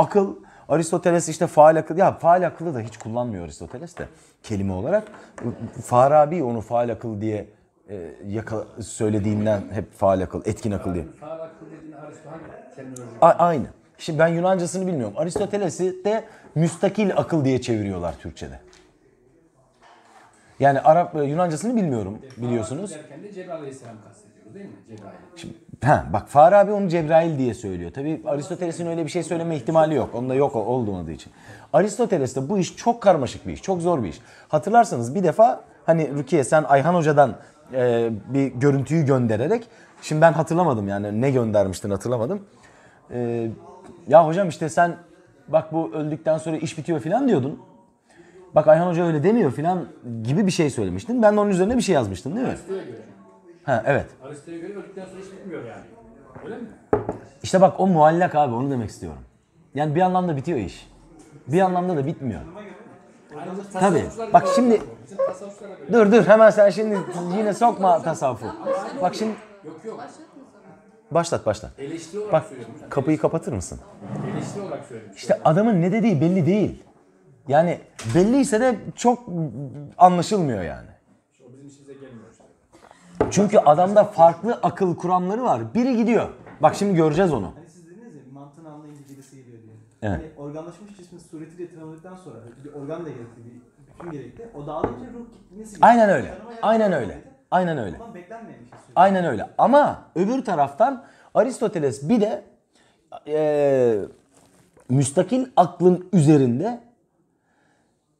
Akıl, Aristoteles işte faal akıl, ya faal akıllı da hiç kullanmıyor Aristoteles de kelime olarak. Farabi onu faal akıl diye e, yaka, söylediğinden hep faal akıl, etkin akıl diye. Faal akıl dediğin Aynı. Şimdi ben Yunancasını bilmiyorum. Aristoteles'i de müstakil akıl diye çeviriyorlar Türkçe'de. Yani Arap e, Yunancasını bilmiyorum biliyorsunuz. Derken de Cebrail Aleyhisselam kastediyoruz değil mi? Cebrail. Şimdi Ha, bak abi onu Cebrail diye söylüyor. Tabi Aristoteles'in öyle bir şey söyleme ihtimali yok. Onda yok olmadığı için. Aristoteles'te bu iş çok karmaşık bir iş. Çok zor bir iş. Hatırlarsanız bir defa hani Rukiye sen Ayhan Hoca'dan e, bir görüntüyü göndererek şimdi ben hatırlamadım yani ne göndermiştin hatırlamadım. E, ya hocam işte sen bak bu öldükten sonra iş bitiyor filan diyordun. Bak Ayhan Hoca öyle demiyor filan gibi bir şey söylemiştin. Ben de onun üzerine bir şey yazmıştım değil mi? Ha evet. Aristo'ya göre öldükten sonra iş bitmiyor yani. Öyle mi? İşte bak o muallak abi onu demek istiyorum. Yani bir anlamda bitiyor iş. Bir anlamda da bitmiyor. Tabi. Bak şimdi dur dur hemen sen şimdi yine sokma tasavvufu. Bak şimdi Yok yok. başlat başlat. Eleştiri olarak Bak söylüyorum. kapıyı kapatır mısın? Eleştiri olarak söylüyorum. İşte adamın ne dediği belli değil. Yani belliyse de çok anlaşılmıyor yani. Çünkü adamda farklı akıl kuramları var. Biri gidiyor. Bak şimdi göreceğiz onu. Hani siz dediniz ya mantığını anlayınca gerisi geliyor diye. Evet. Hani organlaşmış cismin suretiyle tanımladıktan sonra hani bir organ da gerekli bir bütün gerekli. O dağılınca ruh gitmesi Aynen öyle. Aynen öyle. Aynen öyle. Ondan beklenmeyen bir şey Aynen öyle. Ama öbür taraftan Aristoteles bir de e, müstakil aklın üzerinde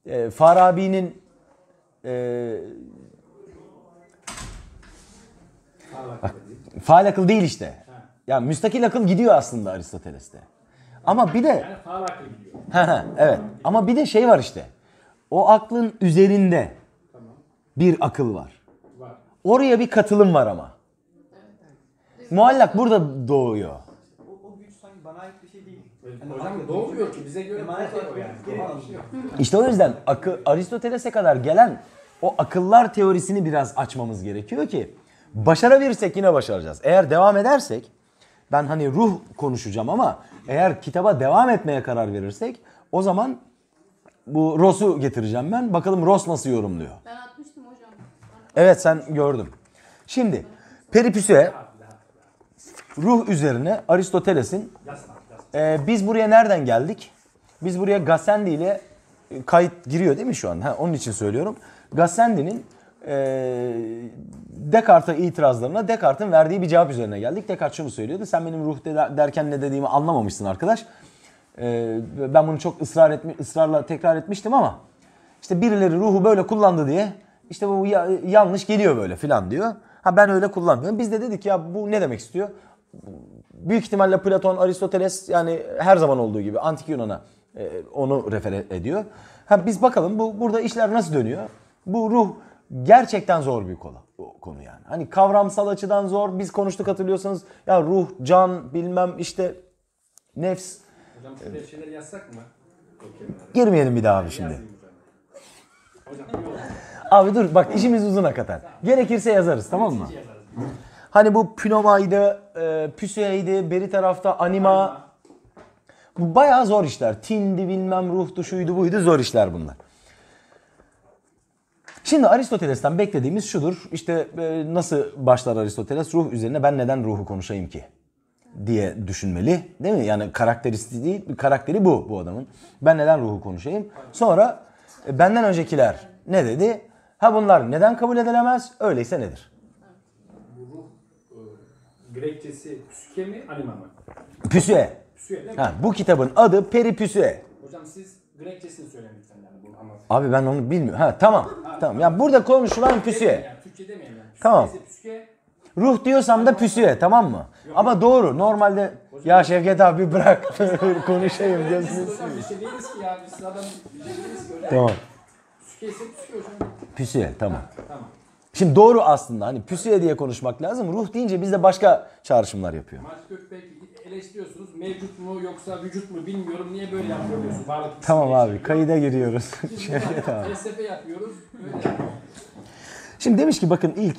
e, Farabi'nin e, faal akıl değil işte. Ya yani müstakil akıl gidiyor aslında Aristoteles'te. Ama bir de yani faal akıl gidiyor. evet. Ama bir de şey var işte. O aklın üzerinde bir akıl var. Oraya bir katılım var ama. Muallak burada doğuyor. Şey hani işte o yüzden akı, Aristoteles'e kadar gelen o akıllar teorisini biraz açmamız gerekiyor ki Başarabilirsek yine başaracağız. Eğer devam edersek ben hani ruh konuşacağım ama eğer kitaba devam etmeye karar verirsek o zaman bu Ross'u getireceğim ben. Bakalım Ross nasıl yorumluyor. Ben atmıştım hocam. Evet sen gördüm. Şimdi Peripüse ruh üzerine Aristoteles'in e, biz buraya nereden geldik? Biz buraya Gassendi ile kayıt giriyor değil mi şu an? Ha, onun için söylüyorum. Gassendi'nin e, ee, Descartes'a itirazlarına Descartes'in verdiği bir cevap üzerine geldik. Descartes şunu söylüyordu. Sen benim ruh de derken ne dediğimi anlamamışsın arkadaş. E, ben bunu çok ısrar etmi, ısrarla tekrar etmiştim ama işte birileri ruhu böyle kullandı diye işte bu ya, yanlış geliyor böyle filan diyor. Ha ben öyle kullanmıyorum. Biz de dedik ya bu ne demek istiyor? Büyük ihtimalle Platon, Aristoteles yani her zaman olduğu gibi antik Yunan'a e, onu refer e-, ediyor. Ha biz bakalım bu burada işler nasıl dönüyor? Bu ruh gerçekten zor bir konu, konu yani. Hani kavramsal açıdan zor. Biz konuştuk hatırlıyorsanız ya ruh, can, bilmem işte nefs. Hocam şöyle evet. şeyler yazsak mı? Girmeyelim bir daha abi şimdi. abi dur bak işimiz uzun hakikaten. Gerekirse yazarız tamam mı? Hani bu Pnoma'ydı, e, Püsü'ydi, beri tarafta Anima. Bu bayağı zor işler. Tindi bilmem ruh şuydu buydu zor işler bunlar. Şimdi Aristoteles'ten beklediğimiz şudur. İşte e, nasıl başlar Aristoteles? Ruh üzerine ben neden ruhu konuşayım ki? diye düşünmeli. Değil mi? Yani karakteristiği değil, karakteri bu bu adamın. Ben neden ruhu konuşayım? Sonra e, benden öncekiler ne dedi? Ha bunlar neden kabul edilemez? Öyleyse nedir? Ruh e, Grekçesi psüke mi, anima mı? Püsüe. Püsüe Ha, bu kitabın adı Peripüsüe. Hocam siz Gerekçesini söylemekten yani bunu anlatıyor. Abi ben onu bilmiyorum. Ha tamam. tamam. Ya burada konuşulan püsüye. Yani, Türkçe demeyelim. Yani. Püsüye Tamam. ise Püsüye, Ruh diyorsam da püsüye tamam mı? Ama doğru normalde ya Şevket abi bırak konuşayım biz diyorsunuz. bir şey değiliz ki ya. Biz adam bir şey değiliz ki. Öyle. Tamam. Püsüye püsüye hocam. Püsüye tamam. Tamam. Şimdi doğru aslında hani püsiye diye konuşmak lazım. Ruh deyince bizde başka çağrışımlar yapıyor. Maç Gökbek eleştiriyorsunuz. Mevcut mu yoksa vücut mu bilmiyorum. Niye böyle yapıyoruz Varlık Tamam abi kayıda giriyoruz. Şöyle şey tamam. Felsefe yapıyoruz. Böyle Şimdi demiş ki bakın ilk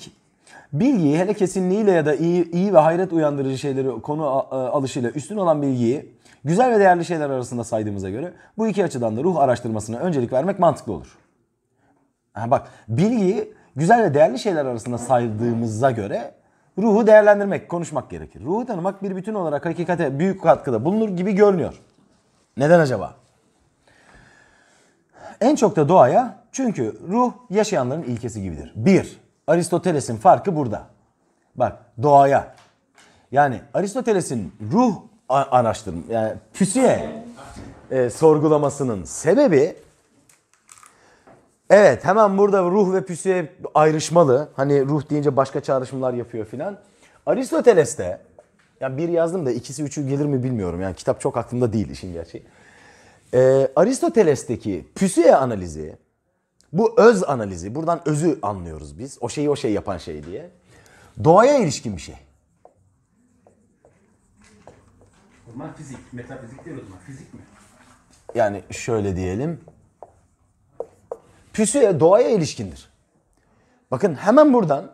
bilgiyi hele kesinliğiyle ya da iyi, iyi ve hayret uyandırıcı şeyleri konu e, alışıyla üstün olan bilgiyi güzel ve değerli şeyler arasında saydığımıza göre bu iki açıdan da ruh araştırmasına öncelik vermek mantıklı olur. Ha bak bilgiyi güzel ve değerli şeyler arasında saydığımıza göre ruhu değerlendirmek, konuşmak gerekir. Ruhu tanımak bir bütün olarak hakikate büyük katkıda bulunur gibi görünüyor. Neden acaba? En çok da doğaya çünkü ruh yaşayanların ilkesi gibidir. Bir, Aristoteles'in farkı burada. Bak doğaya. Yani Aristoteles'in ruh araştırma, yani püsiye e, sorgulamasının sebebi Evet hemen burada ruh ve püsüye ayrışmalı. Hani ruh deyince başka çağrışımlar yapıyor filan. Aristoteles'te yani bir yazdım da ikisi üçü gelir mi bilmiyorum. Yani kitap çok aklımda değil işin gerçeği. Ee, Aristoteles'teki püsüye analizi bu öz analizi buradan özü anlıyoruz biz. O şeyi o şey yapan şey diye. Doğaya ilişkin bir şey. O fizik, metafizik değil o zaman. Fizik mi? Yani şöyle diyelim püsü e, doğaya ilişkindir. Bakın hemen buradan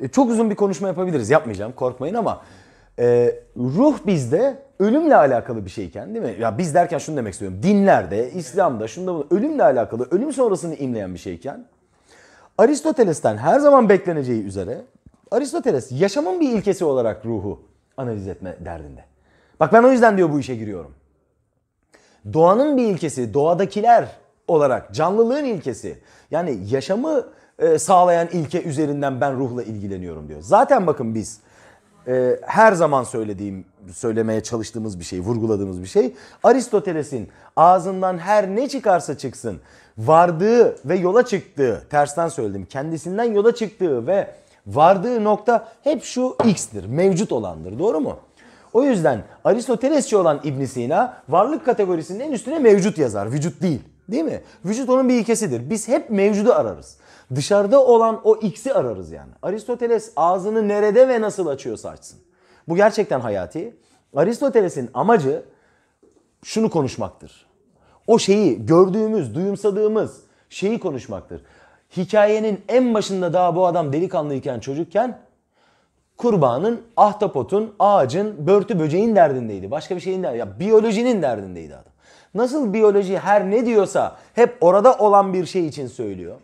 e, çok uzun bir konuşma yapabiliriz. Yapmayacağım korkmayın ama e, ruh bizde ölümle alakalı bir şeyken değil mi? Ya biz derken şunu demek istiyorum. Dinlerde, İslam'da, şunda bunu ölümle alakalı, ölüm sonrasını imleyen bir şeyken Aristoteles'ten her zaman bekleneceği üzere Aristoteles yaşamın bir ilkesi olarak ruhu analiz etme derdinde. Bak ben o yüzden diyor bu işe giriyorum. Doğanın bir ilkesi, doğadakiler olarak canlılığın ilkesi yani yaşamı e, sağlayan ilke üzerinden ben ruhla ilgileniyorum diyor. Zaten bakın biz e, her zaman söylediğim, söylemeye çalıştığımız bir şey, vurguladığımız bir şey Aristoteles'in ağzından her ne çıkarsa çıksın vardığı ve yola çıktığı, tersten söyledim kendisinden yola çıktığı ve vardığı nokta hep şu x'tir, mevcut olandır doğru mu? O yüzden Aristotelesçi olan İbn Sina varlık kategorisinin en üstüne mevcut yazar, vücut değil. Değil mi? Vücut onun bir ilkesidir. Biz hep mevcudu ararız. Dışarıda olan o x'i ararız yani. Aristoteles ağzını nerede ve nasıl açıyorsa açsın. Bu gerçekten hayati. Aristoteles'in amacı şunu konuşmaktır. O şeyi gördüğümüz, duyumsadığımız şeyi konuşmaktır. Hikayenin en başında daha bu adam delikanlıyken, çocukken kurbanın, ahtapotun, ağacın, börtü böceğin derdindeydi. Başka bir şeyin derdi. Ya biyolojinin derdindeydi adam. Nasıl biyoloji her ne diyorsa hep orada olan bir şey için söylüyor.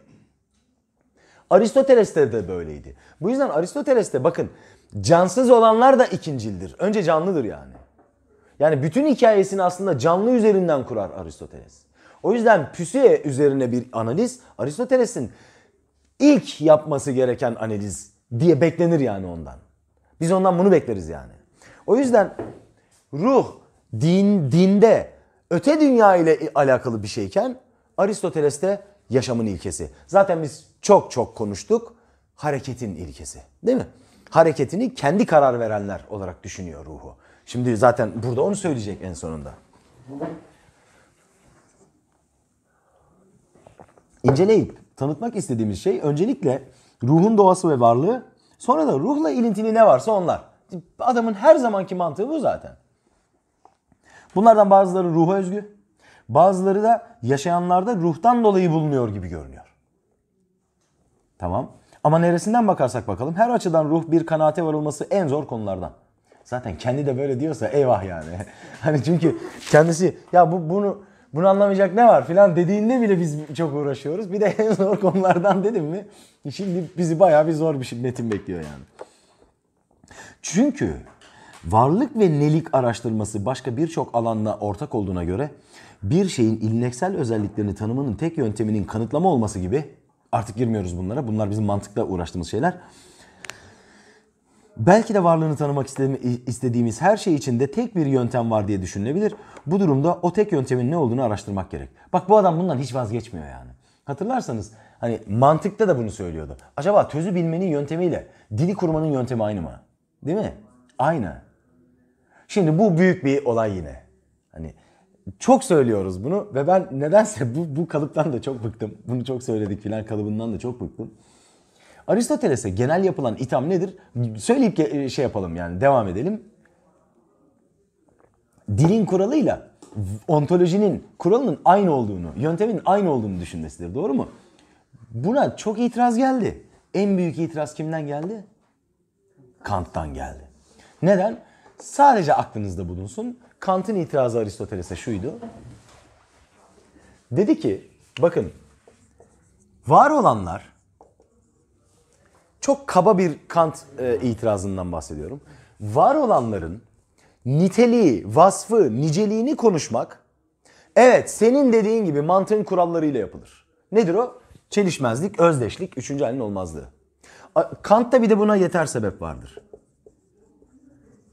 Aristoteles'te de böyleydi. Bu yüzden Aristoteles'te bakın cansız olanlar da ikincildir. Önce canlıdır yani. Yani bütün hikayesini aslında canlı üzerinden kurar Aristoteles. O yüzden Püsiye üzerine bir analiz Aristoteles'in ilk yapması gereken analiz diye beklenir yani ondan. Biz ondan bunu bekleriz yani. O yüzden ruh din dinde öte dünya ile alakalı bir şeyken Aristoteles'te yaşamın ilkesi. Zaten biz çok çok konuştuk. Hareketin ilkesi değil mi? Hareketini kendi karar verenler olarak düşünüyor ruhu. Şimdi zaten burada onu söyleyecek en sonunda. İnceleyip tanıtmak istediğimiz şey öncelikle ruhun doğası ve varlığı sonra da ruhla ilintili ne varsa onlar. Adamın her zamanki mantığı bu zaten. Bunlardan bazıları ruha özgü, bazıları da yaşayanlarda ruhtan dolayı bulunuyor gibi görünüyor. Tamam. Ama neresinden bakarsak bakalım her açıdan ruh bir kanaate varılması en zor konulardan. Zaten kendi de böyle diyorsa eyvah yani. hani çünkü kendisi ya bu bunu bunu anlamayacak ne var filan dediğinde bile biz çok uğraşıyoruz. Bir de en zor konulardan dedim mi şimdi bizi bayağı bir zor bir metin bekliyor yani. Çünkü Varlık ve nelik araştırması başka birçok alanla ortak olduğuna göre bir şeyin ilineksel özelliklerini tanımının tek yönteminin kanıtlama olması gibi artık girmiyoruz bunlara. Bunlar bizim mantıkla uğraştığımız şeyler. Belki de varlığını tanımak istediğimiz her şey için de tek bir yöntem var diye düşünülebilir. Bu durumda o tek yöntemin ne olduğunu araştırmak gerek. Bak bu adam bundan hiç vazgeçmiyor yani. Hatırlarsanız hani mantıkta da bunu söylüyordu. Acaba tözü bilmenin yöntemiyle dili kurmanın yöntemi aynı mı? Değil mi? Aynı. Şimdi bu büyük bir olay yine. Hani çok söylüyoruz bunu ve ben nedense bu, bu kalıptan da çok bıktım. Bunu çok söyledik filan kalıbından da çok bıktım. Aristoteles'e genel yapılan itham nedir? Söyleyip e, şey yapalım yani devam edelim. Dilin kuralıyla ontolojinin kuralının aynı olduğunu, yöntemin aynı olduğunu düşünmesidir. Doğru mu? Buna çok itiraz geldi. En büyük itiraz kimden geldi? Kant'tan geldi. Neden? Sadece aklınızda bulunsun. Kant'ın itirazı Aristoteles'e şuydu. Dedi ki bakın var olanlar çok kaba bir Kant e, itirazından bahsediyorum. Var olanların niteliği, vasfı, niceliğini konuşmak evet senin dediğin gibi mantığın kurallarıyla yapılır. Nedir o? Çelişmezlik, özdeşlik, üçüncü halin olmazlığı. Kant'ta bir de buna yeter sebep vardır.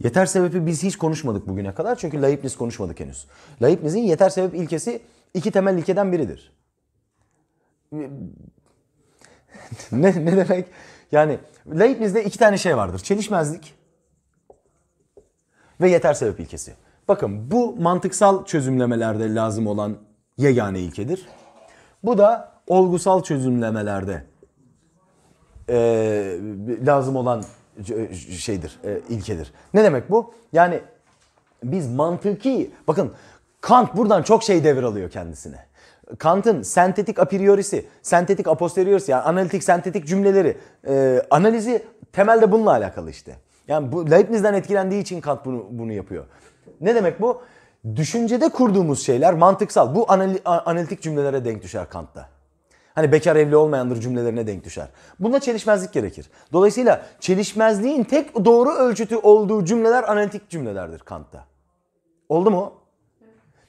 Yeter sebebi biz hiç konuşmadık bugüne kadar çünkü Leibniz konuşmadık henüz. Leibniz'in yeter sebep ilkesi iki temel ilkeden biridir. ne, ne demek? Yani Leibniz'de iki tane şey vardır. Çelişmezlik ve yeter sebep ilkesi. Bakın bu mantıksal çözümlemelerde lazım olan yegane ilkedir. Bu da olgusal çözümlemelerde e, lazım olan e, şeydir, e, ilkedir. Ne demek bu? Yani biz mantıki, bakın Kant buradan çok şey devralıyor kendisine. Kant'ın sentetik a priorisi, sentetik a posteriorisi yani analitik sentetik cümleleri, e, analizi temelde bununla alakalı işte. Yani bu Leibniz'den etkilendiği için Kant bunu, bunu yapıyor. Ne demek bu? Düşüncede kurduğumuz şeyler mantıksal. Bu anali, analitik cümlelere denk düşer Kant'ta. Hani bekar evli olmayandır cümlelerine denk düşer. Bunda çelişmezlik gerekir. Dolayısıyla çelişmezliğin tek doğru ölçütü olduğu cümleler analitik cümlelerdir Kant'ta. Oldu mu?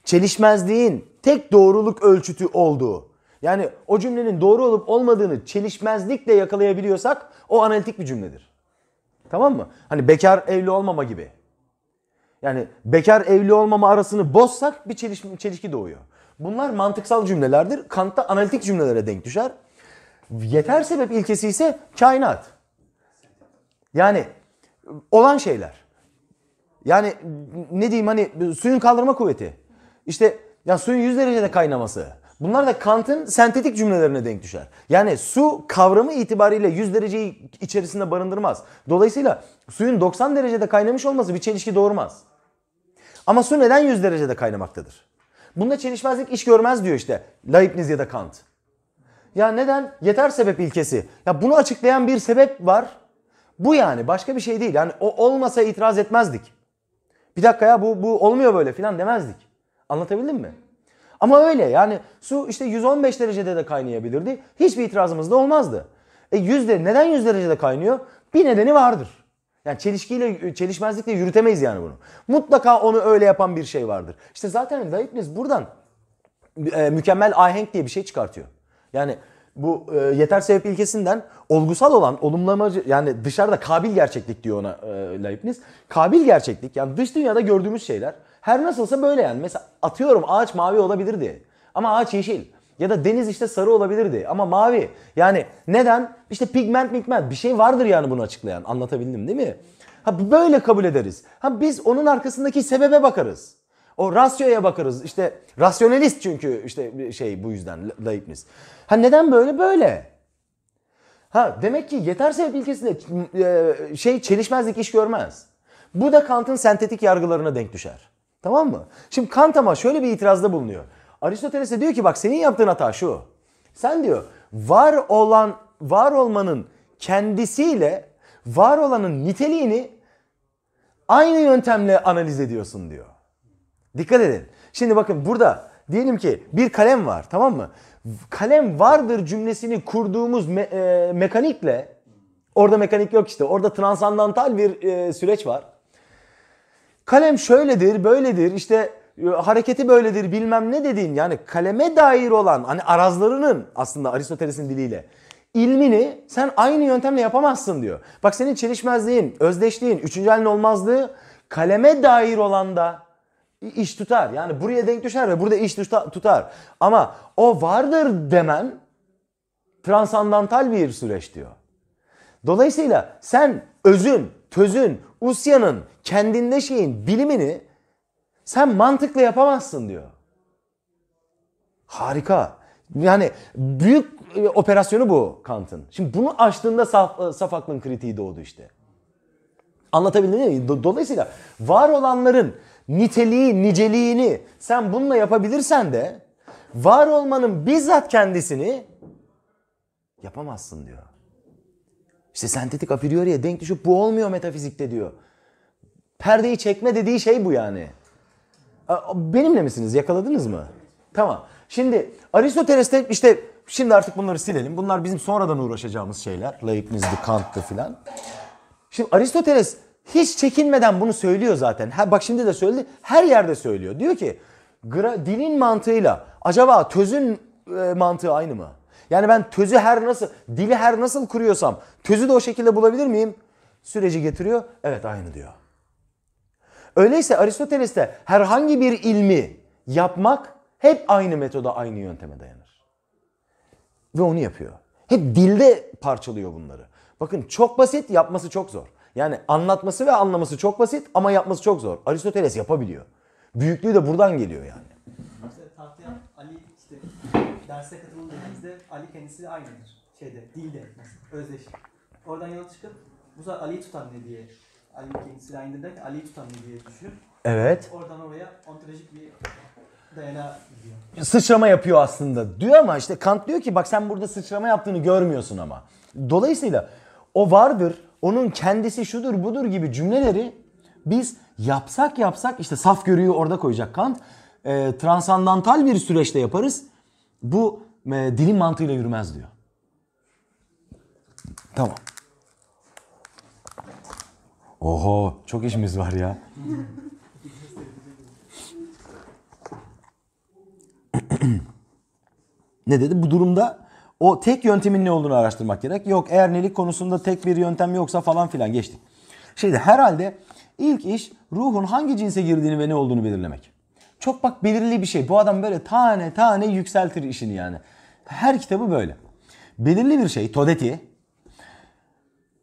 Çelişmezliğin tek doğruluk ölçütü olduğu. Yani o cümlenin doğru olup olmadığını çelişmezlikle yakalayabiliyorsak o analitik bir cümledir. Tamam mı? Hani bekar evli olmama gibi. Yani bekar evli olmama arasını bozsak bir çelişki doğuyor. Bunlar mantıksal cümlelerdir. Kant'ta analitik cümlelere denk düşer. Yeter sebep ilkesi ise kainat. Yani olan şeyler. Yani ne diyeyim hani suyun kaldırma kuvveti. İşte ya suyun 100 derecede kaynaması. Bunlar da Kant'ın sentetik cümlelerine denk düşer. Yani su kavramı itibariyle 100 dereceyi içerisinde barındırmaz. Dolayısıyla suyun 90 derecede kaynamış olması bir çelişki doğurmaz. Ama su neden 100 derecede kaynamaktadır? Bunda çelişmezlik iş görmez diyor işte Leibniz ya da Kant. Ya neden? Yeter sebep ilkesi. Ya bunu açıklayan bir sebep var. Bu yani başka bir şey değil. Yani o olmasa itiraz etmezdik. Bir dakika ya bu, bu olmuyor böyle filan demezdik. Anlatabildim mi? Ama öyle yani su işte 115 derecede de kaynayabilirdi. Hiçbir itirazımız da olmazdı. E 100 de, neden 100 derecede kaynıyor? Bir nedeni vardır. Yani çelişkiyle, çelişmezlikle yürütemeyiz yani bunu. Mutlaka onu öyle yapan bir şey vardır. İşte zaten Leibniz buradan e, mükemmel ahenk diye bir şey çıkartıyor. Yani bu e, yeter sebep ilkesinden olgusal olan olumlamacı yani dışarıda kabil gerçeklik diyor ona e, Leibniz. Kabil gerçeklik yani dış dünyada gördüğümüz şeyler her nasılsa böyle yani. Mesela atıyorum ağaç mavi olabilir diye. Ama ağaç yeşil. Ya da deniz işte sarı olabilirdi ama mavi. Yani neden? İşte pigment pigment bir şey vardır yani bunu açıklayan. Anlatabildim değil mi? Ha böyle kabul ederiz. Ha biz onun arkasındaki sebebe bakarız. O rasyoya bakarız. İşte rasyonalist çünkü işte şey bu yüzden Leibniz. Ha neden böyle? Böyle. Ha demek ki yeter sebep ilkesinde e, şey çelişmezlik iş görmez. Bu da Kant'ın sentetik yargılarına denk düşer. Tamam mı? Şimdi Kant ama şöyle bir itirazda bulunuyor. Aristoteles de diyor ki bak senin yaptığın hata şu. Sen diyor var olan var olmanın kendisiyle var olanın niteliğini aynı yöntemle analiz ediyorsun diyor. Dikkat edin. Şimdi bakın burada diyelim ki bir kalem var tamam mı? Kalem vardır cümlesini kurduğumuz me- e- mekanikle orada mekanik yok işte orada transandantal bir e- süreç var. Kalem şöyledir böyledir işte ee, hareketi böyledir bilmem ne dediğin yani kaleme dair olan hani arazlarının aslında Aristoteles'in diliyle ilmini sen aynı yöntemle yapamazsın diyor. Bak senin çelişmezliğin, özdeşliğin, üçüncü halin olmazlığı kaleme dair olan da iş tutar. Yani buraya denk düşer ve burada iş tutar. Ama o vardır demen transandantal bir süreç diyor. Dolayısıyla sen özün, tözün, usyanın, kendinde şeyin bilimini sen mantıklı yapamazsın diyor. Harika. Yani büyük e, operasyonu bu Kant'ın. Şimdi bunu açtığında saf, e, saf aklın kritiği doğdu işte. Anlatabildim mi? Dolayısıyla var olanların niteliği, niceliğini sen bununla yapabilirsen de var olmanın bizzat kendisini yapamazsın diyor. İşte sentetik a priori'ye denk düşüp bu olmuyor metafizikte diyor. Perdeyi çekme dediği şey bu yani. Benimle misiniz? Yakaladınız mı? Tamam. Şimdi Aristoteles'te işte şimdi artık bunları silelim. Bunlar bizim sonradan uğraşacağımız şeyler. Leibniz'di, Kant'tı filan. Şimdi Aristoteles hiç çekinmeden bunu söylüyor zaten. Ha, bak şimdi de söyledi. Her yerde söylüyor. Diyor ki gra, dilin mantığıyla acaba tözün e, mantığı aynı mı? Yani ben tözü her nasıl, dili her nasıl kuruyorsam tözü de o şekilde bulabilir miyim? Süreci getiriyor. Evet aynı diyor. Öyleyse Aristoteles'te herhangi bir ilmi yapmak hep aynı metoda, aynı yönteme dayanır. Ve onu yapıyor. Hep dilde parçalıyor bunları. Bakın çok basit, yapması çok zor. Yani anlatması ve anlaması çok basit ama yapması çok zor. Aristoteles yapabiliyor. Büyüklüğü de buradan geliyor yani. İşte tahtaya Ali işte derse katılım Ali kendisi aynıdır. Şeyde, dilde mesela, özdeş. Oradan yola çıkıp bu sefer Ali'yi tutan ne diye Ali kendisiyle aynı derken Ali'yi tutamıyor diye düşün. Evet. Oradan oraya ontolojik bir dayana gidiyor. E, sıçrama yapıyor aslında diyor ama işte Kant diyor ki bak sen burada sıçrama yaptığını görmüyorsun ama. Dolayısıyla o vardır, onun kendisi şudur budur gibi cümleleri biz yapsak yapsak işte saf görüyü orada koyacak Kant. E, transandantal bir süreçte yaparız. Bu e, dilin mantığıyla yürümez diyor. Tamam. Oho çok işimiz var ya. ne dedi? Bu durumda o tek yöntemin ne olduğunu araştırmak gerek. Yok eğer konusunda tek bir yöntem yoksa falan filan geçtik. Şimdi herhalde ilk iş ruhun hangi cinse girdiğini ve ne olduğunu belirlemek. Çok bak belirli bir şey. Bu adam böyle tane tane yükseltir işini yani. Her kitabı böyle. Belirli bir şey, todeti,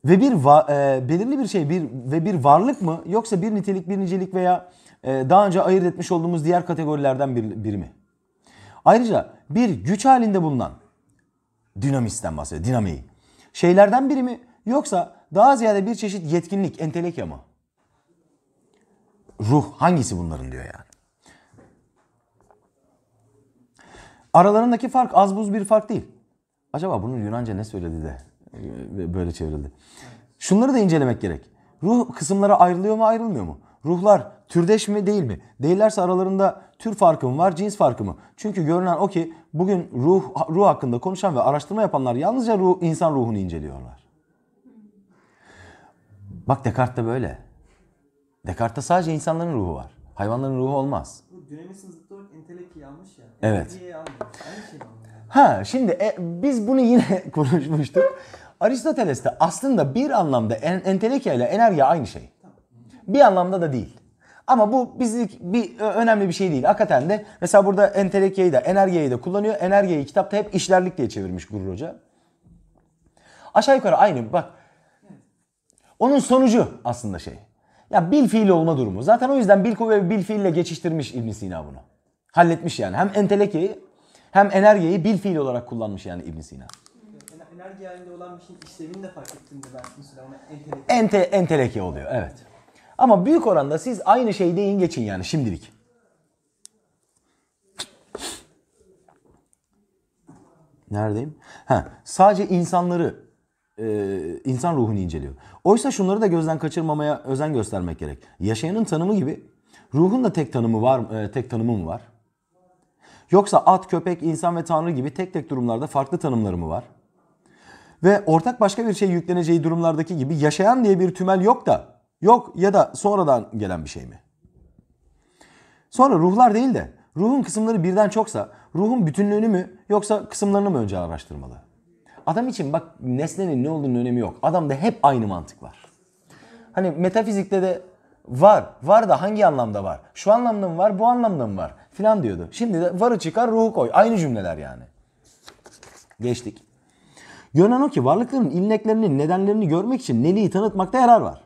ve bir va- e, belirli bir şey bir ve bir varlık mı yoksa bir nitelik bir nicelik veya e, daha önce ayırt etmiş olduğumuz diğer kategorilerden bir, biri mi? Ayrıca bir güç halinde bulunan dinamisten bahsediyor dinamiği şeylerden biri mi yoksa daha ziyade bir çeşit yetkinlik entelekya mı? Ruh hangisi bunların diyor yani. Aralarındaki fark az buz bir fark değil. Acaba bunun Yunanca ne söyledi de böyle çevrildi. Şunları da incelemek gerek. Ruh kısımlara ayrılıyor mu ayrılmıyor mu? Ruhlar türdeş mi değil mi? Değillerse aralarında tür farkı mı var, cins farkı mı? Çünkü görünen o ki bugün ruh ruh hakkında konuşan ve araştırma yapanlar yalnızca ruh, insan ruhunu inceliyorlar. Bak Descartes de böyle. Descartes'te sadece insanların ruhu var. Hayvanların ruhu olmaz. Evet. Şey ha şimdi e, biz bunu yine konuşmuştuk. Aristoteles'te aslında bir anlamda en, entelekya ile enerji aynı şey. Bir anlamda da değil. Ama bu bizlik bir önemli bir şey değil. Hakikaten de mesela burada entelekiyi de enerjiyi de kullanıyor. Enerjiyi kitapta hep işlerlik diye çevirmiş Gurur Hoca. Aşağı yukarı aynı bak. Onun sonucu aslında şey. Ya bil fiil olma durumu. Zaten o yüzden bil kuvve bil fiille geçiştirmiş İbn Sina bunu. Halletmiş yani. Hem entelekiyi hem enerjiyi bil fiil olarak kullanmış yani İbn Sina enerji halinde olan bir şeyin işlevini de fark ettiğinde ben mesela ona enteleke. Ente, enteleke oluyor evet. Ama büyük oranda siz aynı şeyi deyin geçin yani şimdilik. Neredeyim? Ha, sadece insanları, e, insan ruhunu inceliyor. Oysa şunları da gözden kaçırmamaya özen göstermek gerek. Yaşayanın tanımı gibi ruhun da tek tanımı var, e, tek tanımı mı var? Yoksa at, köpek, insan ve tanrı gibi tek tek durumlarda farklı tanımları mı var? Ve ortak başka bir şey yükleneceği durumlardaki gibi yaşayan diye bir tümel yok da yok ya da sonradan gelen bir şey mi? Sonra ruhlar değil de ruhun kısımları birden çoksa ruhun bütünlüğünü mü yoksa kısımlarını mı önce araştırmalı? Adam için bak nesnenin ne olduğunun önemi yok. Adamda hep aynı mantık var. Hani metafizikte de var. Var da hangi anlamda var? Şu anlamda mı var? Bu anlamda mı var? Filan diyordu. Şimdi de varı çıkar ruhu koy. Aynı cümleler yani. Geçtik. Görünen o ki varlıkların ilneklerinin nedenlerini görmek için neliği tanıtmakta yarar var.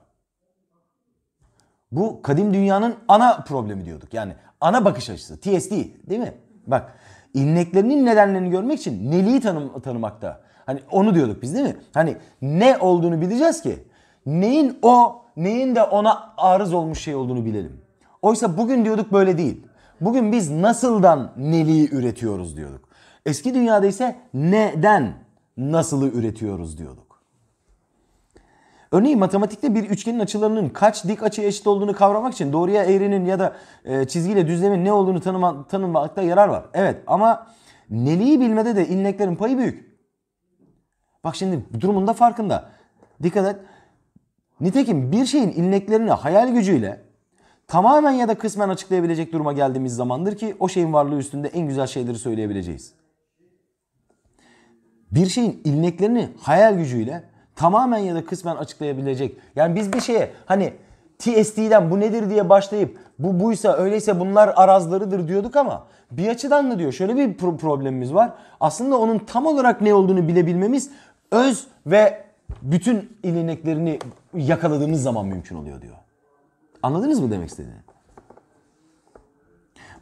Bu kadim dünyanın ana problemi diyorduk. Yani ana bakış açısı. TSD değil mi? Bak ilneklerinin nedenlerini görmek için neliği tanım, tanımakta. Hani onu diyorduk biz değil mi? Hani ne olduğunu bileceğiz ki neyin o neyin de ona arız olmuş şey olduğunu bilelim. Oysa bugün diyorduk böyle değil. Bugün biz nasıldan neliği üretiyoruz diyorduk. Eski dünyada ise neden nasılı üretiyoruz diyorduk. Örneğin matematikte bir üçgenin açılarının kaç dik açıya eşit olduğunu kavramak için doğruya eğrinin ya da e, çizgiyle düzlemin ne olduğunu tanıma, tanımakta yarar var. Evet ama neliği bilmede de ilneklerin payı büyük. Bak şimdi durumunda farkında. Dikkat et. Nitekim bir şeyin ilneklerini hayal gücüyle tamamen ya da kısmen açıklayabilecek duruma geldiğimiz zamandır ki o şeyin varlığı üstünde en güzel şeyleri söyleyebileceğiz bir şeyin ilmeklerini hayal gücüyle tamamen ya da kısmen açıklayabilecek. Yani biz bir şeye hani TSD'den bu nedir diye başlayıp bu buysa öyleyse bunlar arazlarıdır diyorduk ama bir açıdan da diyor şöyle bir pro- problemimiz var. Aslında onun tam olarak ne olduğunu bilebilmemiz öz ve bütün ilineklerini yakaladığımız zaman mümkün oluyor diyor. Anladınız mı demek istediğini?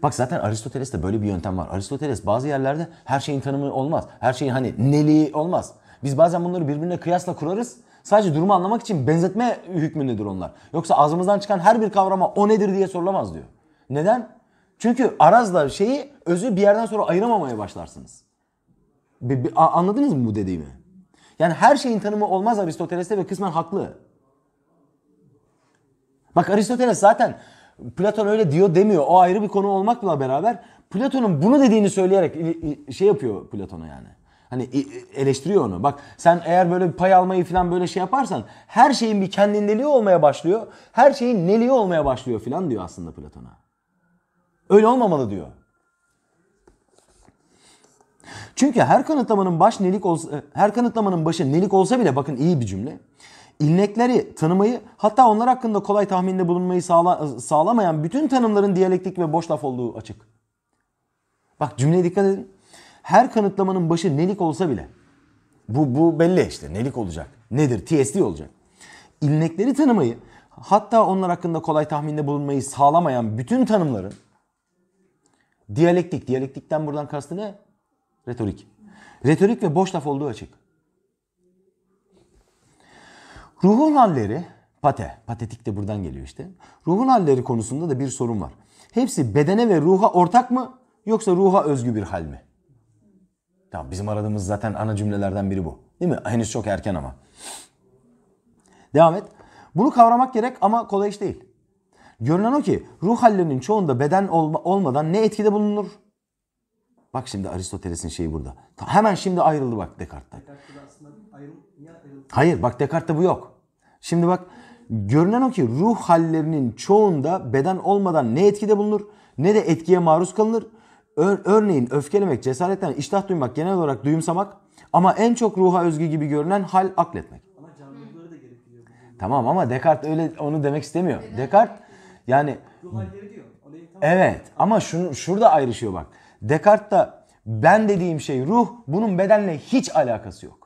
Bak zaten Aristoteles'te böyle bir yöntem var. Aristoteles bazı yerlerde her şeyin tanımı olmaz. Her şeyin hani neliği olmaz. Biz bazen bunları birbirine kıyasla kurarız. Sadece durumu anlamak için benzetme hükmündedir onlar. Yoksa ağzımızdan çıkan her bir kavrama o nedir diye sorulamaz diyor. Neden? Çünkü arazla şeyi özü bir yerden sonra ayıramamaya başlarsınız. Bir, bir, anladınız mı bu dediğimi? Yani her şeyin tanımı olmaz Aristoteles'te ve kısmen haklı. Bak Aristoteles zaten Platon öyle diyor demiyor. O ayrı bir konu olmakla beraber Platon'un bunu dediğini söyleyerek şey yapıyor Platon'a yani. Hani eleştiriyor onu. Bak sen eğer böyle bir pay almayı falan böyle şey yaparsan her şeyin bir kendindeliği olmaya başlıyor. Her şeyin neliği olmaya başlıyor falan diyor aslında Platon'a. Öyle olmamalı diyor. Çünkü her kanıtlamanın baş nelik olsa, e, her kanıtlamanın başı nelik olsa bile bakın iyi bir cümle. İlnekleri tanımayı hatta onlar hakkında kolay tahminde bulunmayı sağla, sağlamayan bütün tanımların diyalektik ve boş laf olduğu açık. Bak cümleye dikkat edin. Her kanıtlamanın başı nelik olsa bile bu, bu belli işte nelik olacak. Nedir? TSD olacak. İlnekleri tanımayı hatta onlar hakkında kolay tahminde bulunmayı sağlamayan bütün tanımların diyalektik, diyalektikten buradan kastı ne? Retorik. Retorik ve boş laf olduğu açık. Ruhun halleri, pate, patetik de buradan geliyor işte. Ruhun halleri konusunda da bir sorun var. Hepsi bedene ve ruha ortak mı yoksa ruha özgü bir hal mi? Tamam bizim aradığımız zaten ana cümlelerden biri bu. Değil mi? Henüz çok erken ama. Devam et. Bunu kavramak gerek ama kolay iş değil. Görünen o ki ruh hallerinin çoğunda beden olma, olmadan ne etkide bulunur? Bak şimdi Aristoteles'in şeyi burada. hemen şimdi ayrıldı bak Descartes'ten. Hayır bak Descartes'te bu yok. Şimdi bak görünen o ki ruh hallerinin çoğunda beden olmadan ne etkide bulunur ne de etkiye maruz kalınır. Ör, örneğin öfkelemek, cesaretten iştah duymak, genel olarak duyumsamak ama en çok ruha özgü gibi görünen hal akletmek. Ama canlılıkları da gerektiriyor. Tamam ama Descartes öyle onu demek istemiyor. Neden? Descartes yani ruh halleri diyor. Evet ama şunu, şurada ayrışıyor bak. Descartes'ta ben dediğim şey ruh bunun bedenle hiç alakası yok.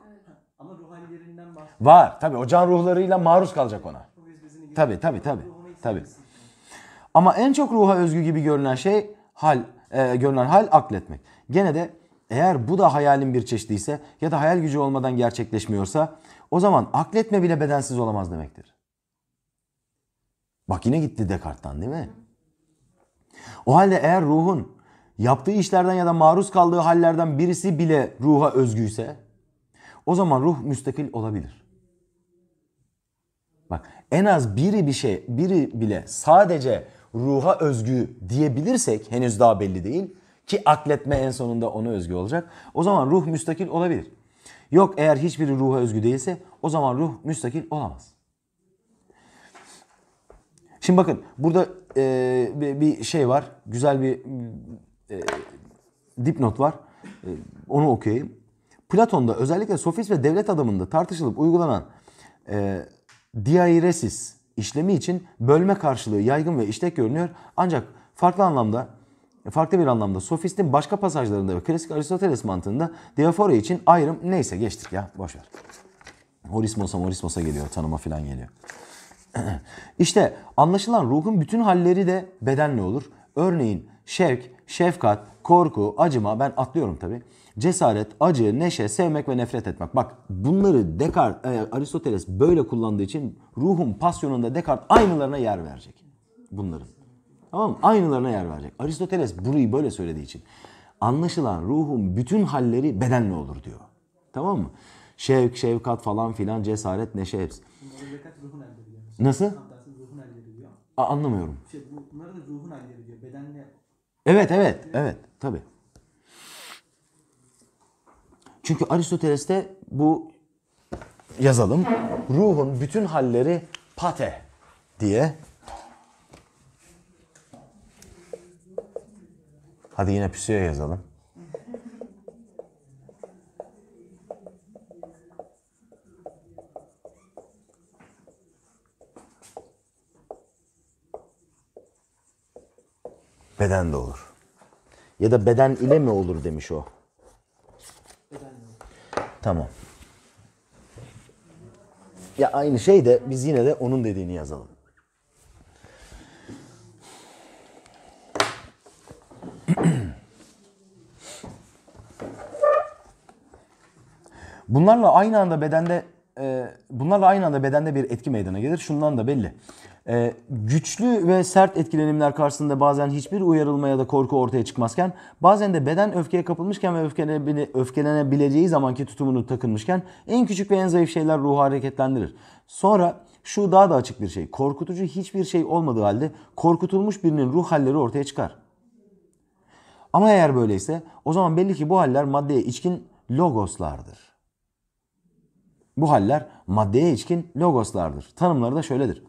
Var. Tabii o can ruhlarıyla maruz kalacak ona. tabi tabi tabi tabi Ama en çok ruha özgü gibi görünen şey hal e, görünen hal akletmek. Gene de eğer bu da hayalin bir çeşidi ise ya da hayal gücü olmadan gerçekleşmiyorsa o zaman akletme bile bedensiz olamaz demektir. Bak yine gitti Descartes'tan değil mi? O halde eğer ruhun yaptığı işlerden ya da maruz kaldığı hallerden birisi bile ruha özgüyse o zaman ruh müstakil olabilir. Bak en az biri bir şey, biri bile sadece ruha özgü diyebilirsek henüz daha belli değil ki akletme en sonunda ona özgü olacak. O zaman ruh müstakil olabilir. Yok eğer hiçbiri ruha özgü değilse o zaman ruh müstakil olamaz. Şimdi bakın burada e, bir şey var. Güzel bir e, dipnot var. E, onu okuyayım. Platon'da özellikle sofist ve devlet adamında tartışılıp uygulanan e, diairesis işlemi için bölme karşılığı yaygın ve işlek görünüyor. Ancak farklı anlamda farklı bir anlamda sofistin başka pasajlarında ve klasik Aristoteles mantığında diafora için ayrım neyse geçtik ya boşver. Horismos'a morismos'a geliyor tanıma filan geliyor. İşte anlaşılan ruhun bütün halleri de bedenle olur. Örneğin şevk, şefkat, korku, acıma ben atlıyorum tabi. Cesaret, acı, neşe, sevmek ve nefret etmek. Bak bunları Descartes, e, Aristoteles böyle kullandığı için ruhun pasyonunda Descartes aynılarına yer verecek. Bunların. Tamam mı? Aynılarına yer verecek. Aristoteles burayı böyle söylediği için. Anlaşılan ruhun bütün halleri bedenle olur diyor. Tamam mı? Şevk, şevkat falan filan, cesaret, neşe hepsi. Nasıl? Aa, anlamıyorum. Şey, bunları da ruhun halleri diyor. Bedenle Evet evet evet tabi. Çünkü Aristoteles'te bu yazalım. Ruhun bütün halleri pate diye. Hadi yine püsüye yazalım. Beden de olur. Ya da beden ile mi olur demiş o. Tamam. Ya aynı şey de biz yine de onun dediğini yazalım. Bunlarla aynı anda bedende e, bunlarla aynı anda bedende bir etki meydana gelir. Şundan da belli. Ee, güçlü ve sert etkilenimler karşısında bazen hiçbir uyarılma ya da korku ortaya çıkmazken, bazen de beden öfkeye kapılmışken ve öfkelene, öfkelenebileceği zamanki tutumunu takınmışken en küçük ve en zayıf şeyler ruhu hareketlendirir. Sonra şu daha da açık bir şey. Korkutucu hiçbir şey olmadığı halde korkutulmuş birinin ruh halleri ortaya çıkar. Ama eğer böyleyse o zaman belli ki bu haller maddeye içkin logoslardır. Bu haller maddeye içkin logoslardır. Tanımları da şöyledir.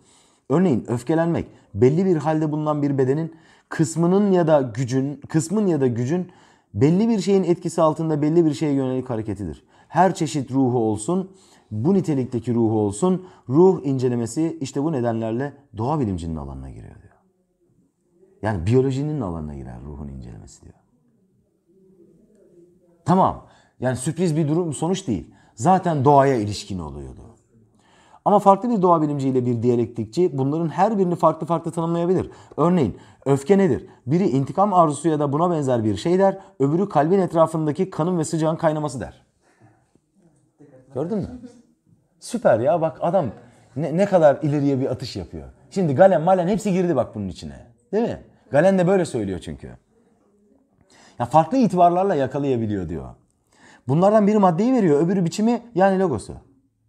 Örneğin öfkelenmek belli bir halde bulunan bir bedenin kısmının ya da gücün, kısmın ya da gücün belli bir şeyin etkisi altında belli bir şeye yönelik hareketidir. Her çeşit ruhu olsun, bu nitelikteki ruhu olsun, ruh incelemesi işte bu nedenlerle doğa bilimcinin alanına giriyor diyor. Yani biyolojinin alanına girer ruhun incelemesi diyor. Tamam. Yani sürpriz bir durum sonuç değil. Zaten doğaya ilişkin oluyordu. Ama farklı bir doğa bilimciyle bir diyalektikçi bunların her birini farklı farklı tanımlayabilir. Örneğin öfke nedir? Biri intikam arzusu ya da buna benzer bir şey der, öbürü kalbin etrafındaki kanın ve sıcağın kaynaması der. Gördün mü? Süper ya bak adam ne, ne kadar ileriye bir atış yapıyor. Şimdi Galen Malen hepsi girdi bak bunun içine. Değil mi? Galen de böyle söylüyor çünkü. Ya farklı itibarlarla yakalayabiliyor diyor. Bunlardan biri maddeyi veriyor, öbürü biçimi yani logosu.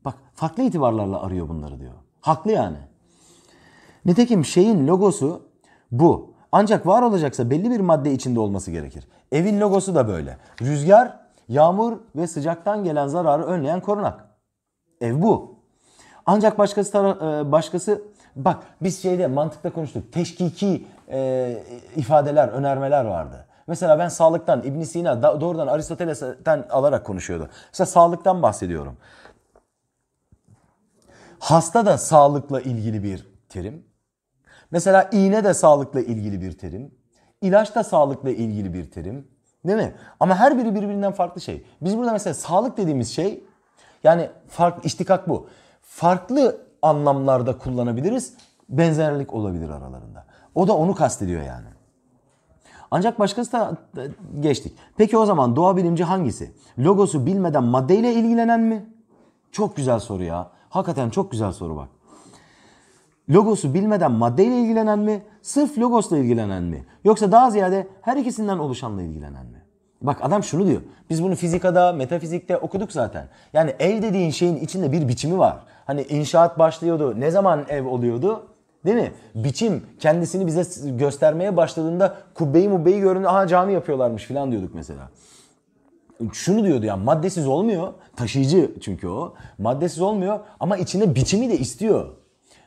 Bak farklı itibarlarla arıyor bunları diyor. Haklı yani. Nitekim şeyin logosu bu. Ancak var olacaksa belli bir madde içinde olması gerekir. Evin logosu da böyle. Rüzgar, yağmur ve sıcaktan gelen zararı önleyen korunak. Ev bu. Ancak başkası e, başkası bak biz şeyde mantıkta konuştuk. Teşkiki e, ifadeler, önermeler vardı. Mesela ben sağlıktan İbn Sina doğrudan Aristoteles'ten alarak konuşuyordu. Mesela sağlıktan bahsediyorum. Hasta da sağlıkla ilgili bir terim. Mesela iğne de sağlıkla ilgili bir terim. İlaç da sağlıkla ilgili bir terim. Değil mi? Ama her biri birbirinden farklı şey. Biz burada mesela sağlık dediğimiz şey yani fark iştikak bu. Farklı anlamlarda kullanabiliriz. Benzerlik olabilir aralarında. O da onu kastediyor yani. Ancak başkası da e, geçtik. Peki o zaman doğa bilimci hangisi? Logosu bilmeden maddeyle ilgilenen mi? Çok güzel soru ya. Hakikaten çok güzel soru bak. Logosu bilmeden maddeyle ilgilenen mi? Sırf logosla ilgilenen mi? Yoksa daha ziyade her ikisinden oluşanla ilgilenen mi? Bak adam şunu diyor. Biz bunu fizikada, metafizikte okuduk zaten. Yani ev dediğin şeyin içinde bir biçimi var. Hani inşaat başlıyordu. Ne zaman ev oluyordu? Değil mi? Biçim kendisini bize göstermeye başladığında kubbeyi mubbeyi göründü. Aha cami yapıyorlarmış falan diyorduk mesela şunu diyordu ya maddesiz olmuyor. Taşıyıcı çünkü o. Maddesiz olmuyor ama içinde biçimi de istiyor.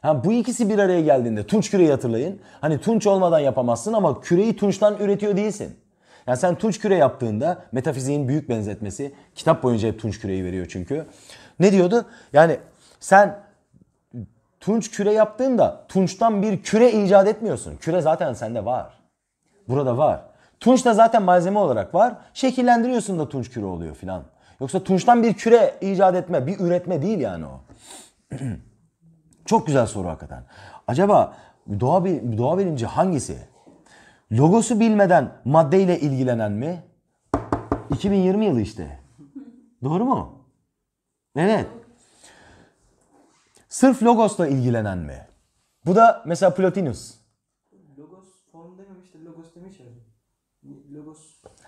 Ha, bu ikisi bir araya geldiğinde tunç küreyi hatırlayın. Hani tunç olmadan yapamazsın ama küreyi tunçtan üretiyor değilsin. Yani sen tunç küre yaptığında metafiziğin büyük benzetmesi kitap boyunca hep tunç küreyi veriyor çünkü. Ne diyordu? Yani sen tunç küre yaptığında tunçtan bir küre icat etmiyorsun. Küre zaten sende var. Burada var. Tunç da zaten malzeme olarak var. Şekillendiriyorsun da tunç küre oluyor filan. Yoksa tunçtan bir küre icat etme, bir üretme değil yani o. Çok güzel soru hakikaten. Acaba doğa, bir, doğa bilimci hangisi? Logosu bilmeden maddeyle ilgilenen mi? 2020 yılı işte. Doğru mu? Evet. Sırf logosla ilgilenen mi? Bu da mesela Plotinus.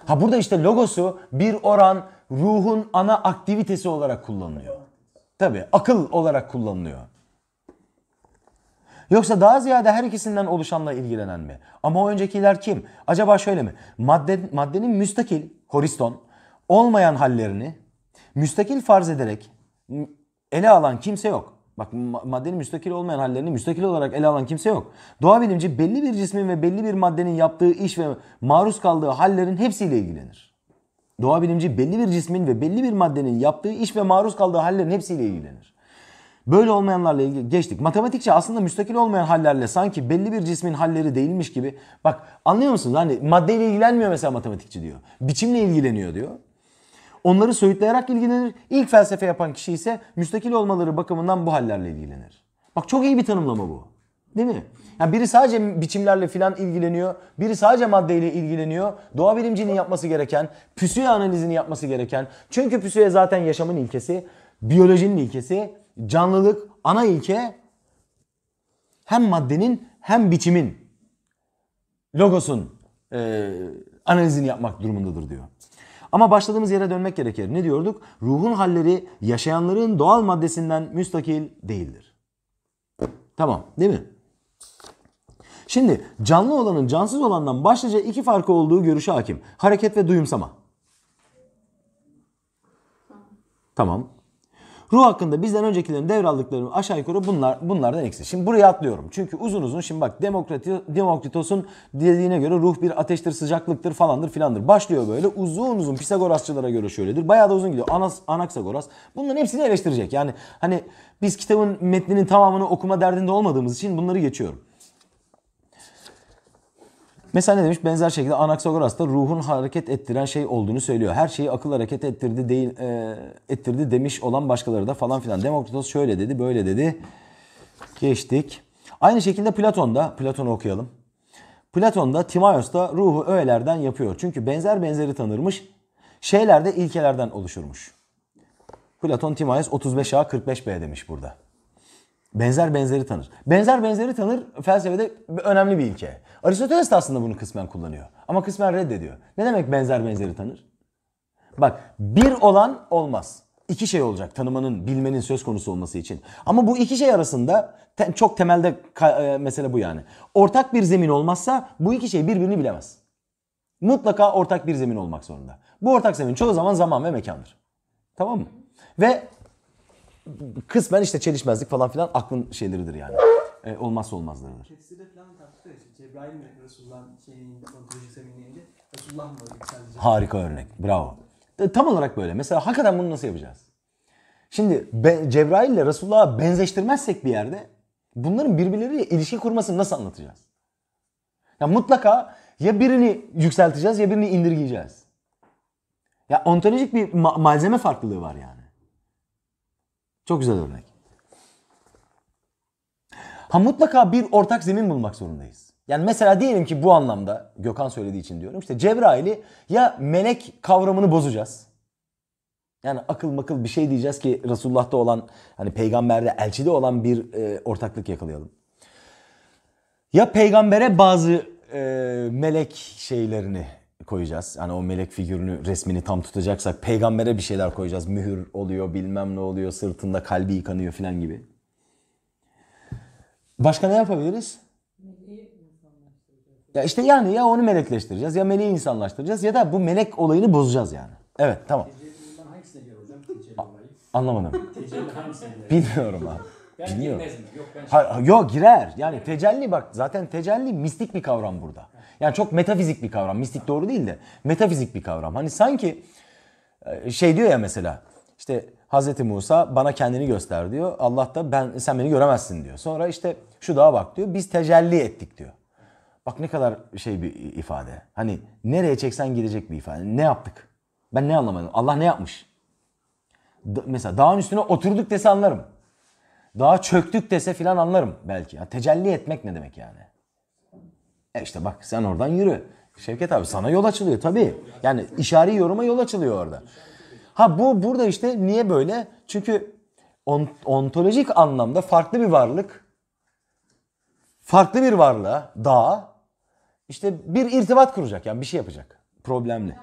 Ha burada işte logosu bir oran ruhun ana aktivitesi olarak kullanılıyor. Tabii akıl olarak kullanılıyor. Yoksa daha ziyade her ikisinden oluşanla ilgilenen mi? Ama o öncekiler kim? Acaba şöyle mi? Madde, maddenin müstakil, horiston, olmayan hallerini müstakil farz ederek ele alan kimse yok. Bak maddenin müstakil olmayan hallerini müstakil olarak ele alan kimse yok. Doğa bilimci belli bir cismin ve belli bir maddenin yaptığı iş ve maruz kaldığı hallerin hepsiyle ilgilenir. Doğa bilimci belli bir cismin ve belli bir maddenin yaptığı iş ve maruz kaldığı hallerin hepsiyle ilgilenir. Böyle olmayanlarla ilgili geçtik. Matematikçi aslında müstakil olmayan hallerle sanki belli bir cismin halleri değilmiş gibi. Bak anlıyor musunuz? Hani maddeyle ilgilenmiyor mesela matematikçi diyor. Biçimle ilgileniyor diyor onları söğütleyerek ilgilenir. İlk felsefe yapan kişi ise müstakil olmaları bakımından bu hallerle ilgilenir. Bak çok iyi bir tanımlama bu. Değil mi? Yani biri sadece biçimlerle filan ilgileniyor. Biri sadece maddeyle ilgileniyor. Doğa bilimcinin yapması gereken, püsüye analizini yapması gereken. Çünkü püsüye zaten yaşamın ilkesi, biyolojinin ilkesi, canlılık ana ilke hem maddenin hem biçimin logosun e, analizini yapmak durumundadır diyor. Ama başladığımız yere dönmek gerekir. Ne diyorduk? Ruhun halleri yaşayanların doğal maddesinden müstakil değildir. Tamam değil mi? Şimdi canlı olanın cansız olandan başlıca iki farkı olduğu görüşe hakim. Hareket ve duyumsama. Tamam. Ruh hakkında bizden öncekilerin devraldıkları aşağı yukarı bunlar bunlardan eksik. Şimdi buraya atlıyorum. Çünkü uzun uzun şimdi bak Demokrati, Demokritos'un dediğine göre ruh bir ateştir, sıcaklıktır falandır filandır. Başlıyor böyle uzun uzun Pisagorasçılara göre şöyledir. Bayağı da uzun gidiyor. Anas, Anaksagoras. Bunların hepsini eleştirecek. Yani hani biz kitabın metninin tamamını okuma derdinde olmadığımız için bunları geçiyorum. Mesela ne demiş? Benzer şekilde Anaxagoras da ruhun hareket ettiren şey olduğunu söylüyor. Her şeyi akıl hareket ettirdi değil e, ettirdi demiş olan başkaları da falan filan. Demokritos şöyle dedi, böyle dedi. Geçtik. Aynı şekilde Platon'da, Platon'u okuyalım. Platon'da Timaios da ruhu öğelerden yapıyor. Çünkü benzer benzeri tanırmış. Şeyler de ilkelerden oluşurmuş. Platon Timaios 35A 45B demiş burada. Benzer benzeri tanır. Benzer benzeri tanır felsefede önemli bir ilke. Aristoteles de aslında bunu kısmen kullanıyor. Ama kısmen reddediyor. Ne demek benzer benzeri tanır? Bak bir olan olmaz. İki şey olacak tanımanın, bilmenin söz konusu olması için. Ama bu iki şey arasında te- çok temelde e, mesele bu yani. Ortak bir zemin olmazsa bu iki şey birbirini bilemez. Mutlaka ortak bir zemin olmak zorunda. Bu ortak zemin çoğu zaman zaman ve mekandır. Tamam mı? Ve kısmen işte çelişmezlik falan filan aklın şeyleridir yani e, olmazsa olmazlarıdır. Tefsirde falan tartışıyor işte Cebrail mi Resulullah şeyin ontolojisi eminleyince Resulullah mı yükselecek? Harika örnek. Bravo. E, tam olarak böyle. Mesela hakikaten bunu nasıl yapacağız? Şimdi be, Cebrail ile Resulullah'ı benzeştirmezsek bir yerde bunların birbirleriyle ilişki kurmasını nasıl anlatacağız? Ya mutlaka ya birini yükselteceğiz ya birini indirgeyeceğiz. Ya ontolojik bir ma- malzeme farklılığı var yani. Çok güzel örnek. Ha mutlaka bir ortak zemin bulmak zorundayız. Yani mesela diyelim ki bu anlamda Gökhan söylediği için diyorum işte Cebrail'i ya melek kavramını bozacağız. Yani akıl makıl bir şey diyeceğiz ki Resulullah'ta olan hani peygamberde elçide olan bir e, ortaklık yakalayalım. Ya peygambere bazı e, melek şeylerini koyacağız. Yani o melek figürünü resmini tam tutacaksak peygambere bir şeyler koyacağız. Mühür oluyor bilmem ne oluyor sırtında kalbi yıkanıyor filan gibi. Başka ne yapabiliriz? Ya işte yani ya onu melekleştireceğiz ya meleği insanlaştıracağız ya da bu melek olayını bozacağız yani. Evet tamam. Anlamadım. Bilmiyorum abi. Bilmiyorum. Yok, yok girer. Yani tecelli bak zaten tecelli mistik bir kavram burada. Yani çok metafizik bir kavram. Mistik doğru değil de metafizik bir kavram. Hani sanki e, şey diyor ya mesela işte Hazreti Musa bana kendini göster diyor. Allah da ben sen beni göremezsin diyor. Sonra işte şu dağa bak diyor. Biz tecelli ettik diyor. Bak ne kadar şey bir ifade. Hani nereye çeksen gidecek bir ifade. Ne yaptık? Ben ne anlamadım? Allah ne yapmış? Da, mesela dağın üstüne oturduk dese anlarım. Dağa çöktük dese filan anlarım belki. Ya, tecelli etmek ne demek yani? E işte bak sen oradan yürü. Şevket abi sana yol açılıyor tabii. Yani işari yoruma yol açılıyor orada. Ha bu burada işte niye böyle? Çünkü ontolojik anlamda farklı bir varlık farklı bir varlığa, dağa işte bir irtibat kuracak yani bir şey yapacak. Problemli.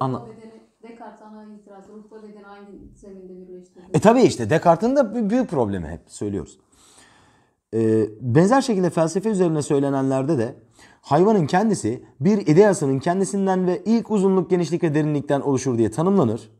Anla. E tabi işte Descartes'in de büyük problemi hep söylüyoruz. Ee, benzer şekilde felsefe üzerine söylenenlerde de hayvanın kendisi bir ideasının kendisinden ve ilk uzunluk, genişlik ve derinlikten oluşur diye tanımlanır.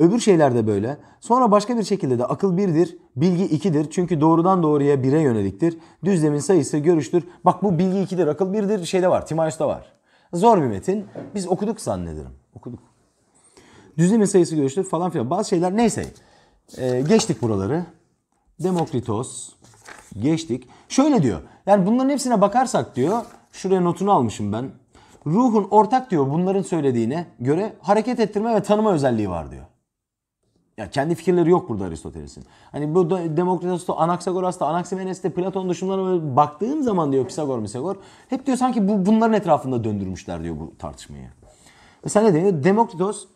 Öbür şeyler de böyle. Sonra başka bir şekilde de akıl birdir, bilgi ikidir. Çünkü doğrudan doğruya bire yöneliktir. Düzlemin sayısı görüştür. Bak bu bilgi ikidir, akıl birdir şeyde var, Timaeus'ta var. Zor bir metin. Biz okuduk zannederim. Okuduk. Düzlemin sayısı görüştür falan filan. Bazı şeyler neyse. Ee, geçtik buraları. Demokritos. Geçtik. Şöyle diyor. Yani bunların hepsine bakarsak diyor. Şuraya notunu almışım ben. Ruhun ortak diyor bunların söylediğine göre hareket ettirme ve tanıma özelliği var diyor. Ya kendi fikirleri yok burada Aristoteles'in. Hani bu Demokritos'ta, Anaksagoras'ta, Anaximenes'te, Platon düşüncelerine baktığım zaman diyor Pisagor, Misagor hep diyor sanki bu bunların etrafında döndürmüşler diyor bu tartışmayı. Mesela ne diyor? Demokritos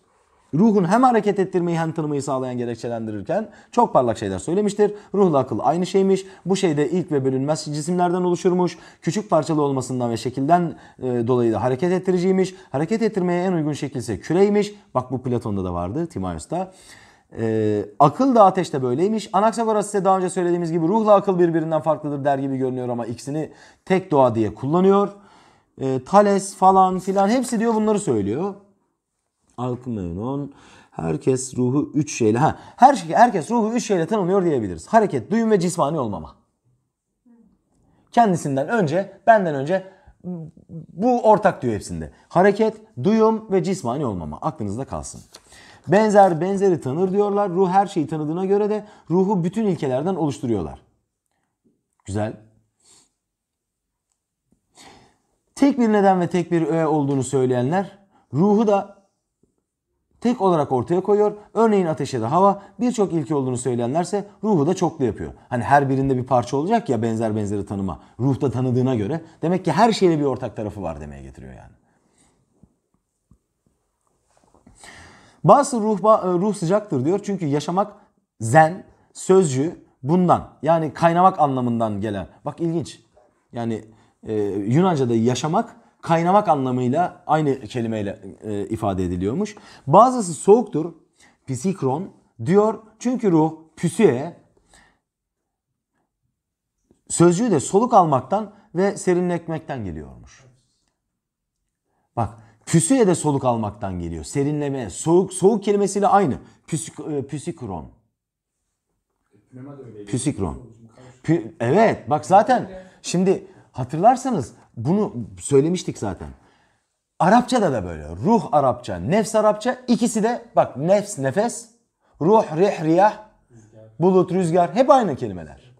ruhun hem hareket ettirmeyi hem tanımayı sağlayan gerekçelendirirken çok parlak şeyler söylemiştir. Ruhla akıl aynı şeymiş. Bu şeyde ilk ve bölünmez cisimlerden oluşurmuş. Küçük parçalı olmasından ve şekilden e, dolayı da hareket ettiriciymiş. Hareket ettirmeye en uygun şekil ise küreymiş. Bak bu Platon'da da vardı, Timaeus'ta. E, akıl da ateşte böyleymiş. Anaksagoras size daha önce söylediğimiz gibi ruhla akıl birbirinden farklıdır der gibi görünüyor ama ikisini tek doğa diye kullanıyor. E, Thales falan filan hepsi diyor bunları söylüyor. Alkmeon, Herkes ruhu üç şeyle, ha, her, şey, herkes ruhu üç şeyle tanınıyor diyebiliriz. Hareket, duyum ve cismani olmama. Kendisinden önce, benden önce bu ortak diyor hepsinde. Hareket, duyum ve cismani olmama. Aklınızda kalsın. Benzer benzeri tanır diyorlar. Ruh her şeyi tanıdığına göre de ruhu bütün ilkelerden oluşturuyorlar. Güzel. Tek bir neden ve tek bir öğe olduğunu söyleyenler ruhu da tek olarak ortaya koyuyor. Örneğin ateşe de hava birçok ilki olduğunu söyleyenlerse ruhu da çoklu yapıyor. Hani her birinde bir parça olacak ya benzer benzeri tanıma. ruhta tanıdığına göre demek ki her şeyle bir ortak tarafı var demeye getiriyor yani. Bazı ruh, e, ruh sıcaktır diyor çünkü yaşamak zen sözcü bundan yani kaynamak anlamından gelen. Bak ilginç yani e, Yunanca'da yaşamak kaynamak anlamıyla aynı kelimeyle e, ifade ediliyormuş. Bazısı soğuktur, pisikron diyor çünkü ruh püsüye sözcüğü de soluk almaktan ve serinletmekten geliyormuş. Bak püsüye de soluk almaktan geliyor. Serinleme, soğuk, soğuk kelimesiyle aynı. Püsik, e, püsikron. Püsikron. Pü, evet bak zaten şimdi hatırlarsanız bunu söylemiştik zaten. Arapça da da böyle. Ruh Arapça, nefs Arapça. ikisi de bak nefs nefes, ruh rih riyah, bulut rüzgar hep aynı kelimeler.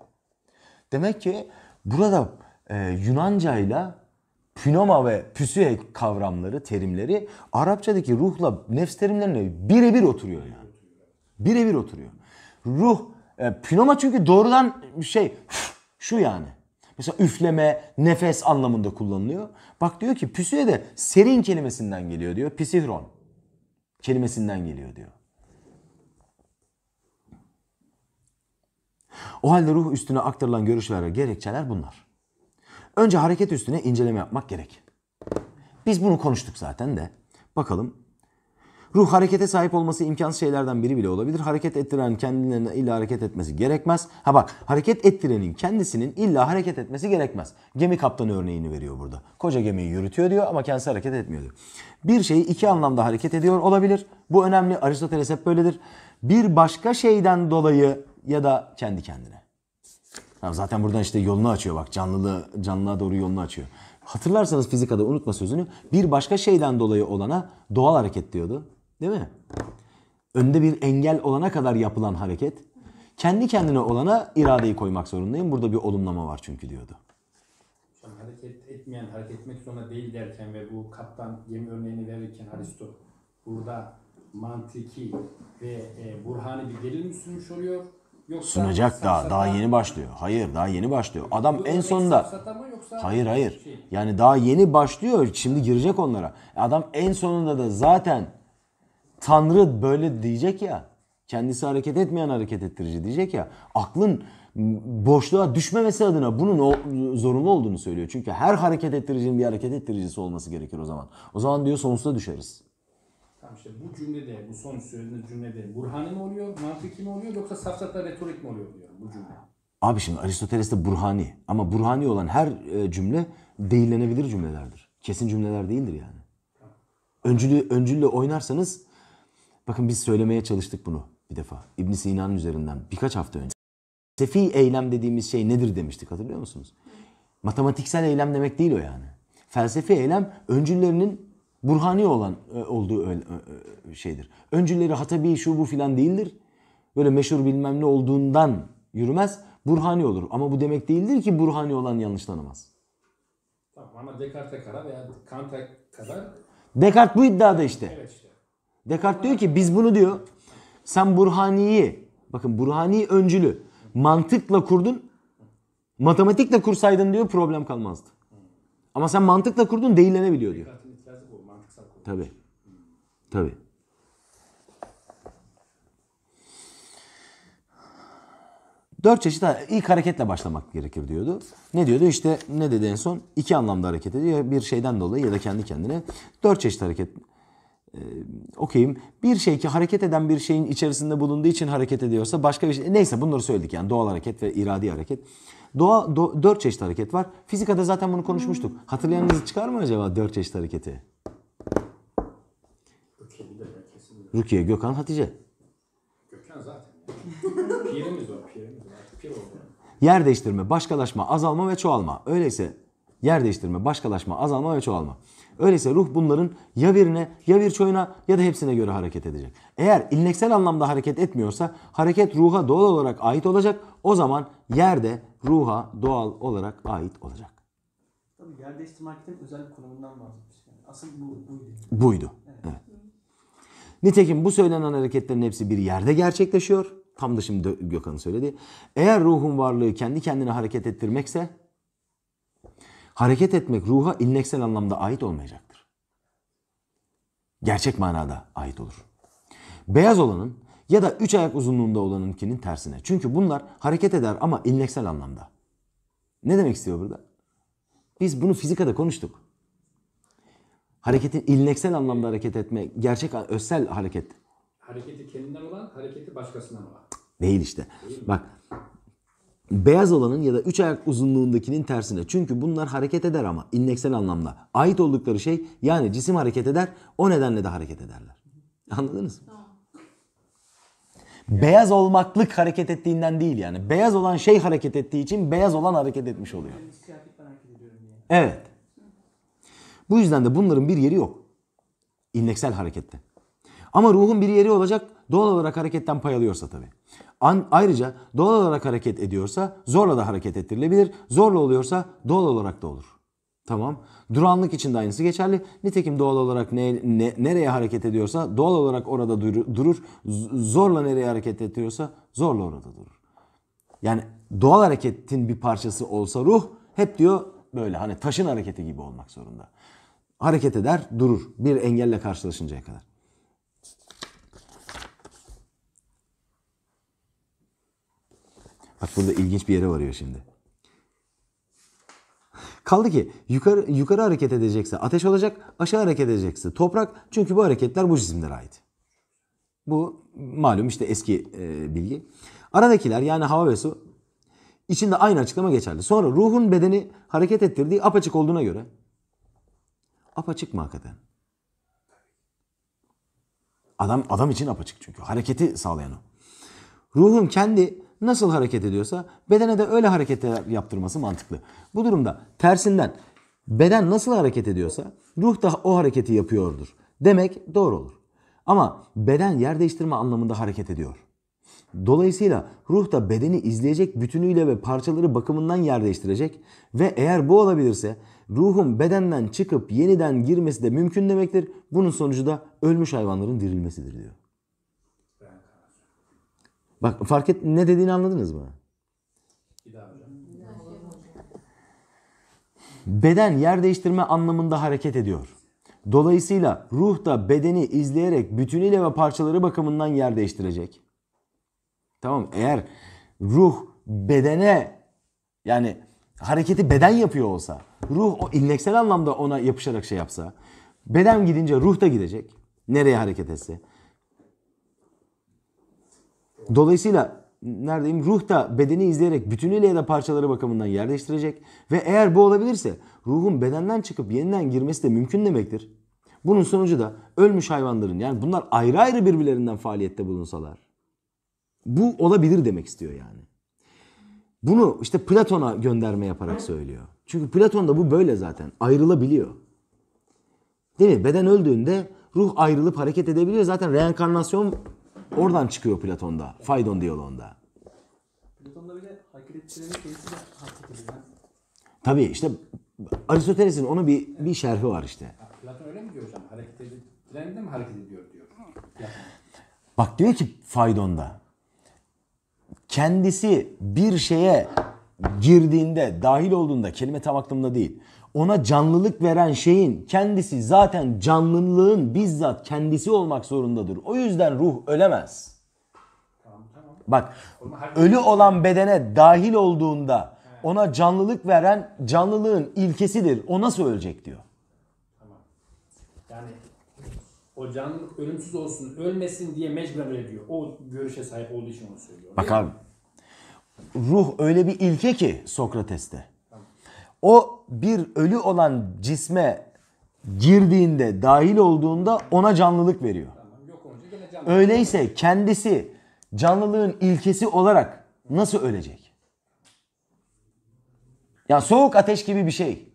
Demek ki burada e, Yunanca ile pünoma ve püsühe kavramları, terimleri Arapçadaki ruhla nefs terimlerine birebir oturuyor yani. Birebir oturuyor. Ruh, e, pünoma çünkü doğrudan şey şu yani. Mesela üfleme, nefes anlamında kullanılıyor. Bak diyor ki püsüye de serin kelimesinden geliyor diyor. Pisihron kelimesinden geliyor diyor. O halde ruh üstüne aktarılan görüşler ve gerekçeler bunlar. Önce hareket üstüne inceleme yapmak gerek. Biz bunu konuştuk zaten de. Bakalım Ruh harekete sahip olması imkansız şeylerden biri bile olabilir. Hareket ettiren kendilerine illa hareket etmesi gerekmez. Ha bak hareket ettirenin kendisinin illa hareket etmesi gerekmez. Gemi kaptanı örneğini veriyor burada. Koca gemiyi yürütüyor diyor ama kendisi hareket etmiyor diyor. Bir şeyi iki anlamda hareket ediyor olabilir. Bu önemli. Aristoteles hep böyledir. Bir başka şeyden dolayı ya da kendi kendine. Ya zaten buradan işte yolunu açıyor bak canlılığı, canlılığa doğru yolunu açıyor. Hatırlarsanız fizikada unutma sözünü bir başka şeyden dolayı olana doğal hareket diyordu. Değil mi? Önde bir engel olana kadar yapılan hareket kendi kendine olana iradeyi koymak zorundayım. Burada bir olumlama var çünkü diyordu. hareket etmeyen hareket etmek zorunda değil derken ve bu kaptan gemi örneğini verirken Aristo burada mantıki ve e, burhani bir delil mi sunmuş oluyor? Yoksa sunacak daha daha yeni başlıyor. Hayır daha yeni başlıyor. Adam en sonunda Hayır hayır. Şey. Yani daha yeni başlıyor. Şimdi girecek onlara. Adam en sonunda da zaten Tanrı böyle diyecek ya. Kendisi hareket etmeyen hareket ettirici diyecek ya. Aklın boşluğa düşmemesi adına bunun o zorunlu olduğunu söylüyor. Çünkü her hareket ettiricinin bir hareket ettiricisi olması gerekir o zaman. O zaman diyor sonsuza düşeriz. Tamam işte bu cümlede, bu son söylediğiniz cümlede burhani mi oluyor, mantıki mi oluyor yoksa safsata retorik mi oluyor diyor bu cümle. Abi şimdi Aristoteles'te burhani ama burhani olan her e, cümle değillenebilir cümlelerdir. Kesin cümleler değildir yani. Öncülü, öncülle oynarsanız Bakın biz söylemeye çalıştık bunu bir defa. İbn Sina'nın üzerinden birkaç hafta önce. Sefi eylem dediğimiz şey nedir demiştik hatırlıyor musunuz? Matematiksel eylem demek değil o yani. Felsefi eylem öncülerinin burhani olan e, olduğu öyle, e, e, şeydir. Öncülleri hatabi şu bu filan değildir. Böyle meşhur bilmem ne olduğundan yürümez. Burhani olur. Ama bu demek değildir ki burhani olan yanlışlanamaz. Tamam ama Descartes'e kadar veya Kant'a kadar... Descartes bu iddiada işte. Evet işte. Descartes diyor ki biz bunu diyor sen Burhani'yi bakın Burhani öncülü mantıkla kurdun matematikle kursaydın diyor problem kalmazdı. Ama sen mantıkla kurdun değillenebiliyor diyor. Tabi. Tabi. Dört çeşit ilk hareketle başlamak gerekir diyordu. Ne diyordu? İşte ne dedi en son? İki anlamda hareket ediyor. Bir şeyden dolayı ya da kendi kendine. Dört çeşit hareket e, okeyim. Bir şey ki hareket eden bir şeyin içerisinde bulunduğu için hareket ediyorsa başka bir şey. Neyse bunları söyledik yani doğal hareket ve iradi hareket. Doğa do, dört çeşit hareket var. Fizikada zaten bunu konuşmuştuk. Hatırlayanınız çıkar mı acaba dört çeşit hareketi? Rukiye, Gökhan, Hatice. Gökhan zaten. Pirimiz o, pirimiz o. Pir Yer değiştirme, başkalaşma, azalma ve çoğalma. Öyleyse yer değiştirme, başkalaşma, azalma ve çoğalma. Öyleyse ruh bunların ya birine ya bir çoğuna ya da hepsine göre hareket edecek. Eğer ilneksel anlamda hareket etmiyorsa hareket ruha doğal olarak ait olacak. O zaman yerde ruha doğal olarak ait olacak. Tabii yerde değiştirme özel konumundan bahsetmiş. asıl bu, buydu. Buydu. Evet. evet. Nitekim bu söylenen hareketlerin hepsi bir yerde gerçekleşiyor. Tam da şimdi Gökhan'ın söyledi. Eğer ruhun varlığı kendi kendine hareket ettirmekse hareket etmek ruha inleksel anlamda ait olmayacaktır. Gerçek manada ait olur. Beyaz olanın ya da üç ayak uzunluğunda olanınkinin tersine. Çünkü bunlar hareket eder ama inleksel anlamda. Ne demek istiyor burada? Biz bunu fizikada konuştuk. Hareketin inleksel anlamda hareket etme, gerçek özsel hareket. Hareketi kendinden olan, hareketi başkasından olan. Değil işte. Değil Bak beyaz olanın ya da üç ayak uzunluğundakinin tersine. Çünkü bunlar hareket eder ama indeksel anlamda. Ait oldukları şey yani cisim hareket eder o nedenle de hareket ederler. Anladınız mı? Beyaz olmaklık hareket ettiğinden değil yani. Beyaz olan şey hareket ettiği için beyaz olan hareket etmiş oluyor. Evet. Bu yüzden de bunların bir yeri yok. İndeksel harekette. Ama ruhun bir yeri olacak doğal olarak hareketten pay alıyorsa tabii. Ayrıca doğal olarak hareket ediyorsa zorla da hareket ettirilebilir. Zorla oluyorsa doğal olarak da olur. Tamam. Duranlık için de aynısı geçerli. Nitekim doğal olarak ne, ne, nereye hareket ediyorsa doğal olarak orada dur, durur. Zorla nereye hareket ettiriyorsa zorla orada durur. Yani doğal hareketin bir parçası olsa ruh hep diyor böyle hani taşın hareketi gibi olmak zorunda. Hareket eder durur bir engelle karşılaşıncaya kadar. Bak burada ilginç bir yere varıyor şimdi. Kaldı ki yukarı, yukarı hareket edecekse ateş olacak, aşağı hareket edecekse toprak. Çünkü bu hareketler bu cisimlere ait. Bu malum işte eski e, bilgi. Aradakiler yani hava ve su içinde aynı açıklama geçerli. Sonra ruhun bedeni hareket ettirdiği apaçık olduğuna göre apaçık mı hakikaten? Adam adam için apaçık çünkü. Hareketi sağlayan o. Ruhun kendi nasıl hareket ediyorsa bedene de öyle hareket yaptırması mantıklı. Bu durumda tersinden beden nasıl hareket ediyorsa ruh da o hareketi yapıyordur. Demek doğru olur. Ama beden yer değiştirme anlamında hareket ediyor. Dolayısıyla ruh da bedeni izleyecek bütünüyle ve parçaları bakımından yer değiştirecek ve eğer bu olabilirse ruhun bedenden çıkıp yeniden girmesi de mümkün demektir. Bunun sonucu da ölmüş hayvanların dirilmesidir diyor. Bak fark et ne dediğini anladınız mı? Beden yer değiştirme anlamında hareket ediyor. Dolayısıyla ruh da bedeni izleyerek bütünüyle ve parçaları bakımından yer değiştirecek. Tamam eğer ruh bedene yani hareketi beden yapıyor olsa, ruh o inleksel anlamda ona yapışarak şey yapsa, beden gidince ruh da gidecek. Nereye hareket etse. Dolayısıyla neredeyim? Ruh da bedeni izleyerek bütünüyle ya da parçaları bakımından yerleştirecek ve eğer bu olabilirse ruhun bedenden çıkıp yeniden girmesi de mümkün demektir. Bunun sonucu da ölmüş hayvanların yani bunlar ayrı ayrı birbirlerinden faaliyette bulunsalar bu olabilir demek istiyor yani. Bunu işte Platon'a gönderme yaparak söylüyor. Çünkü Platon'da bu böyle zaten. Ayrılabiliyor. Değil mi? Beden öldüğünde ruh ayrılıp hareket edebiliyor. Zaten reenkarnasyon Oradan çıkıyor Platon'da, Faydon diyaloğunda. Platon'da bile hareketçilerin keyfi de hareketidir. Tabii işte Aristoteles'in ona bir bir şerhi var işte. Platon öyle mi diyor hocam? Hareket edilen de mi hareket ediyor diyor. Bak diyor ki Faydon'da kendisi bir şeye girdiğinde, dahil olduğunda, kelime tam aklımda değil ona canlılık veren şeyin kendisi zaten canlılığın bizzat kendisi olmak zorundadır. O yüzden ruh ölemez. Bak ölü olan bedene dahil olduğunda ona canlılık veren canlılığın ilkesidir. O nasıl ölecek diyor. Yani o can ölümsüz olsun, ölmesin diye mecburen öyle diyor. O görüşe sahip olduğu için onu söylüyor. Bak abi. Ruh öyle bir ilke ki Sokrates'te o bir ölü olan cisme girdiğinde, dahil olduğunda ona canlılık veriyor. Öyleyse kendisi canlılığın ilkesi olarak nasıl ölecek? Yani soğuk ateş gibi bir şey.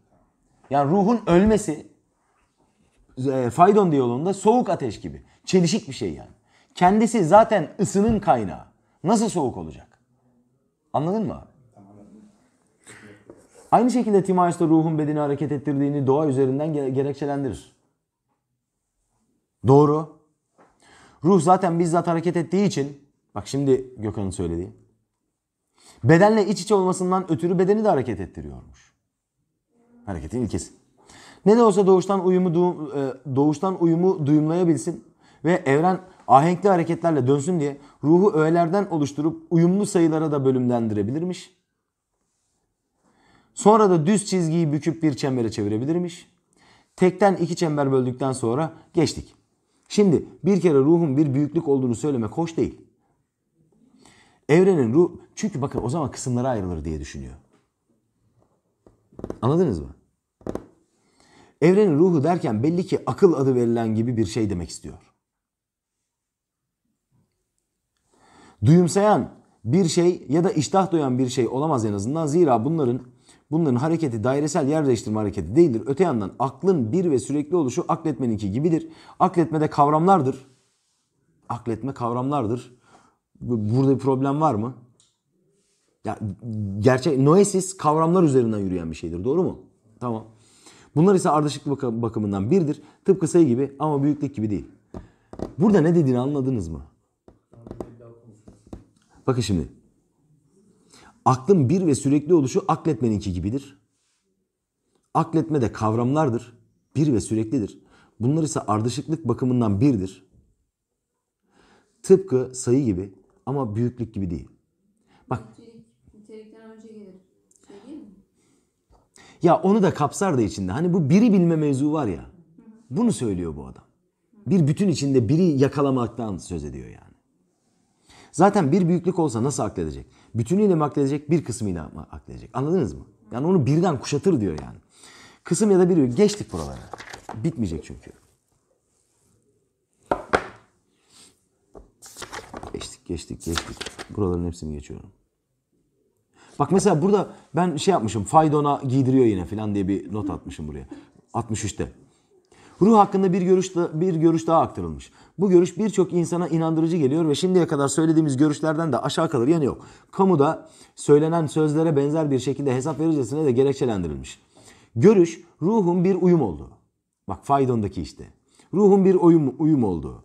Yani ruhun ölmesi e, Faydon diyaloğunda soğuk ateş gibi. Çelişik bir şey yani. Kendisi zaten ısının kaynağı. Nasıl soğuk olacak? Anladın mı? Aynı şekilde Timaeus da ruhun bedeni hareket ettirdiğini doğa üzerinden gerekçelendirir. Doğru. Ruh zaten bizzat hareket ettiği için bak şimdi Gökhan'ın söylediği. Bedenle iç içe olmasından ötürü bedeni de hareket ettiriyormuş. Hareketin ilkesi. Ne de olsa doğuştan uyumu e, doğuştan uyumu duyumlayabilsin ve evren ahenkli hareketlerle dönsün diye ruhu öğelerden oluşturup uyumlu sayılara da bölümlendirebilirmiş. Sonra da düz çizgiyi büküp bir çembere çevirebilirmiş. Tekten iki çember böldükten sonra geçtik. Şimdi bir kere ruhun bir büyüklük olduğunu söylemek hoş değil. Evrenin ruh... Çünkü bakın o zaman kısımlara ayrılır diye düşünüyor. Anladınız mı? Evrenin ruhu derken belli ki akıl adı verilen gibi bir şey demek istiyor. Duyumsayan bir şey ya da iştah duyan bir şey olamaz en azından. Zira bunların Bunların hareketi dairesel yer değiştirme hareketi değildir. Öte yandan aklın bir ve sürekli oluşu akletmeninki gibidir. Akletmede kavramlardır. Akletme kavramlardır. Burada bir problem var mı? Ya gerçek noesis kavramlar üzerinden yürüyen bir şeydir. Doğru mu? Tamam. Bunlar ise ardışıklık bakımından birdir. Tıpkı sayı gibi ama büyüklük gibi değil. Burada ne dediğini anladınız mı? Bakın şimdi. Aklın bir ve sürekli oluşu akletmeninki gibidir. Akletme de kavramlardır. Bir ve süreklidir. Bunlar ise ardışıklık bakımından birdir. Tıpkı sayı gibi ama büyüklük gibi değil. Bak. Nitelikten önce gelir. Şey ya onu da kapsar da içinde. Hani bu biri bilme mevzu var ya. Bunu söylüyor bu adam. Bir bütün içinde biri yakalamaktan söz ediyor yani. Zaten bir büyüklük olsa nasıl akledecek? bütünüyle mi akledecek, bir kısmıyla mı akledecek? Anladınız mı? Yani onu birden kuşatır diyor yani. Kısım ya da bir geçtik buralara. Bitmeyecek çünkü. Geçtik, geçtik, geçtik. Buraların hepsini geçiyorum. Bak mesela burada ben şey yapmışım. Faydona giydiriyor yine falan diye bir not atmışım buraya. 63'te. Ruh hakkında bir görüş, bir görüş daha aktarılmış. Bu görüş birçok insana inandırıcı geliyor ve şimdiye kadar söylediğimiz görüşlerden de aşağı kalır yanı yok. Kamuda söylenen sözlere benzer bir şekilde hesap vericesine de gerekçelendirilmiş. Görüş ruhun bir uyum oldu. Bak Faydon'daki işte. Ruhun bir uyum, uyum oldu.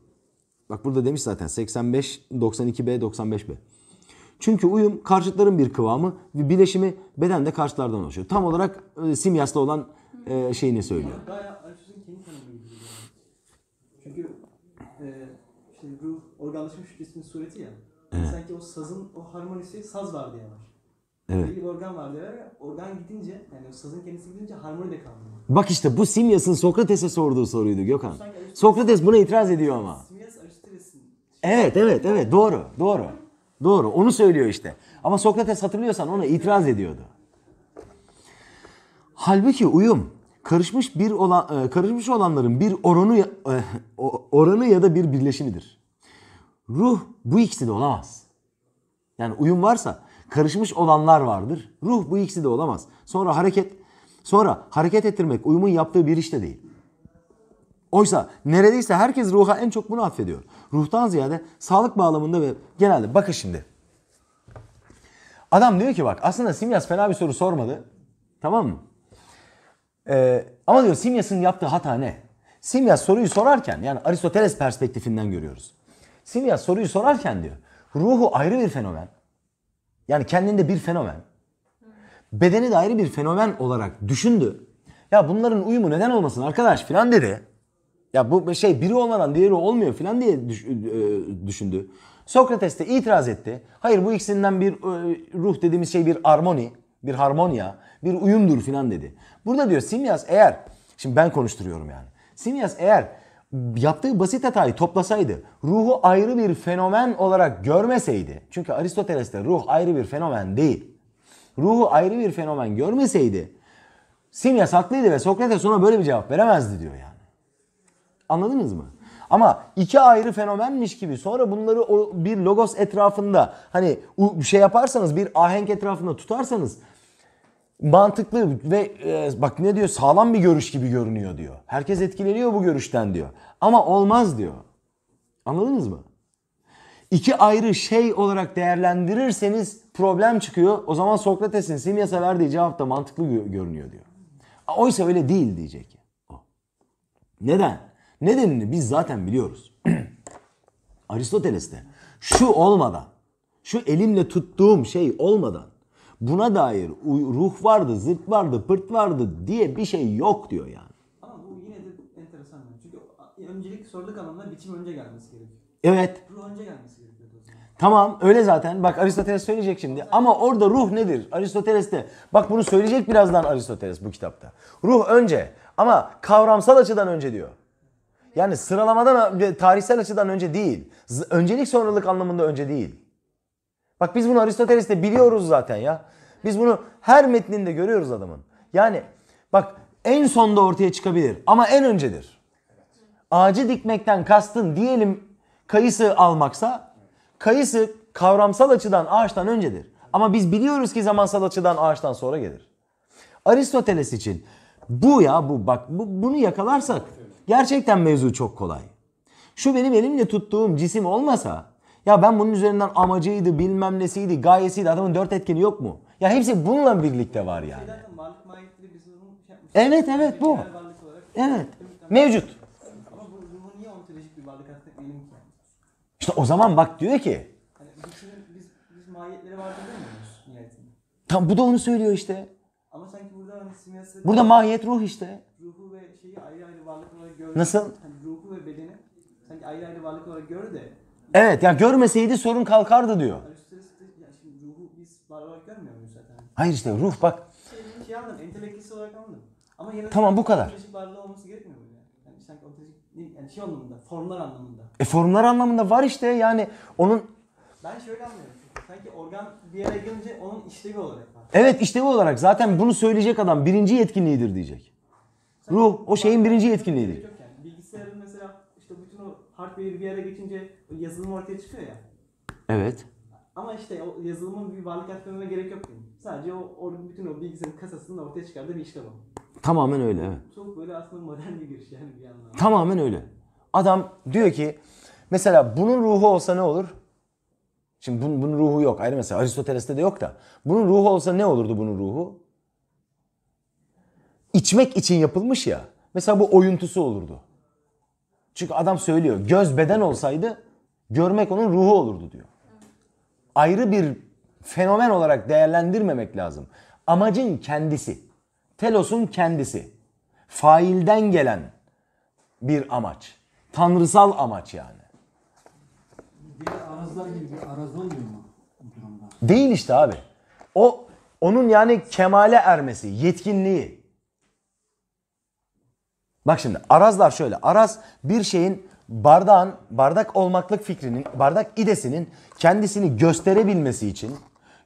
Bak burada demiş zaten 85, 92B, 95B. Çünkü uyum karşıtların bir kıvamı ve bileşimi bedende karşıtlardan oluşuyor. Tam olarak e, simyaslı olan e, şeyini söylüyor. Bayağı şey, ruh organlaşmış cismin sureti ya. Evet. Sanki o sazın o harmonisi saz var diye var. Evet. Belli bir organ var diyorlar ya, organ gidince yani o sazın kendisi gidince harmoni de kalmıyor. Bak işte bu Simyas'ın Sokrates'e sorduğu soruydu Gökhan. Sokrates buna itiraz ediyor ama. Evet evet evet doğru doğru. Doğru onu söylüyor işte. Ama Sokrates hatırlıyorsan ona itiraz ediyordu. Halbuki uyum karışmış bir olan e, karışmış olanların bir oranı e, oranı ya da bir birleşimidir. Ruh bu ikisi de olamaz. Yani uyum varsa karışmış olanlar vardır. Ruh bu ikisi de olamaz. Sonra hareket sonra hareket ettirmek uyumun yaptığı bir iş de değil. Oysa neredeyse herkes ruha en çok bunu affediyor. Ruhtan ziyade sağlık bağlamında ve genelde bakın şimdi. Adam diyor ki bak aslında Simyas fena bir soru sormadı. Tamam mı? Ee, ama diyor Simyas'ın yaptığı hata ne? Simyas soruyu sorarken yani Aristoteles perspektifinden görüyoruz. Simyas soruyu sorarken diyor ruhu ayrı bir fenomen. Yani kendinde bir fenomen. Bedeni de ayrı bir fenomen olarak düşündü. Ya bunların uyumu neden olmasın arkadaş filan dedi. Ya bu şey biri olmadan diğeri olmuyor filan diye e, düşündü. Sokrates de itiraz etti. Hayır bu ikisinden bir e, ruh dediğimiz şey bir armoni, bir harmonia bir uyumdur filan dedi. Burada diyor Simyas eğer, şimdi ben konuşturuyorum yani. Simyas eğer yaptığı basit hatayı toplasaydı, ruhu ayrı bir fenomen olarak görmeseydi, çünkü Aristoteles'te ruh ayrı bir fenomen değil, ruhu ayrı bir fenomen görmeseydi, Simyas haklıydı ve Sokrates ona böyle bir cevap veremezdi diyor yani. Anladınız mı? Ama iki ayrı fenomenmiş gibi sonra bunları o bir logos etrafında hani bir şey yaparsanız bir ahenk etrafında tutarsanız mantıklı ve e, bak ne diyor sağlam bir görüş gibi görünüyor diyor. Herkes etkileniyor bu görüşten diyor. Ama olmaz diyor. Anladınız mı? İki ayrı şey olarak değerlendirirseniz problem çıkıyor. O zaman Sokrates'in Simyas'a verdiği cevap da mantıklı görünüyor diyor. Oysa öyle değil diyecek. Neden? Nedenini biz zaten biliyoruz. Aristoteles'te şu olmadan, şu elimle tuttuğum şey olmadan Buna dair ruh vardı, zırt vardı, pırt vardı diye bir şey yok diyor yani. Ama bu yine de enteresan. Çünkü öncelik sorduk anlamda biçim önce gelmesi gerekiyor. Evet. Ruh önce gelmesi gerekiyor. Tamam öyle zaten. Bak Aristoteles söyleyecek şimdi. Ama orada ruh nedir? Aristoteles'te. Bak bunu söyleyecek birazdan Aristoteles bu kitapta. Ruh önce ama kavramsal açıdan önce diyor. Yani sıralamadan tarihsel açıdan önce değil. Öncelik sonralık anlamında önce değil. Bak biz bunu Aristoteles'te biliyoruz zaten ya. Biz bunu her metninde görüyoruz adamın. Yani bak en sonda ortaya çıkabilir ama en öncedir. Ağacı dikmekten kastın diyelim kayısı almaksa kayısı kavramsal açıdan ağaçtan öncedir. Ama biz biliyoruz ki zamansal açıdan ağaçtan sonra gelir. Aristoteles için bu ya bu bak bu, bunu yakalarsak gerçekten mevzu çok kolay. Şu benim elimle tuttuğum cisim olmasa ya ben bunun üzerinden amacıydı, bilmem nesiydi, gayesiydi. Adamın dört etkeni yok mu? Ya hepsi bununla birlikte var yani. Şey evet evet bu. Evet. Mevcut. İşte o zaman bak diyor ki. Hani Tam bu da onu söylüyor işte. Ama sanki burada hani Burada mahiyet ruh işte. Ruhu ve şeyi ayrı ayrı varlık olarak gördü. Nasıl? Hani ruhu ve bedeni sanki ayrı ayrı varlık olarak gördü de Evet ya görmeseydi sorun kalkardı diyor. Hani Hayır işte ruh bak. Şey anladım, Ama yine tamam bu kadar. Yani, şey anlamında, formlar anlamında. E formlar anlamında var işte yani onun... Ben şöyle anlıyorum. Sanki organ bir yere gelince onun işlevi olarak var. Evet işlevi olarak zaten bunu söyleyecek adam birinci yetkinliğidir diyecek. Sanki Ruh o şeyin birinci yetkinliğidir. Yani. Bilgisayarın mesela işte bütün o hardware bir yere geçince yazılım ortaya çıkıyor ya. Evet. Ama işte o yazılımın bir varlık atmamına gerek yok benim. Sadece o, o bütün o bilgisayarın kasasının ortaya çıkardığı bir işlem o. Tamamen öyle Çok böyle aslında modern bir giriş yani bir yandan. Tamamen öyle. Adam diyor ki mesela bunun ruhu olsa ne olur? Şimdi bunun, bunun ruhu yok. Ayrı mesela Aristoteles'te de yok da. Bunun ruhu olsa ne olurdu bunun ruhu? İçmek için yapılmış ya. Mesela bu oyuntusu olurdu. Çünkü adam söylüyor. Göz beden olsaydı görmek onun ruhu olurdu diyor. Ayrı bir fenomen olarak değerlendirmemek lazım. Amacın kendisi. Telos'un kendisi. Failden gelen bir amaç. Tanrısal amaç yani. Diğer arazlar gibi araz olmuyor mu bu durumda? Değil işte abi. O onun yani kemale ermesi, yetkinliği. Bak şimdi arazlar şöyle. Araz bir şeyin bardağın, bardak olmaklık fikrinin, bardak idesinin kendisini gösterebilmesi için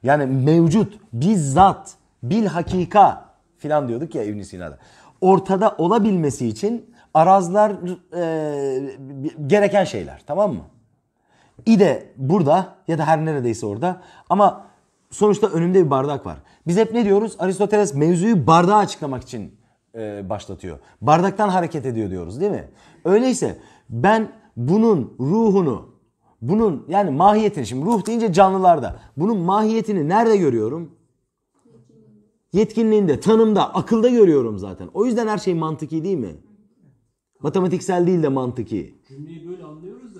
yani mevcut, bizzat, bil hakika filan diyorduk ya ibn Sina'da. Ortada olabilmesi için arazlar e, gereken şeyler tamam mı? İde burada ya da her neredeyse orada ama sonuçta önümde bir bardak var. Biz hep ne diyoruz? Aristoteles mevzuyu bardağa açıklamak için e, başlatıyor. Bardaktan hareket ediyor diyoruz değil mi? Öyleyse ben bunun ruhunu, bunun yani mahiyetini şimdi ruh deyince canlılarda bunun mahiyetini nerede görüyorum? Yetkinliğinde, tanımda, akılda görüyorum zaten. O yüzden her şey mantıki değil mi? Matematiksel değil de mantıki. Cümleyi böyle anlıyoruz da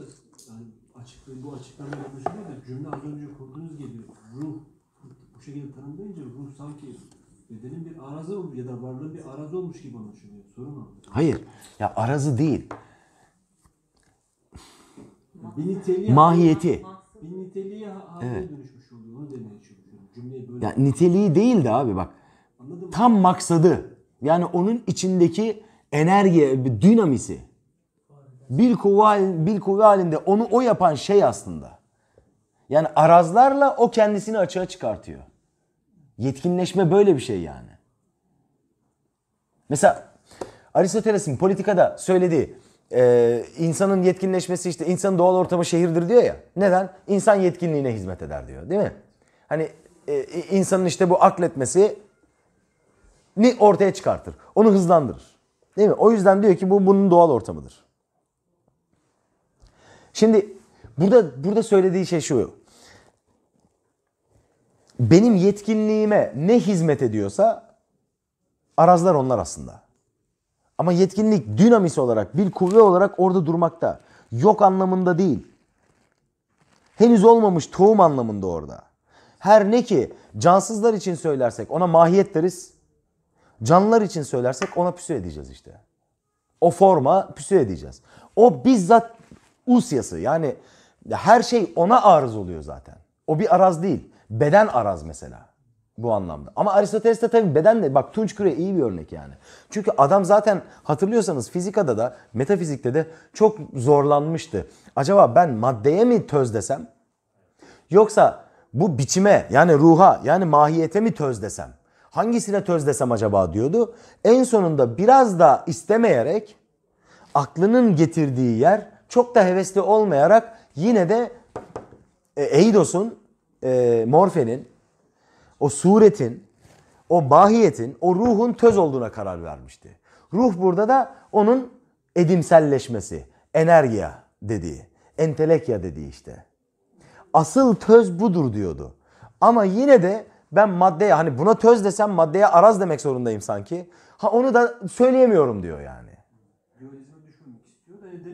yani açıklığı bu açıklama yapmış da cümle az önce kurduğunuz gibi ruh bu şekilde tanımlayınca ruh sanki bedenin bir arazı ya da varlığın bir arazı olmuş gibi anlaşılıyor. Sorun mu? Hayır. Ya arazı değil mahiyeti. Bir niteliği haline evet. dönüşmüş oluyor. Onu demeye çalışıyorum. Cümleyi böyle... Ya, niteliği değil de abi bak. Anladım. Tam maksadı. Yani onun içindeki enerji, dinamisi. Bir kuvve, bir kuvve halinde onu o yapan şey aslında. Yani arazlarla o kendisini açığa çıkartıyor. Yetkinleşme böyle bir şey yani. Mesela Aristoteles'in politikada söylediği e, insanın yetkinleşmesi işte insanın doğal ortamı şehirdir diyor ya. Neden? İnsan yetkinliğine hizmet eder diyor değil mi? Hani e, e, insanın işte bu akletmesi ni ortaya çıkartır. Onu hızlandırır. Değil mi? O yüzden diyor ki bu bunun doğal ortamıdır. Şimdi burada burada söylediği şey şu. Benim yetkinliğime ne hizmet ediyorsa arazlar onlar aslında. Ama yetkinlik dinamis olarak bir kuvve olarak orada durmakta. Yok anlamında değil. Henüz olmamış tohum anlamında orada. Her ne ki cansızlar için söylersek ona mahiyet deriz. Canlılar için söylersek ona püsü edeceğiz işte. O forma püsü edeceğiz. O bizzat usyası yani her şey ona arız oluyor zaten. O bir araz değil. Beden araz mesela bu anlamda. Ama Aristoteles de tabii beden de bak Tunç Küre iyi bir örnek yani. Çünkü adam zaten hatırlıyorsanız fizikada da metafizikte de çok zorlanmıştı. Acaba ben maddeye mi töz desem? Yoksa bu biçime yani ruha yani mahiyete mi töz desem? Hangisine töz desem acaba diyordu. En sonunda biraz da istemeyerek aklının getirdiği yer çok da hevesli olmayarak yine de e, Eidos'un, e, Morfe'nin o suretin, o bahiyetin, o ruhun töz olduğuna karar vermişti. Ruh burada da onun edimselleşmesi, enerjiya dediği, entelekya dediği işte. Asıl töz budur diyordu. Ama yine de ben maddeye hani buna töz desem maddeye araz demek zorundayım sanki. Ha onu da söyleyemiyorum diyor yani.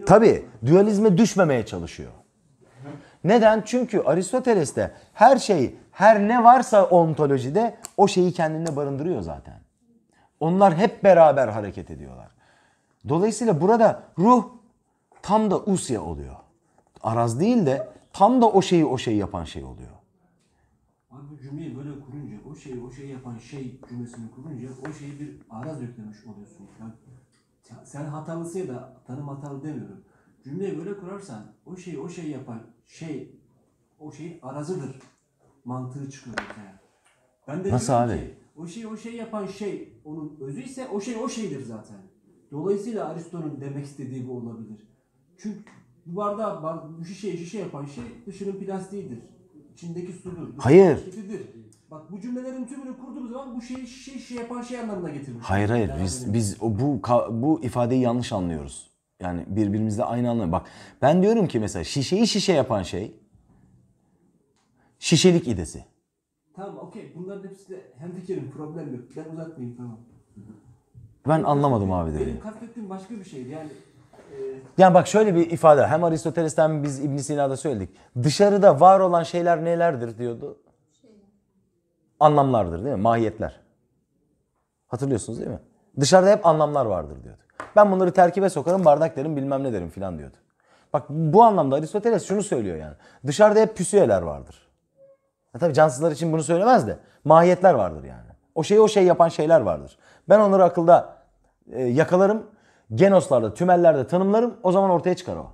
E, Tabi dualizme düşmemeye çalışıyor. Neden? Çünkü Aristoteles'te her şey, her ne varsa ontolojide o şeyi kendinde barındırıyor zaten. Onlar hep beraber hareket ediyorlar. Dolayısıyla burada ruh tam da usya oluyor. Araz değil de tam da o şeyi o şeyi yapan şey oluyor. Abi bu cümleyi böyle kurunca o şeyi o şeyi yapan şey cümlesini kurunca o şeyi bir araz yüklemiş oluyorsun. Yani sen hatalısıya da tanım hatalı demiyorum. Cümleyi böyle kurarsan o şey o şey yapar. Şey o şey arazıdır. Mantığı çıkıyor ortaya. Ben de Nasıl abi? Ki, o şey o şey yapan şey onun özü ise o şey o şeydir zaten. Dolayısıyla Aristo'nun demek istediği bu olabilir. Çünkü bu bardağı, bardağı şişe şişe yapan şey dışının plastiğidir. İçindeki sudur. Hayır. Şişidir. Bak bu cümlelerin tümünü kurduğumuz zaman bu şeyi şişe şişe yapan şey anlamına getirmiş. Hayır hayır yani biz, biz bu bu ifadeyi yanlış anlıyoruz. Yani birbirimizle aynı anlamda. Bak ben diyorum ki mesela şişeyi şişe yapan şey şişelik idesi. Tamam okey bunların hepsi de hem fikirim problem yok. Ben uzatmayayım tamam. Ben anlamadım abi dedi. Benim kastettiğim başka bir şeydi yani. e, Yani bak şöyle bir ifade hem Aristoteles'ten biz İbn Sina'da söyledik. Dışarıda var olan şeyler nelerdir diyordu. Şey. Anlamlardır değil mi? Mahiyetler. Hatırlıyorsunuz değil mi? Dışarıda hep anlamlar vardır diyordu. Ben bunları terkibe sokarım, bardak derim, bilmem ne derim filan diyordu. Bak bu anlamda Aristoteles şunu söylüyor yani. Dışarıda hep püsüyeler vardır. Ya tabii cansızlar için bunu söylemez de mahiyetler vardır yani. O şeyi o şey yapan şeyler vardır. Ben onları akılda e, yakalarım, genoslarda, tümellerde tanımlarım. O zaman ortaya çıkar o.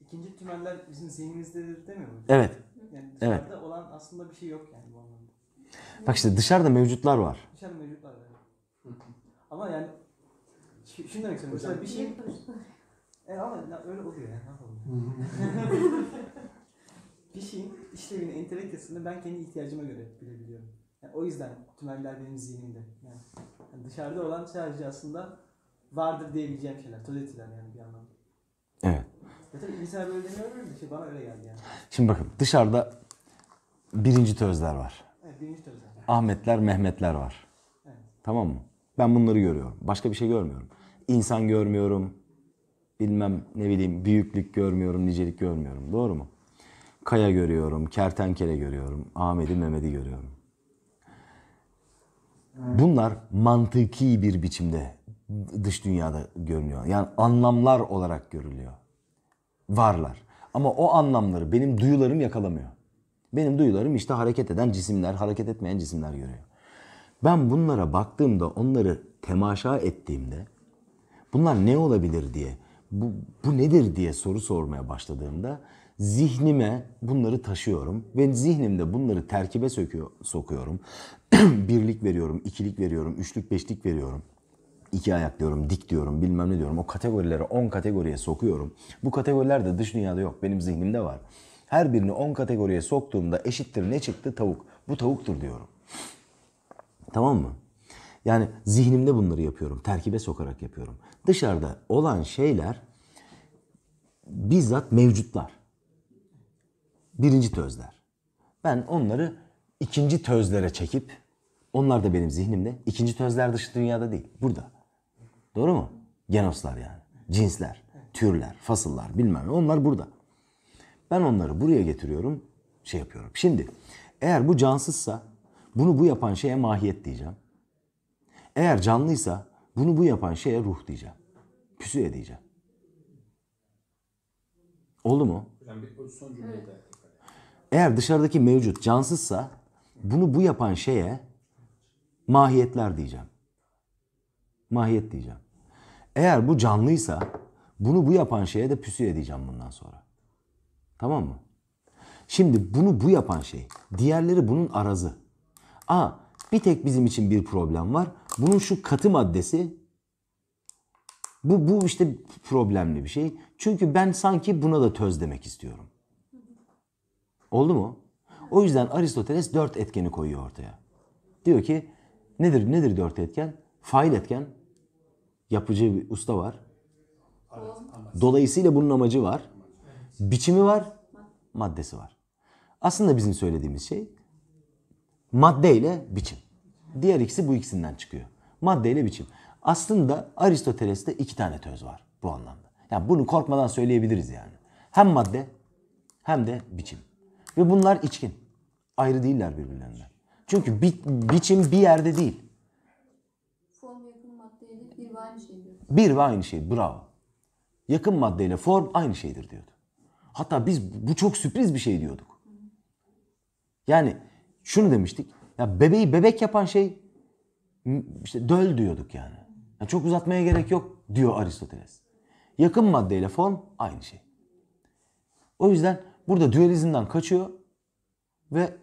İkinci tümeller bizim zihnimizdedir demiyor mu? Evet. Yani dışarıda evet. olan aslında bir şey yok yani bu anlamda. Bak işte dışarıda mevcutlar var. Dışarıda mevcutlar var. Ama yani Şimdi, şimdi demek istiyorum. Mesela bir şey... şey e, ama öyle oluyor yani. Ne yapalım? bir şeyin işlevini, entelektüsünü ben kendi ihtiyacıma göre bilebiliyorum. Yani o yüzden tümeller benim zihnimde. Yani, yani dışarıda olan sadece aslında vardır diyebileceğim şeyler. Tozetiler yani bir anlamda. Evet. Ya tabii insan böyle demiyor şey bana öyle geldi yani. Şimdi bakın dışarıda birinci tözler var. Evet birinci tözler. Ahmetler, Mehmetler var. Evet. Tamam mı? Ben bunları görüyorum. Başka bir şey görmüyorum insan görmüyorum. Bilmem ne bileyim büyüklük görmüyorum, nicelik görmüyorum. Doğru mu? Kaya görüyorum, kertenkele görüyorum, Ahmet'i Mehmet'i görüyorum. Bunlar mantıki bir biçimde dış dünyada görünüyor. Yani anlamlar olarak görülüyor. Varlar. Ama o anlamları benim duyularım yakalamıyor. Benim duyularım işte hareket eden cisimler, hareket etmeyen cisimler görüyor. Ben bunlara baktığımda, onları temaşa ettiğimde bunlar ne olabilir diye, bu, bu nedir diye soru sormaya başladığımda zihnime bunları taşıyorum ve zihnimde bunları terkibe söküyor, sokuyorum. Birlik veriyorum, ikilik veriyorum, üçlük, beşlik veriyorum. İki ayak diyorum, dik diyorum, bilmem ne diyorum. O kategorilere 10 kategoriye sokuyorum. Bu kategoriler de dış dünyada yok. Benim zihnimde var. Her birini 10 kategoriye soktuğumda eşittir ne çıktı? Tavuk. Bu tavuktur diyorum. Tamam mı? Yani zihnimde bunları yapıyorum. Terkibe sokarak yapıyorum. Dışarıda olan şeyler bizzat mevcutlar. Birinci tözler. Ben onları ikinci tözlere çekip onlar da benim zihnimde. İkinci tözler dışı dünyada değil. Burada. Doğru mu? Genoslar yani. Cinsler, türler, fasıllar bilmem ne. Onlar burada. Ben onları buraya getiriyorum. Şey yapıyorum. Şimdi eğer bu cansızsa bunu bu yapan şeye mahiyet diyeceğim. Eğer canlıysa bunu bu yapan şeye ruh diyeceğim. Püsüye edeceğim. Oldu mu? Eğer dışarıdaki mevcut cansızsa bunu bu yapan şeye mahiyetler diyeceğim. Mahiyet diyeceğim. Eğer bu canlıysa bunu bu yapan şeye de püsüye edeceğim bundan sonra. Tamam mı? Şimdi bunu bu yapan şey. Diğerleri bunun arazı. Aa bir tek bizim için bir problem var. Bunun şu katı maddesi bu, bu işte problemli bir şey. Çünkü ben sanki buna da töz demek istiyorum. Oldu mu? O yüzden Aristoteles dört etkeni koyuyor ortaya. Diyor ki nedir nedir dört etken? Fail etken, yapıcı bir usta var. Dolayısıyla bunun amacı var. Biçimi var, maddesi var. Aslında bizim söylediğimiz şey madde ile biçim. Diğer ikisi bu ikisinden çıkıyor. Madde ile biçim. Aslında Aristoteles'te iki tane töz var bu anlamda. Yani bunu korkmadan söyleyebiliriz yani. Hem madde hem de biçim. Ve bunlar içkin. Ayrı değiller birbirlerinden. Çünkü bi biçim bir yerde değil. Form yakın maddeyle bir ve aynı şeydir. Bir ve aynı şey. Bravo. Yakın maddeyle form aynı şeydir diyordu. Hatta biz bu çok sürpriz bir şey diyorduk. Yani şunu demiştik. Ya bebeği bebek yapan şey işte döl diyorduk yani. yani çok uzatmaya gerek yok diyor Aristoteles. Yakın maddeyle form aynı şey. O yüzden burada dualizmden kaçıyor ve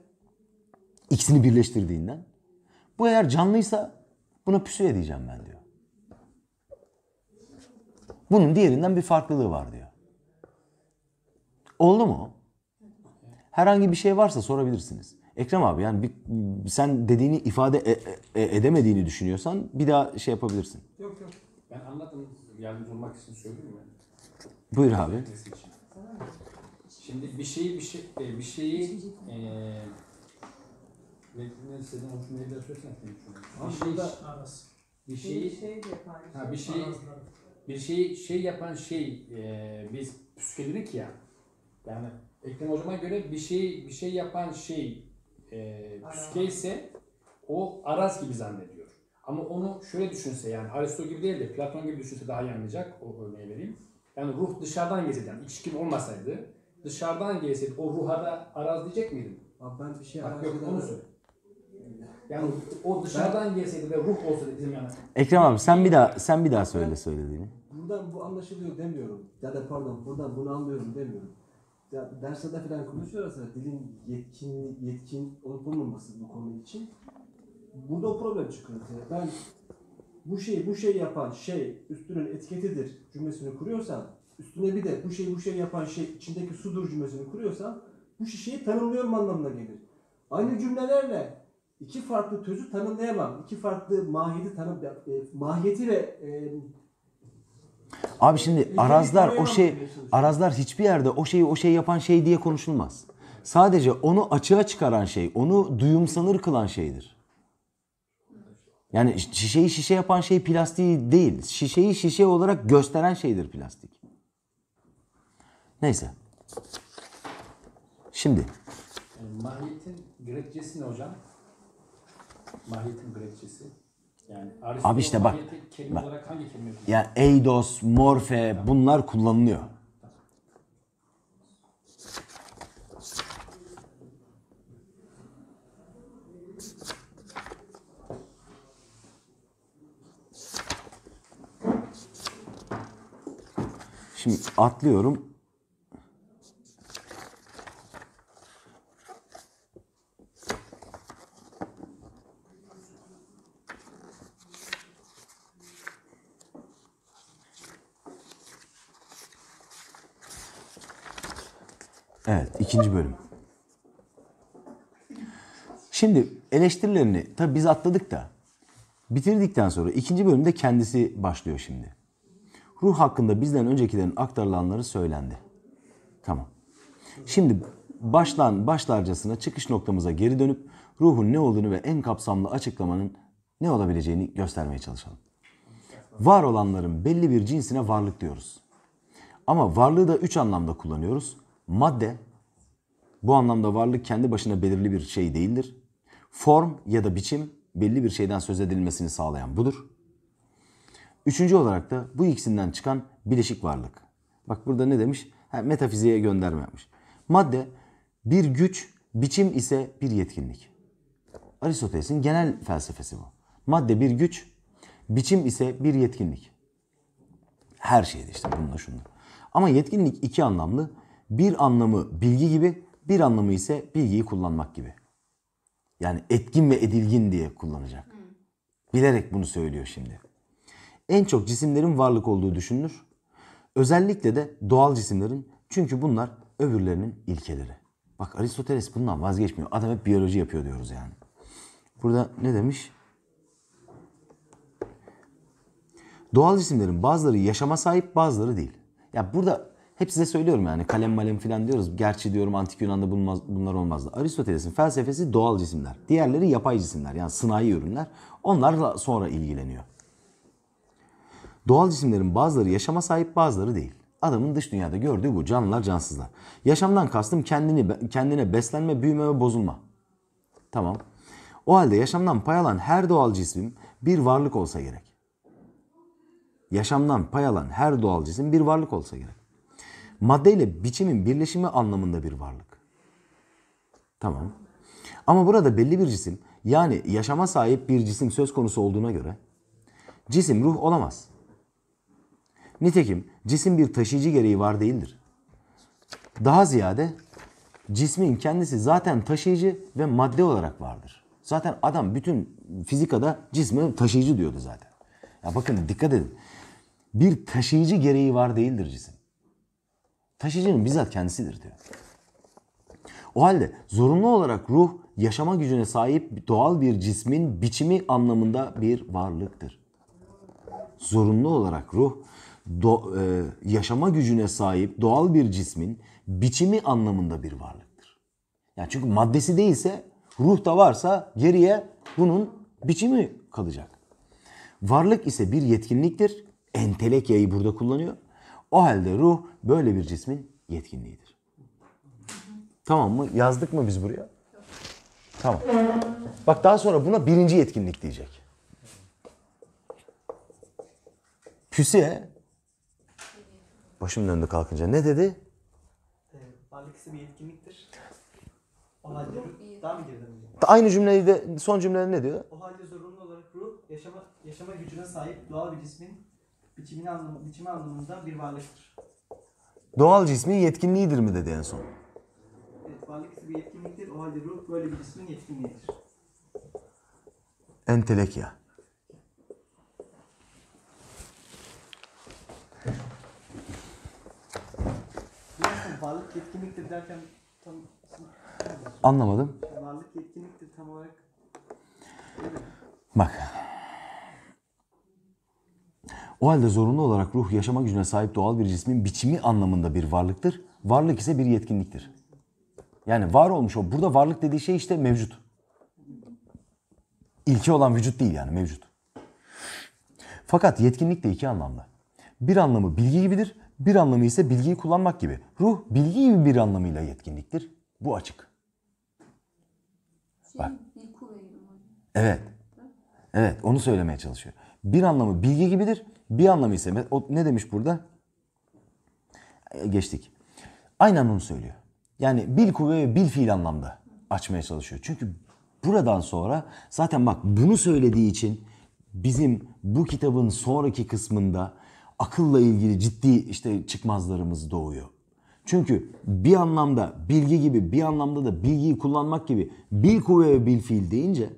ikisini birleştirdiğinden. Bu eğer canlıysa buna püsü edeceğim ben diyor. Bunun diğerinden bir farklılığı var diyor. Oldu mu? Herhangi bir şey varsa sorabilirsiniz. Ekrem abi yani bir, sen dediğini ifade e, e, edemediğini düşünüyorsan bir daha şey yapabilirsin. Yok yok. Ben anladım. Yardımcı olmak için söyleyeyim mi? Buyur abi. Şimdi bir şeyi bir şey e, bir şeyi e, Metin'den sizden hoşuna bir söylesen Bir şey, şey, bir şeyi şey ha, bir şeyi bir şeyi şey yapan şey e, biz püskeledik ya. Yani Ekrem hocama göre bir şey bir şey yapan şey e, ee, psike ise o araz gibi zannediyor. Ama onu şöyle düşünse yani Aristo gibi değil de Platon gibi düşünse daha iyi anlayacak. O örneği vereyim. Yani ruh dışarıdan gelseydi yani iç olmasaydı dışarıdan gelseydi o ruha da araz diyecek miydin? Abi ben bir şey Bak, yok, onu söyle. Yani o dışarıdan gelseydi ve ruh olsaydı bizim yani. Ekrem abi sen bir daha sen bir daha söyle söylediğini. Buradan bu anlaşılıyor demiyorum. Ya da pardon buradan bunu anlıyorum demiyorum ya derslerde falan konuşuyoruz aslında dilin yetkin, yetkin olup olmaması bu konu için. Burada o problem çıkıyor. Yani ben bu şeyi bu şey yapan şey üstünün etiketidir cümlesini kuruyorsam üstüne bir de bu şeyi bu şey yapan şey içindeki sudur cümlesini kuruyorsam bu şişeyi tanımlıyorum anlamına gelir. Aynı cümlelerle iki farklı tözü tanımlayamam. iki farklı mahiyeti tanım, e, mahiyeti ve e, Abi şimdi arazlar o şey arazlar hiçbir yerde o şeyi o şey yapan şey diye konuşulmaz. Sadece onu açığa çıkaran şey, onu duyum duyumsanır kılan şeydir. Yani şişeyi şişe yapan şey plastiği değil. Şişeyi şişe olarak gösteren şeydir plastik. Neyse. Şimdi. E, Mahiyetin Grekçesi ne hocam? Mahiyetin Grekçesi. Yani Abi işte bak. Kelime bak. hangi Ya Eidos, Morfe tamam. bunlar kullanılıyor. Şimdi atlıyorum. Evet, ikinci bölüm. Şimdi eleştirilerini tabii biz atladık da bitirdikten sonra ikinci bölümde kendisi başlıyor şimdi. Ruh hakkında bizden öncekilerin aktarılanları söylendi. Tamam. Şimdi baştan başlarcasına çıkış noktamıza geri dönüp ruhun ne olduğunu ve en kapsamlı açıklamanın ne olabileceğini göstermeye çalışalım. Var olanların belli bir cinsine varlık diyoruz. Ama varlığı da üç anlamda kullanıyoruz. Madde bu anlamda varlık kendi başına belirli bir şey değildir. Form ya da biçim belli bir şeyden söz edilmesini sağlayan budur. Üçüncü olarak da bu ikisinden çıkan bileşik varlık. Bak burada ne demiş? Ha, metafiziğe gönderme yapmış. Madde bir güç, biçim ise bir yetkinlik. Aristoteles'in genel felsefesi bu. Madde bir güç, biçim ise bir yetkinlik. Her şeyde işte bununla şunla. Ama yetkinlik iki anlamlı. Bir anlamı bilgi gibi, bir anlamı ise bilgiyi kullanmak gibi. Yani etkin ve edilgin diye kullanacak. Bilerek bunu söylüyor şimdi. En çok cisimlerin varlık olduğu düşünülür. Özellikle de doğal cisimlerin çünkü bunlar öbürlerinin ilkeleri. Bak Aristoteles bundan vazgeçmiyor. Adam hep biyoloji yapıyor diyoruz yani. Burada ne demiş? Doğal cisimlerin bazıları yaşama sahip bazıları değil. Ya burada hep size söylüyorum yani kalem malem filan diyoruz. Gerçi diyorum antik Yunan'da bulmaz, bunlar olmazdı. Aristoteles'in felsefesi doğal cisimler. Diğerleri yapay cisimler yani sınai ürünler. Onlarla sonra ilgileniyor. Doğal cisimlerin bazıları yaşama sahip bazıları değil. Adamın dış dünyada gördüğü bu canlılar cansızlar. Yaşamdan kastım kendini kendine beslenme, büyüme ve bozulma. Tamam. O halde yaşamdan pay alan her doğal cisim bir varlık olsa gerek. Yaşamdan pay alan her doğal cisim bir varlık olsa gerek. Madde ile biçimin birleşimi anlamında bir varlık. Tamam. Ama burada belli bir cisim yani yaşama sahip bir cisim söz konusu olduğuna göre cisim ruh olamaz. Nitekim cisim bir taşıyıcı gereği var değildir. Daha ziyade cismin kendisi zaten taşıyıcı ve madde olarak vardır. Zaten adam bütün fizikada cisme taşıyıcı diyordu zaten. Ya bakın dikkat edin. Bir taşıyıcı gereği var değildir cisim. Taşıcının bizzat kendisidir diyor. O halde zorunlu olarak ruh yaşama gücüne sahip doğal bir cismin biçimi anlamında bir varlıktır. Zorunlu olarak ruh do, e, yaşama gücüne sahip doğal bir cismin biçimi anlamında bir varlıktır. Yani çünkü maddesi değilse ruh da varsa geriye bunun biçimi kalacak. Varlık ise bir yetkinliktir. Entelek yayı burada kullanıyor. O halde ruh böyle bir cismin yetkinliğidir. Tamam mı? Yazdık mı biz buraya? Tamam. Bak daha sonra buna birinci yetkinlik diyecek. Püsiye başım döndü kalkınca ne dedi? Ee, varlık ismi yetkinliktir. O halde daha mı girdim? Aynı cümleyi de son cümlede ne diyor? O halde zorunlu olarak ruh yaşama, yaşama gücüne sahip doğal bir cismin biçimini anlamı, biçimi anlamında bir varlıktır. Doğal cismin yetkinliğidir mi dedi en son? Evet, varlık hissi bir yetkinliktir. O halde ruh böyle bir cismin yetkinliğidir. Entelekya. varlık yetkinliktir derken tam... Anlamadım. Varlık yetkinliktir tam olarak. Bak. O halde zorunlu olarak ruh yaşama gücüne sahip doğal bir cismin biçimi anlamında bir varlıktır. Varlık ise bir yetkinliktir. Yani var olmuş o. Burada varlık dediği şey işte mevcut. İlki olan vücut değil yani mevcut. Fakat yetkinlik de iki anlamda. Bir anlamı bilgi gibidir, bir anlamı ise bilgiyi kullanmak gibi. Ruh bilgi gibi bir anlamıyla yetkinliktir. Bu açık. Şey, Bak. Evet. Evet onu söylemeye çalışıyor. Bir anlamı bilgi gibidir, bir anlamı ise o ne demiş burada? E, geçtik. Aynen bunu söylüyor. Yani bil kuvve ve bil fiil anlamda açmaya çalışıyor. Çünkü buradan sonra zaten bak bunu söylediği için bizim bu kitabın sonraki kısmında akılla ilgili ciddi işte çıkmazlarımız doğuyor. Çünkü bir anlamda bilgi gibi bir anlamda da bilgiyi kullanmak gibi bil kuvve ve bil fiil deyince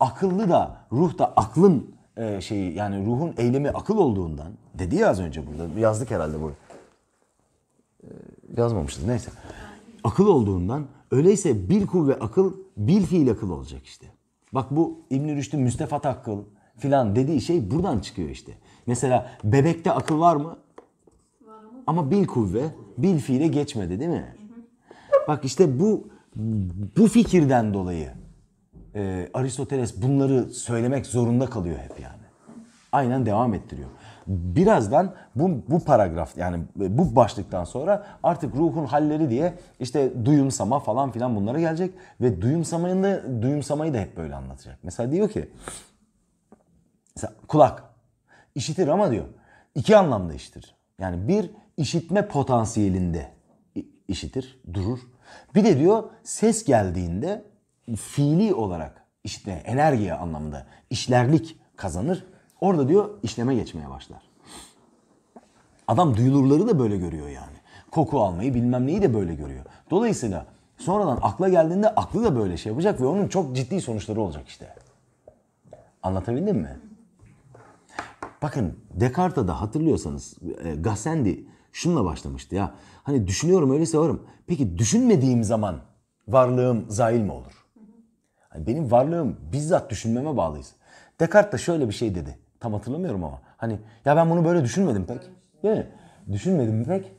akıllı da ruh da aklın e, şeyi yani ruhun eylemi akıl olduğundan dedi ya az önce burada yazdık herhalde bu e, yazmamışız neyse. Akıl olduğundan öyleyse bil kuvve akıl bil fiil akıl olacak işte. Bak bu İbn Rüşd'ün müstefat akıl filan dediği şey buradan çıkıyor işte. Mesela bebekte akıl var mı? Var Ama bil kuvve, bil fiile geçmedi değil mi? Bak işte bu bu fikirden dolayı e, Aristoteles bunları söylemek zorunda kalıyor hep yani. Aynen devam ettiriyor. Birazdan bu, bu paragraf yani bu başlıktan sonra artık ruhun halleri diye işte duyumsama falan filan bunlara gelecek ve duyumsamayı da, duyumsamayı da hep böyle anlatacak. Mesela diyor ki mesela kulak işitir ama diyor iki anlamda işitir. Yani bir işitme potansiyelinde işitir, durur. Bir de diyor ses geldiğinde fiili olarak işte enerji anlamında işlerlik kazanır. Orada diyor işleme geçmeye başlar. Adam duyulurları da böyle görüyor yani. Koku almayı bilmem neyi de böyle görüyor. Dolayısıyla sonradan akla geldiğinde aklı da böyle şey yapacak ve onun çok ciddi sonuçları olacak işte. Anlatabildim mi? Bakın Descartes'a da hatırlıyorsanız e, Gassendi şunla başlamıştı ya. Hani düşünüyorum öyleyse varım. Peki düşünmediğim zaman varlığım zail mi olur? Hani benim varlığım bizzat düşünmeme bağlıyız. Descartes de şöyle bir şey dedi. Tam hatırlamıyorum ama. Hani ya ben bunu böyle düşünmedim pek. Değil mi? Düşünmedim pek.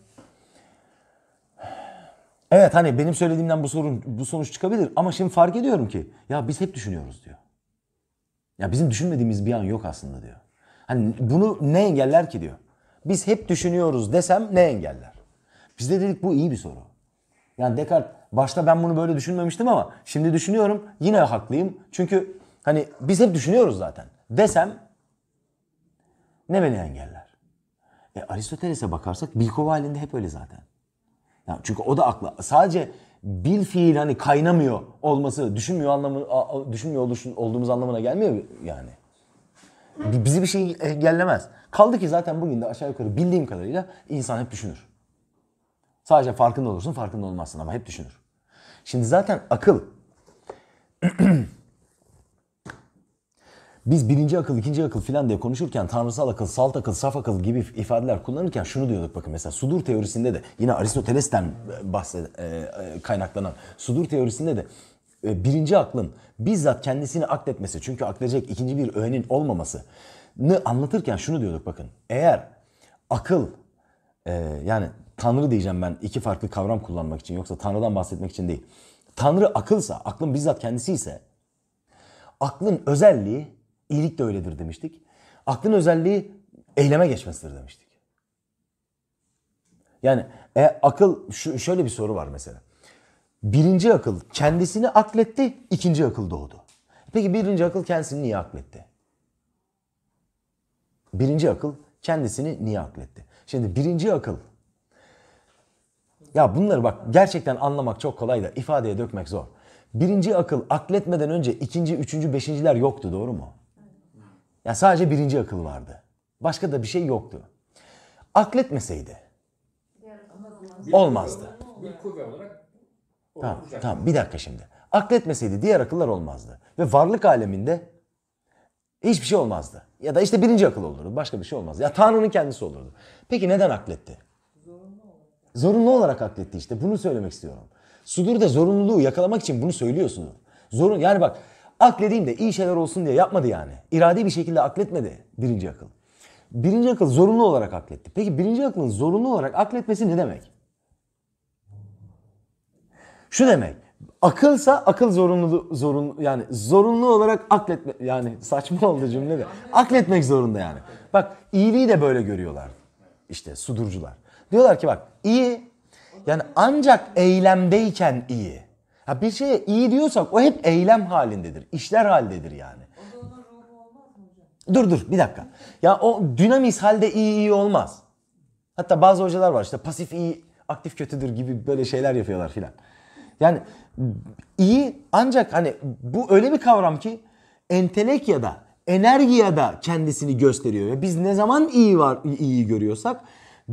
Evet hani benim söylediğimden bu sorun bu sonuç çıkabilir ama şimdi fark ediyorum ki ya biz hep düşünüyoruz diyor. Ya bizim düşünmediğimiz bir an yok aslında diyor. Hani bunu ne engeller ki diyor. Biz hep düşünüyoruz desem ne engeller? Biz de dedik bu iyi bir soru. Yani Descartes Başta ben bunu böyle düşünmemiştim ama şimdi düşünüyorum yine haklıyım. Çünkü hani biz hep düşünüyoruz zaten. Desem ne beni engeller? E, Aristoteles'e bakarsak Bilkova halinde hep öyle zaten. Ya çünkü o da akla sadece bil fiil hani kaynamıyor olması düşünmüyor anlamı düşünmüyor olduğumuz anlamına gelmiyor yani. Bizi bir şey engellemez. Kaldı ki zaten bugün de aşağı yukarı bildiğim kadarıyla insan hep düşünür. Sadece farkında olursun farkında olmazsın ama hep düşünür. Şimdi zaten akıl biz birinci akıl, ikinci akıl filan diye konuşurken tanrısal akıl, salt akıl, saf akıl gibi ifadeler kullanırken şunu diyorduk bakın mesela sudur teorisinde de yine Aristoteles'ten bahsed, e, e, kaynaklanan sudur teorisinde de e, birinci aklın bizzat kendisini akletmesi çünkü akledecek ikinci bir öğenin olmamasını anlatırken şunu diyorduk bakın eğer akıl yani Tanrı diyeceğim ben iki farklı kavram kullanmak için yoksa Tanrı'dan bahsetmek için değil. Tanrı akılsa, aklın bizzat kendisi ise aklın özelliği iyilik de öyledir demiştik. Aklın özelliği eyleme geçmesidir demiştik. Yani e, akıl şu, şöyle bir soru var mesela. Birinci akıl kendisini akletti, ikinci akıl doğdu. Peki birinci akıl kendisini niye akletti? Birinci akıl kendisini niye akletti? Şimdi birinci akıl ya bunları bak gerçekten anlamak çok kolay da ifadeye dökmek zor. Birinci akıl akletmeden önce ikinci, üçüncü, beşinciler yoktu doğru mu? Ya sadece birinci akıl vardı. Başka da bir şey yoktu. Akletmeseydi olmazdı. Tamam, tamam bir dakika şimdi. Akletmeseydi diğer akıllar olmazdı. Ve varlık aleminde hiçbir şey olmazdı. Ya da işte birinci akıl olurdu. Başka bir şey olmazdı. Ya Tanrı'nın kendisi olurdu. Peki neden akletti? Zorunlu olarak hak işte. Bunu söylemek istiyorum. Sudur da zorunluluğu yakalamak için bunu söylüyorsun. Zorun yani bak akledeyim de iyi şeyler olsun diye yapmadı yani. İradi bir şekilde akletmedi birinci akıl. Birinci akıl zorunlu olarak akletti. Peki birinci aklın zorunlu olarak akletmesi ne demek? Şu demek. Akılsa akıl zorunlu zorun yani zorunlu olarak akletme yani saçma oldu cümle de. Akletmek zorunda yani. Bak iyiliği de böyle görüyorlar. İşte sudurcular. Diyorlar ki bak iyi yani ancak eylemdeyken iyi. Ha bir şeye iyi diyorsak o hep eylem halindedir. işler halindedir yani. Dur dur bir dakika. Ya o dinamis halde iyi iyi olmaz. Hatta bazı hocalar var işte pasif iyi, aktif kötüdür gibi böyle şeyler yapıyorlar filan. Yani iyi ancak hani bu öyle bir kavram ki entelek ya da enerji ya da kendisini gösteriyor. Ya biz ne zaman iyi var iyi görüyorsak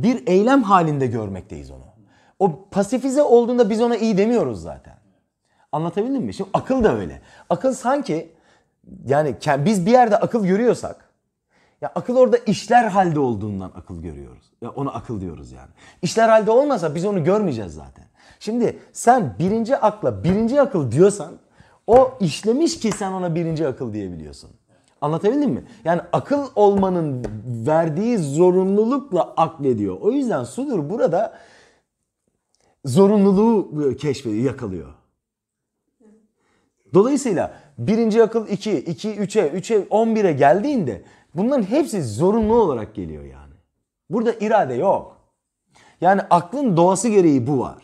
bir eylem halinde görmekteyiz onu. O pasifize olduğunda biz ona iyi demiyoruz zaten. Anlatabildim mi? Şimdi akıl da öyle. Akıl sanki yani biz bir yerde akıl görüyorsak ya akıl orada işler halde olduğundan akıl görüyoruz. Ya ona akıl diyoruz yani. İşler halde olmasa biz onu görmeyeceğiz zaten. Şimdi sen birinci akla birinci akıl diyorsan o işlemiş ki sen ona birinci akıl diyebiliyorsun. Anlatabildim mi? Yani akıl olmanın verdiği zorunlulukla aklediyor. O yüzden Sudur burada zorunluluğu keşfediyor, yakalıyor. Dolayısıyla birinci akıl 2, 2, 3'e, 3'e, 11'e geldiğinde bunların hepsi zorunlu olarak geliyor yani. Burada irade yok. Yani aklın doğası gereği bu var.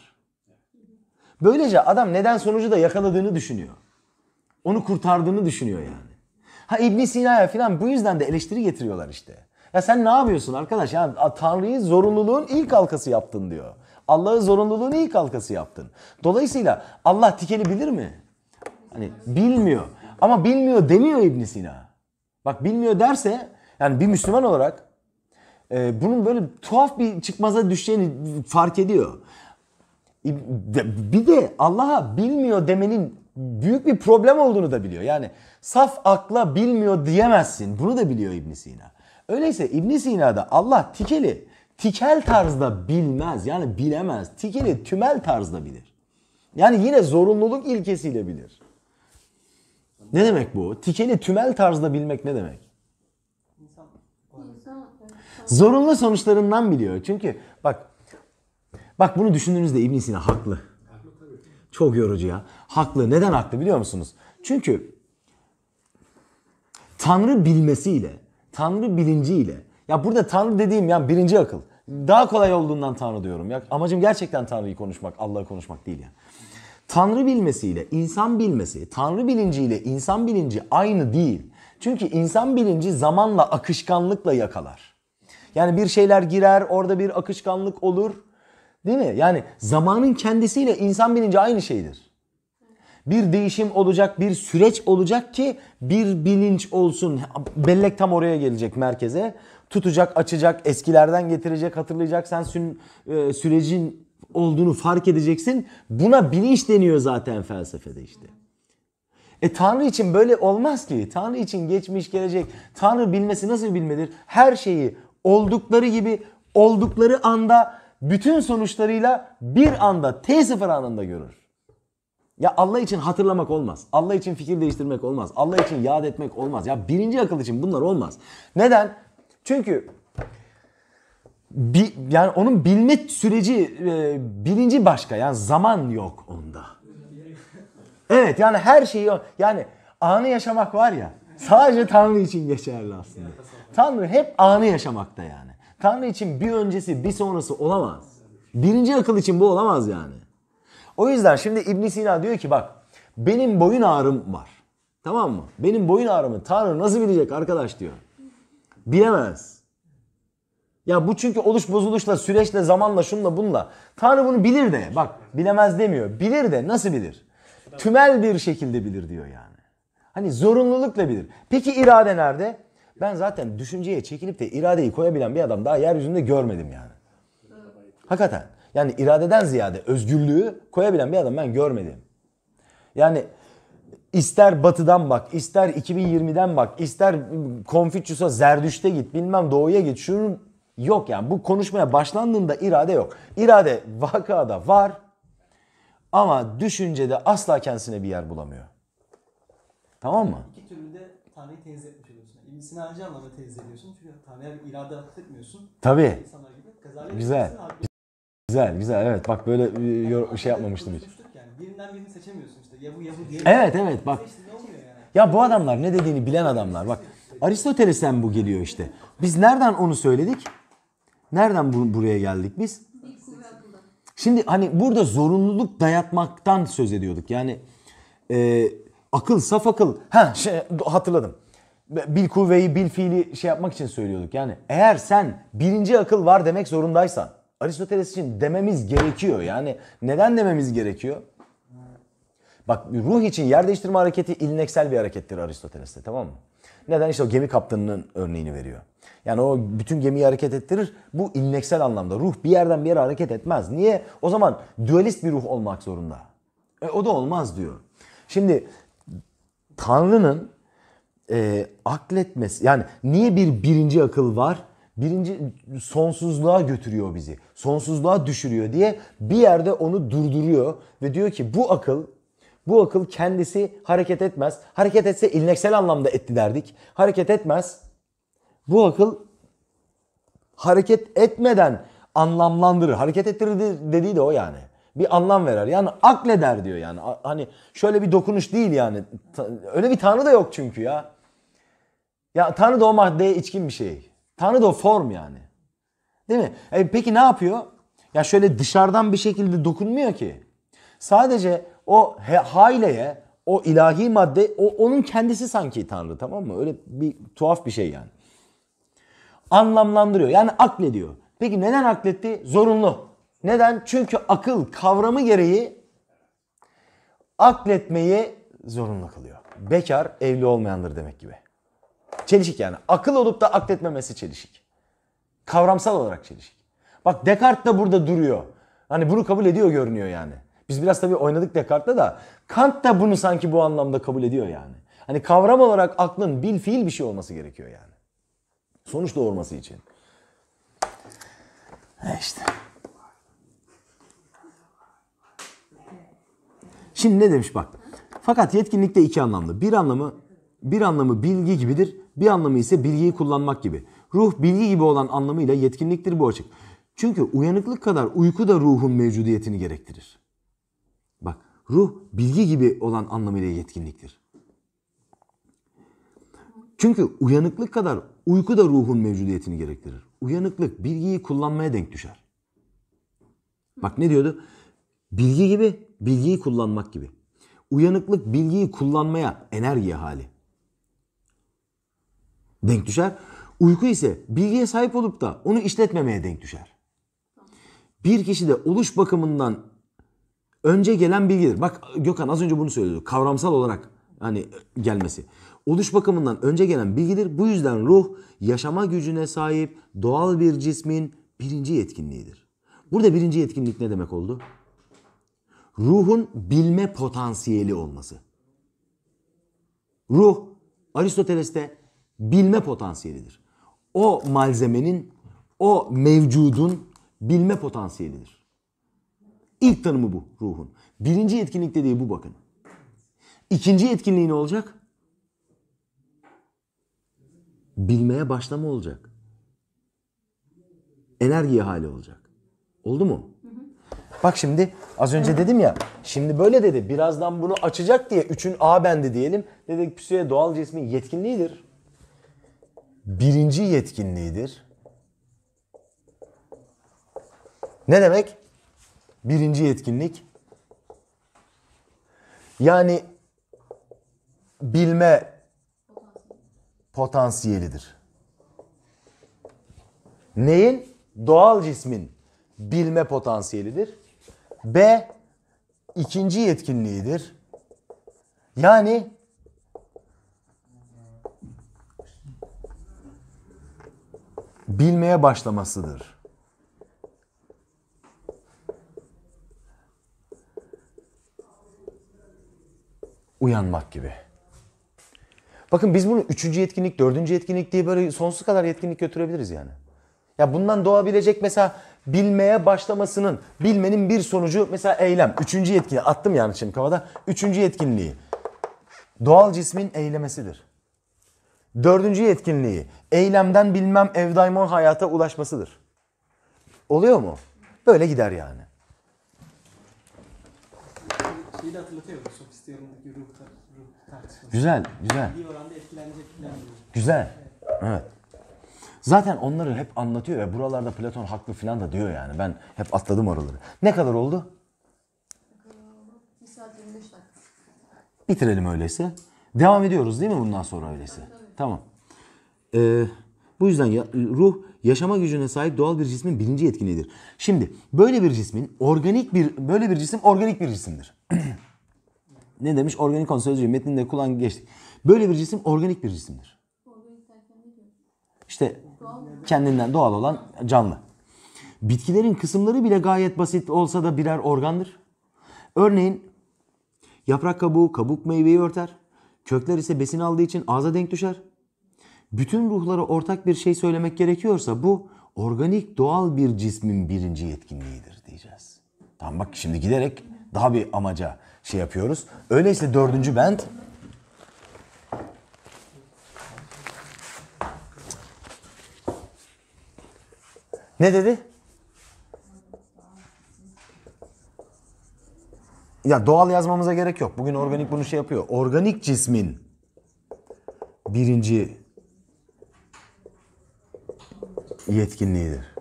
Böylece adam neden sonucu da yakaladığını düşünüyor. Onu kurtardığını düşünüyor yani. Ha ibn Sina'ya falan bu yüzden de eleştiri getiriyorlar işte. Ya sen ne yapıyorsun arkadaş? Ya Tanrı'yı zorunluluğun ilk halkası yaptın diyor. Allah'ı zorunluluğun ilk halkası yaptın. Dolayısıyla Allah tikeli bilir mi? Hani bilmiyor. Ama bilmiyor demiyor İbn Sina. Bak bilmiyor derse yani bir Müslüman olarak e, bunun böyle tuhaf bir çıkmaza düşeceğini fark ediyor. Bir de Allah'a bilmiyor demenin büyük bir problem olduğunu da biliyor. Yani saf akla bilmiyor diyemezsin. Bunu da biliyor İbn Sina. Öyleyse ibn Sina'da Allah tikeli, tikel tarzda bilmez. Yani bilemez. Tikeli, tümel tarzda bilir. Yani yine zorunluluk ilkesiyle bilir. Ne demek bu? Tikeli, tümel tarzda bilmek ne demek? Zorunlu sonuçlarından biliyor. Çünkü bak bak bunu düşündüğünüzde İbn Sina haklı. Çok yorucu ya. Haklı. Neden haklı biliyor musunuz? Çünkü Tanrı bilmesiyle, Tanrı bilinciyle. Ya burada Tanrı dediğim yani birinci akıl. Daha kolay olduğundan Tanrı diyorum. Ya amacım gerçekten Tanrı'yı konuşmak, Allah'ı konuşmak değil yani. Tanrı bilmesiyle insan bilmesi, Tanrı bilinciyle insan bilinci aynı değil. Çünkü insan bilinci zamanla akışkanlıkla yakalar. Yani bir şeyler girer, orada bir akışkanlık olur. Değil mi? Yani zamanın kendisiyle insan bilinci aynı şeydir. Bir değişim olacak, bir süreç olacak ki bir bilinç olsun. Bellek tam oraya gelecek merkeze. Tutacak, açacak, eskilerden getirecek, hatırlayacak. Sen sün, e, sürecin olduğunu fark edeceksin. Buna bilinç deniyor zaten felsefede işte. E Tanrı için böyle olmaz ki. Tanrı için geçmiş, gelecek. Tanrı bilmesi nasıl bilmedir? Her şeyi oldukları gibi oldukları anda bütün sonuçlarıyla bir anda T0 anında görür. Ya Allah için hatırlamak olmaz. Allah için fikir değiştirmek olmaz. Allah için yad etmek olmaz. Ya birinci akıl için bunlar olmaz. Neden? Çünkü bi, yani onun bilme süreci, e, bilinci başka. Yani zaman yok onda. Evet yani her şeyi yani anı yaşamak var ya sadece Tanrı için geçerli aslında. Tanrı hep anı yaşamakta yani. Tanrı için bir öncesi bir sonrası olamaz. Birinci akıl için bu olamaz yani. O yüzden şimdi İbn Sina diyor ki bak benim boyun ağrım var. Tamam mı? Benim boyun ağrımı Tanrı nasıl bilecek arkadaş diyor. Bilemez. Ya bu çünkü oluş bozuluşla, süreçle, zamanla, şunla bunla. Tanrı bunu bilir de bak bilemez demiyor. Bilir de nasıl bilir? Tümel bir şekilde bilir diyor yani. Hani zorunlulukla bilir. Peki irade nerede? Ben zaten düşünceye çekilip de iradeyi koyabilen bir adam daha yeryüzünde görmedim yani. Hakikaten. Yani iradeden ziyade özgürlüğü koyabilen bir adam ben görmedim. Yani ister batıdan bak, ister 2020'den bak, ister Konfüçyüs'e Zerdüş'te git, bilmem doğuya git. Şunun yok yani bu konuşmaya başlandığında irade yok. İrade vakada var ama düşüncede asla kendisine bir yer bulamıyor. Tamam mı? İki türlü de Tanrı'yı teyze etmiş oluyorsun. İbn Sina anlamda teyze ediyorsun. Çünkü Tanrı'ya bir irade atfetmiyorsun. Tabii. İnsanlar gibi. Kazali Güzel. Güzel güzel evet bak böyle e, şey yapmamıştım hiç. Yani birinden birini seçemiyorsun işte ya bu ya bu diye. Evet evet bak. Ya bu adamlar ne dediğini bilen adamlar bak. Aristoteles'ten bu geliyor işte. Biz nereden onu söyledik? Nereden bu, buraya geldik biz? Şimdi hani burada zorunluluk dayatmaktan söz ediyorduk. Yani e, akıl saf akıl. Ha şey, hatırladım. Bil kuvveyi bil fiili şey yapmak için söylüyorduk. Yani eğer sen birinci akıl var demek zorundaysan Aristoteles için dememiz gerekiyor. Yani neden dememiz gerekiyor? Bak ruh için yer değiştirme hareketi ilneksel bir harekettir Aristoteles'te tamam mı? Neden? işte o gemi kaptanının örneğini veriyor. Yani o bütün gemiyi hareket ettirir. Bu ilneksel anlamda. Ruh bir yerden bir yere hareket etmez. Niye? O zaman dualist bir ruh olmak zorunda. E, o da olmaz diyor. Şimdi Tanrı'nın e, akletmesi yani niye bir birinci akıl var? birinci sonsuzluğa götürüyor bizi. Sonsuzluğa düşürüyor diye bir yerde onu durduruyor ve diyor ki bu akıl bu akıl kendisi hareket etmez. Hareket etse ilneksel anlamda etti derdik. Hareket etmez. Bu akıl hareket etmeden anlamlandırır. Hareket ettirir dediği de o yani. Bir anlam verer. Yani akleder diyor yani. Hani şöyle bir dokunuş değil yani. Öyle bir tanrı da yok çünkü ya. Ya tanrı da o maddeye içkin bir şey. Tanrı da o form yani. Değil mi? E peki ne yapıyor? Ya şöyle dışarıdan bir şekilde dokunmuyor ki. Sadece o haileye, o ilahi madde, o, onun kendisi sanki Tanrı tamam mı? Öyle bir tuhaf bir şey yani. Anlamlandırıyor yani aklediyor. Peki neden akletti? Zorunlu. Neden? Çünkü akıl kavramı gereği akletmeyi zorunlu kılıyor. Bekar evli olmayandır demek gibi. Çelişik yani. Akıl olup da akletmemesi çelişik. Kavramsal olarak çelişik. Bak Descartes de burada duruyor. Hani bunu kabul ediyor görünüyor yani. Biz biraz tabii oynadık Descartes'la da Kant da bunu sanki bu anlamda kabul ediyor yani. Hani kavram olarak aklın bil fiil bir şey olması gerekiyor yani. Sonuç doğurması için. İşte. Şimdi ne demiş bak. Fakat yetkinlik de iki anlamlı. Bir anlamı bir anlamı bilgi gibidir. Bir anlamı ise bilgiyi kullanmak gibi. Ruh bilgi gibi olan anlamıyla yetkinliktir bu açık. Çünkü uyanıklık kadar uyku da ruhun mevcudiyetini gerektirir. Bak ruh bilgi gibi olan anlamıyla yetkinliktir. Çünkü uyanıklık kadar uyku da ruhun mevcudiyetini gerektirir. Uyanıklık bilgiyi kullanmaya denk düşer. Bak ne diyordu? Bilgi gibi, bilgiyi kullanmak gibi. Uyanıklık bilgiyi kullanmaya enerji hali denk düşer. Uyku ise bilgiye sahip olup da onu işletmemeye denk düşer. Bir kişi de oluş bakımından önce gelen bilgidir. Bak Gökhan az önce bunu söyledi. Kavramsal olarak hani gelmesi. Oluş bakımından önce gelen bilgidir. Bu yüzden ruh yaşama gücüne sahip doğal bir cismin birinci yetkinliğidir. Burada birinci yetkinlik ne demek oldu? Ruhun bilme potansiyeli olması. Ruh Aristoteles'te bilme potansiyelidir. O malzemenin, o mevcudun bilme potansiyelidir. İlk tanımı bu ruhun. Birinci yetkinlik dediği bu bakın. İkinci yetkinliği ne olacak? Bilmeye başlama olacak. Enerji hali olacak. Oldu mu? Bak şimdi az önce dedim ya şimdi böyle dedi birazdan bunu açacak diye üçün A bendi diyelim. Dedik püsüye doğal cismin yetkinliğidir birinci yetkinliğidir. Ne demek? Birinci yetkinlik. Yani bilme potansiyelidir. Neyin? Doğal cismin bilme potansiyelidir. B ikinci yetkinliğidir. Yani bilmeye başlamasıdır. Uyanmak gibi. Bakın biz bunu üçüncü yetkinlik, dördüncü yetkinlik diye böyle sonsuz kadar yetkinlik götürebiliriz yani. Ya bundan doğabilecek mesela bilmeye başlamasının, bilmenin bir sonucu mesela eylem. Üçüncü yetkinliği attım yani şimdi kafada. Üçüncü yetkinliği doğal cismin eylemesidir. Dördüncü yetkinliği eylemden bilmem evdaimon hayata ulaşmasıdır. Oluyor mu? Böyle gider yani. Şeyi de hatırlatıyor. ruh, tartışması. Güzel, güzel. Bir oranda etkilenecek falan. Güzel. Evet. Zaten onları hep anlatıyor ve buralarda Platon haklı falan da diyor yani. Ben hep atladım oraları. Ne kadar oldu? Bir saat 25 dakika. Bitirelim öyleyse. Devam ediyoruz değil mi bundan sonra öyleyse? Tamam. Ee, bu yüzden ya, ruh yaşama gücüne sahip doğal bir cismin birinci yetkinidir. Şimdi böyle bir cismin organik bir böyle bir cisim organik bir cisimdir. ne demiş? Organik konsoloji metninde kullan geçtik. Böyle bir cisim organik bir cisimdir. İşte kendinden doğal olan canlı. Bitkilerin kısımları bile gayet basit olsa da birer organdır. Örneğin yaprak kabuğu kabuk meyveyi örter. Kökler ise besin aldığı için ağza denk düşer. Bütün ruhlara ortak bir şey söylemek gerekiyorsa bu organik doğal bir cismin birinci yetkinliğidir diyeceğiz. Tamam bak şimdi giderek daha bir amaca şey yapıyoruz. Öyleyse dördüncü band ne dedi? ya doğal yazmamıza gerek yok. Bugün organik bunu şey yapıyor. Organik cismin birinci yetkinliğidir.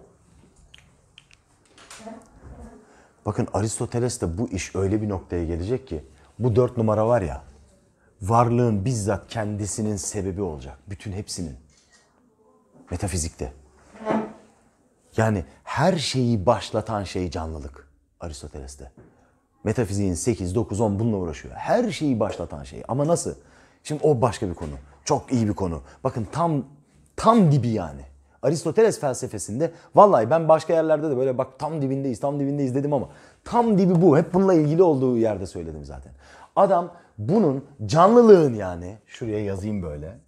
Bakın Aristoteles de bu iş öyle bir noktaya gelecek ki bu dört numara var ya varlığın bizzat kendisinin sebebi olacak. Bütün hepsinin. Metafizikte. Yani her şeyi başlatan şey canlılık Aristoteles'te. Metafiziğin 8, 9, 10 bununla uğraşıyor. Her şeyi başlatan şey. Ama nasıl? Şimdi o başka bir konu. Çok iyi bir konu. Bakın tam tam dibi yani. Aristoteles felsefesinde vallahi ben başka yerlerde de böyle bak tam dibindeyiz, tam dibindeyiz dedim ama tam dibi bu. Hep bununla ilgili olduğu yerde söyledim zaten. Adam bunun canlılığın yani şuraya yazayım böyle.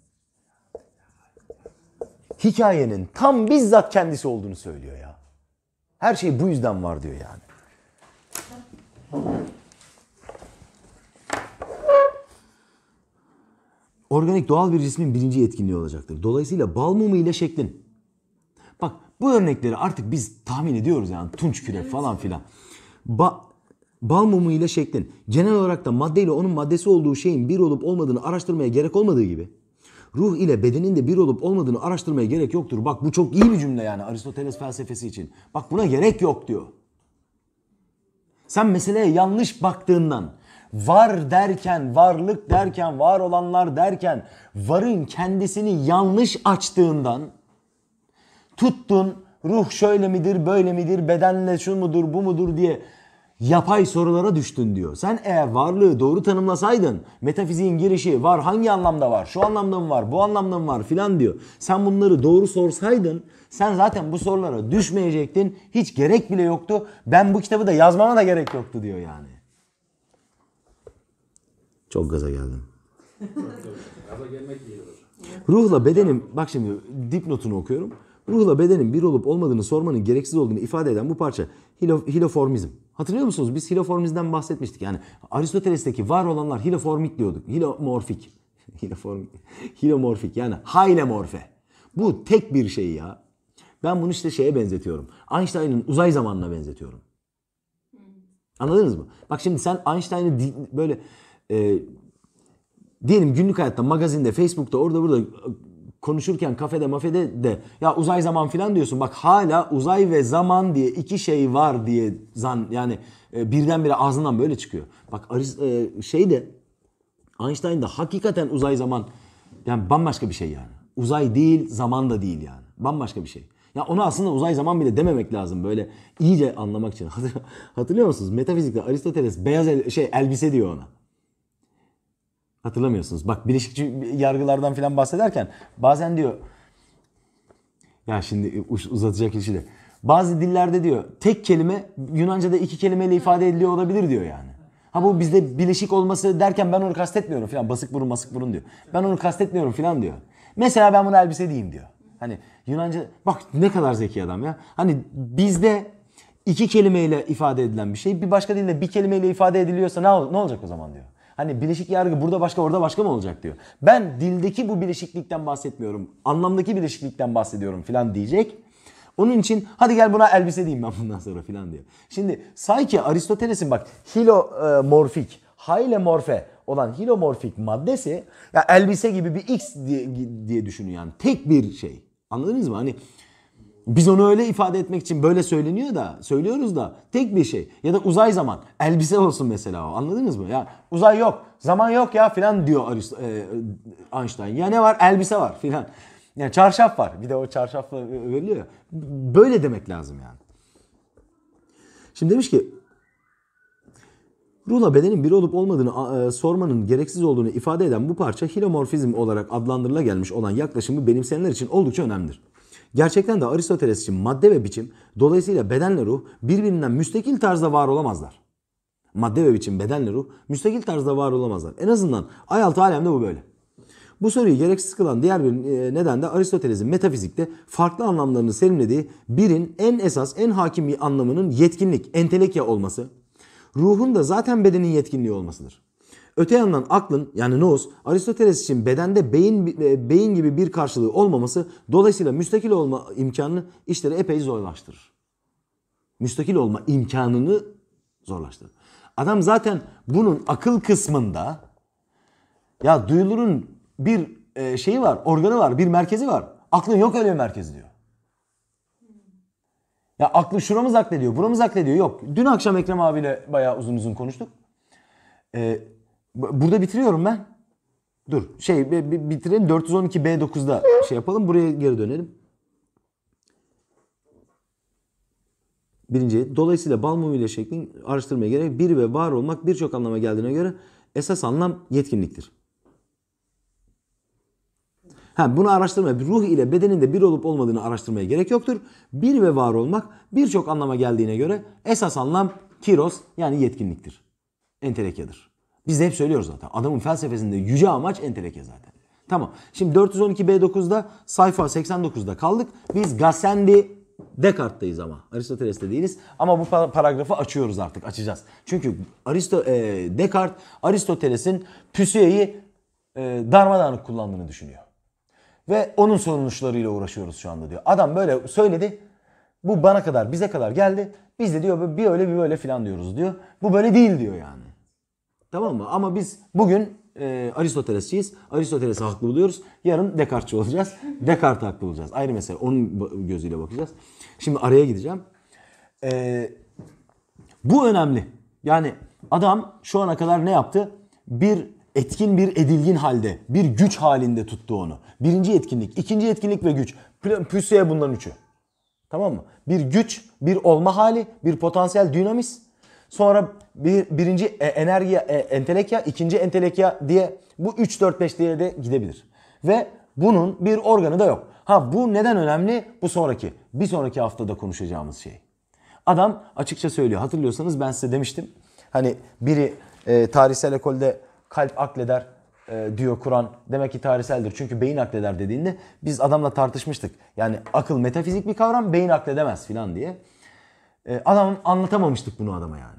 Hikayenin tam bizzat kendisi olduğunu söylüyor ya. Her şey bu yüzden var diyor yani. Organik doğal bir cismin birinci etkinliği olacaktır. Dolayısıyla bal mumu ile şeklin. Bak bu örnekleri artık biz tahmin ediyoruz yani tunç küre evet. falan filan. Ba bal mumu ile şeklin. Genel olarak da madde ile onun maddesi olduğu şeyin bir olup olmadığını araştırmaya gerek olmadığı gibi ruh ile bedenin de bir olup olmadığını araştırmaya gerek yoktur. Bak bu çok iyi bir cümle yani Aristoteles felsefesi için. Bak buna gerek yok diyor. Sen meseleye yanlış baktığından, var derken, varlık derken, var olanlar derken, varın kendisini yanlış açtığından tuttun ruh şöyle midir, böyle midir, bedenle şu mudur, bu mudur diye yapay sorulara düştün diyor. Sen eğer varlığı doğru tanımlasaydın metafiziğin girişi var hangi anlamda var şu anlamda mı var bu anlamda mı var filan diyor. Sen bunları doğru sorsaydın sen zaten bu sorulara düşmeyecektin hiç gerek bile yoktu ben bu kitabı da yazmama da gerek yoktu diyor yani. Çok gaza geldim. gaza gelmek iyi Ruhla bedenim bak şimdi dipnotunu okuyorum. Ruhla bedenin bir olup olmadığını sormanın gereksiz olduğunu ifade eden bu parça hilo, hiloformizm. Hatırlıyor musunuz? Biz hiloformizmden bahsetmiştik. Yani Aristoteles'teki var olanlar hiloformik diyorduk. Hilomorfik. hiloformik. Hilomorfik yani hailemorfe. Bu tek bir şey ya. Ben bunu işte şeye benzetiyorum. Einstein'ın uzay zamanına benzetiyorum. Anladınız mı? Bak şimdi sen Einstein'ı böyle e, diyelim günlük hayatta, magazinde, Facebook'ta, orada burada konuşurken kafede mafede de ya uzay zaman filan diyorsun. Bak hala uzay ve zaman diye iki şey var diye zan yani e, birdenbire ağzından böyle çıkıyor. Bak Aris, e, şey de Einstein da hakikaten uzay zaman yani bambaşka bir şey yani. Uzay değil zaman da değil yani. Bambaşka bir şey. Ya onu aslında uzay zaman bile dememek lazım böyle iyice anlamak için. Hatırlıyor musunuz? Metafizikte Aristoteles beyaz el, şey elbise diyor ona. Hatırlamıyorsunuz. Bak bileşikçi yargılardan filan bahsederken bazen diyor ya şimdi uzatacak işi de. Bazı dillerde diyor tek kelime Yunanca'da iki kelimeyle ifade ediliyor olabilir diyor yani. Ha bu bizde bileşik olması derken ben onu kastetmiyorum filan. Basık burun basık burun diyor. Ben onu kastetmiyorum filan diyor. Mesela ben bunu elbise diyeyim diyor. Hani Yunanca bak ne kadar zeki adam ya. Hani bizde iki kelimeyle ifade edilen bir şey bir başka dilde bir kelimeyle ifade ediliyorsa ne, ol, ne olacak o zaman diyor. Hani bileşik yargı burada başka orada başka mı olacak diyor. Ben dildeki bu bileşiklikten bahsetmiyorum. Anlamdaki bileşiklikten bahsediyorum filan diyecek. Onun için hadi gel buna elbise diyeyim ben bundan sonra filan diyor. Şimdi say ki Aristoteles'in bak hilomorfik, hailemorfe olan hilomorfik maddesi ya elbise gibi bir X diye, diye düşünüyor yani. Tek bir şey. Anladınız mı? Hani biz onu öyle ifade etmek için böyle söyleniyor da, söylüyoruz da tek bir şey. Ya da uzay zaman. Elbise olsun mesela o. Anladınız mı? Ya uzay yok, zaman yok ya filan diyor Arist e, Einstein. Ya ne var? Elbise var filan. Yani çarşaf var. Bir de o çarşafla e, veriliyor ya. Böyle demek lazım yani. Şimdi demiş ki Ruhla bedenin bir olup olmadığını e, sormanın gereksiz olduğunu ifade eden bu parça hilomorfizm olarak adlandırıla gelmiş olan yaklaşımı benimseyenler için oldukça önemlidir. Gerçekten de Aristoteles için madde ve biçim, dolayısıyla bedenle ruh birbirinden müstakil tarzda var olamazlar. Madde ve biçim, bedenle ruh müstakil tarzda var olamazlar. En azından ayaltı alemde bu böyle. Bu soruyu gereksiz kılan diğer bir e, neden de Aristoteles'in metafizikte farklı anlamlarını serimlediği birin en esas, en hakim anlamının yetkinlik, entelekya olması, ruhun da zaten bedenin yetkinliği olmasıdır. Öte yandan aklın yani nous Aristoteles için bedende beyin e, beyin gibi bir karşılığı olmaması dolayısıyla müstakil olma imkanını işleri epey zorlaştırır. Müstakil olma imkanını zorlaştırır. Adam zaten bunun akıl kısmında ya duyulurun bir e, şeyi var, organı var, bir merkezi var. Aklın yok öyle bir merkezi diyor. Ya aklı şuramız aklediyor, buramız aklediyor. Yok. Dün akşam Ekrem abiyle bayağı uzun uzun konuştuk. Ee, Burada bitiriyorum ben. Dur şey bitirelim 412B9'da şey yapalım buraya geri dönelim. Birinci, dolayısıyla bal mumuyla şeklin araştırmaya gerek bir ve var olmak birçok anlama geldiğine göre esas anlam yetkinliktir. Ha, bunu araştırma, ruh ile bedenin de bir olup olmadığını araştırmaya gerek yoktur. Bir ve var olmak birçok anlama geldiğine göre esas anlam kiros yani yetkinliktir. Entelekyadır. Biz de hep söylüyoruz zaten. Adamın felsefesinde yüce amaç enteleke zaten. Tamam. Şimdi 412b9'da sayfa 89'da kaldık. Biz Gassendi Descartes'teyiz ama. Aristoteles'te değiliz. Ama bu paragrafı açıyoruz artık. Açacağız. Çünkü Aristo, e, Descartes Aristoteles'in püsiyeyi e, darmadağınık kullandığını düşünüyor. Ve onun sonuçlarıyla uğraşıyoruz şu anda diyor. Adam böyle söyledi. Bu bana kadar bize kadar geldi. Biz de diyor bir öyle bir böyle filan diyoruz diyor. Bu böyle değil diyor yani. Tamam mı? Ama biz bugün e, Aristotelesçiyiz. Aristoteles'i haklı buluyoruz. Yarın Descartes'çi olacağız. Descartes'e haklı olacağız. Ayrı mesele. Onun gözüyle bakacağız. Şimdi araya gideceğim. E, bu önemli. Yani adam şu ana kadar ne yaptı? Bir etkin bir edilgin halde, bir güç halinde tuttu onu. Birinci etkinlik, ikinci etkinlik ve güç. Püseye bunların üçü. Tamam mı? Bir güç, bir olma hali, bir potansiyel dinamis Sonra bir, birinci e, energia, e, entelekya, ikinci entelekya diye bu 3, 4, 5 diye de gidebilir. Ve bunun bir organı da yok. Ha bu neden önemli? Bu sonraki. Bir sonraki haftada konuşacağımız şey. Adam açıkça söylüyor. Hatırlıyorsanız ben size demiştim. Hani biri e, tarihsel ekolde kalp akleder e, diyor Kur'an. Demek ki tarihseldir. Çünkü beyin akleder dediğinde biz adamla tartışmıştık. Yani akıl metafizik bir kavram, beyin akledemez filan diye. E, adam anlatamamıştık bunu adama yani.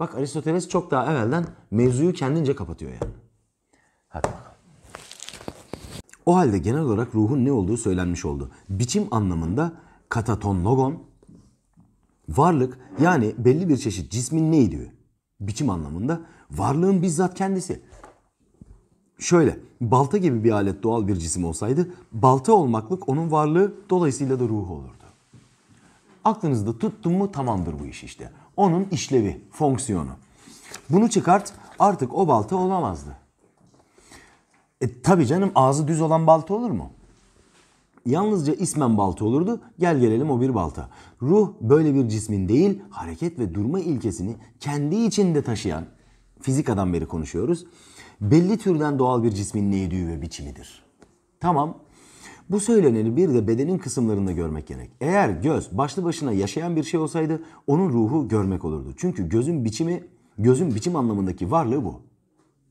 Bak Aristoteles çok daha evvelden mevzuyu kendince kapatıyor yani. Hadi O halde genel olarak ruhun ne olduğu söylenmiş oldu. Biçim anlamında kataton logon varlık yani belli bir çeşit cismin neyi diyor? Biçim anlamında varlığın bizzat kendisi. Şöyle balta gibi bir alet doğal bir cisim olsaydı balta olmaklık onun varlığı dolayısıyla da ruhu olurdu. Aklınızda tuttum mu tamamdır bu iş işte. Onun işlevi, fonksiyonu. Bunu çıkart artık o balta olamazdı. E tabi canım ağzı düz olan balta olur mu? Yalnızca ismen balta olurdu. Gel gelelim o bir balta. Ruh böyle bir cismin değil hareket ve durma ilkesini kendi içinde taşıyan fizikadan beri konuşuyoruz. Belli türden doğal bir cismin neydiği ve biçimidir. Tamam bu söyleneni bir de bedenin kısımlarında görmek gerek. Eğer göz başlı başına yaşayan bir şey olsaydı onun ruhu görmek olurdu. Çünkü gözün biçimi, gözün biçim anlamındaki varlığı bu.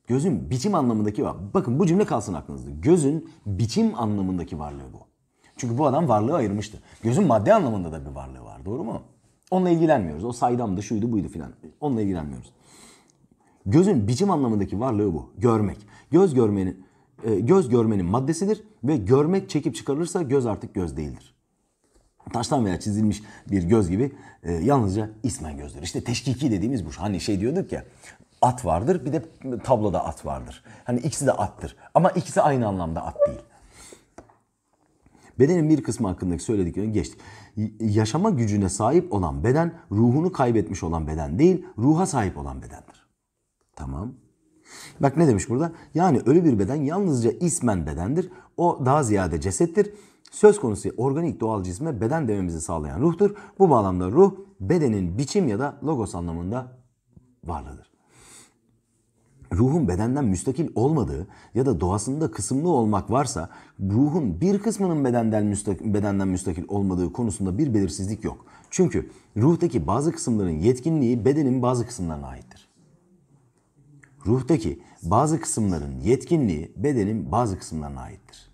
Gözün biçim anlamındaki var. Bakın bu cümle kalsın aklınızda. Gözün biçim anlamındaki varlığı bu. Çünkü bu adam varlığı ayırmıştı. Gözün madde anlamında da bir varlığı var. Doğru mu? Onunla ilgilenmiyoruz. O saydamdı, şuydu, buydu filan. Onunla ilgilenmiyoruz. Gözün biçim anlamındaki varlığı bu. Görmek. Göz görmenin e, göz görmenin maddesidir ve görmek çekip çıkarılırsa göz artık göz değildir. Taştan veya çizilmiş bir göz gibi e, yalnızca ismen gözdür. İşte teşkiki dediğimiz bu. Hani şey diyorduk ya at vardır bir de tabloda at vardır. Hani ikisi de attır ama ikisi aynı anlamda at değil. Bedenin bir kısmı hakkındaki söylediklerini geçtik. Yaşama gücüne sahip olan beden ruhunu kaybetmiş olan beden değil, ruha sahip olan bedendir. Tamam. Bak ne demiş burada? Yani ölü bir beden yalnızca ismen bedendir. O daha ziyade cesettir. Söz konusu organik doğal cisme beden dememizi sağlayan ruhtur. Bu bağlamda ruh bedenin biçim ya da logos anlamında varlıdır. ruhun bedenden müstakil olmadığı ya da doğasında kısımlı olmak varsa ruhun bir kısmının bedenden müstakil, bedenden müstakil olmadığı konusunda bir belirsizlik yok. Çünkü ruhtaki bazı kısımların yetkinliği bedenin bazı kısımlarına aittir ruhtaki bazı kısımların yetkinliği bedenin bazı kısımlarına aittir.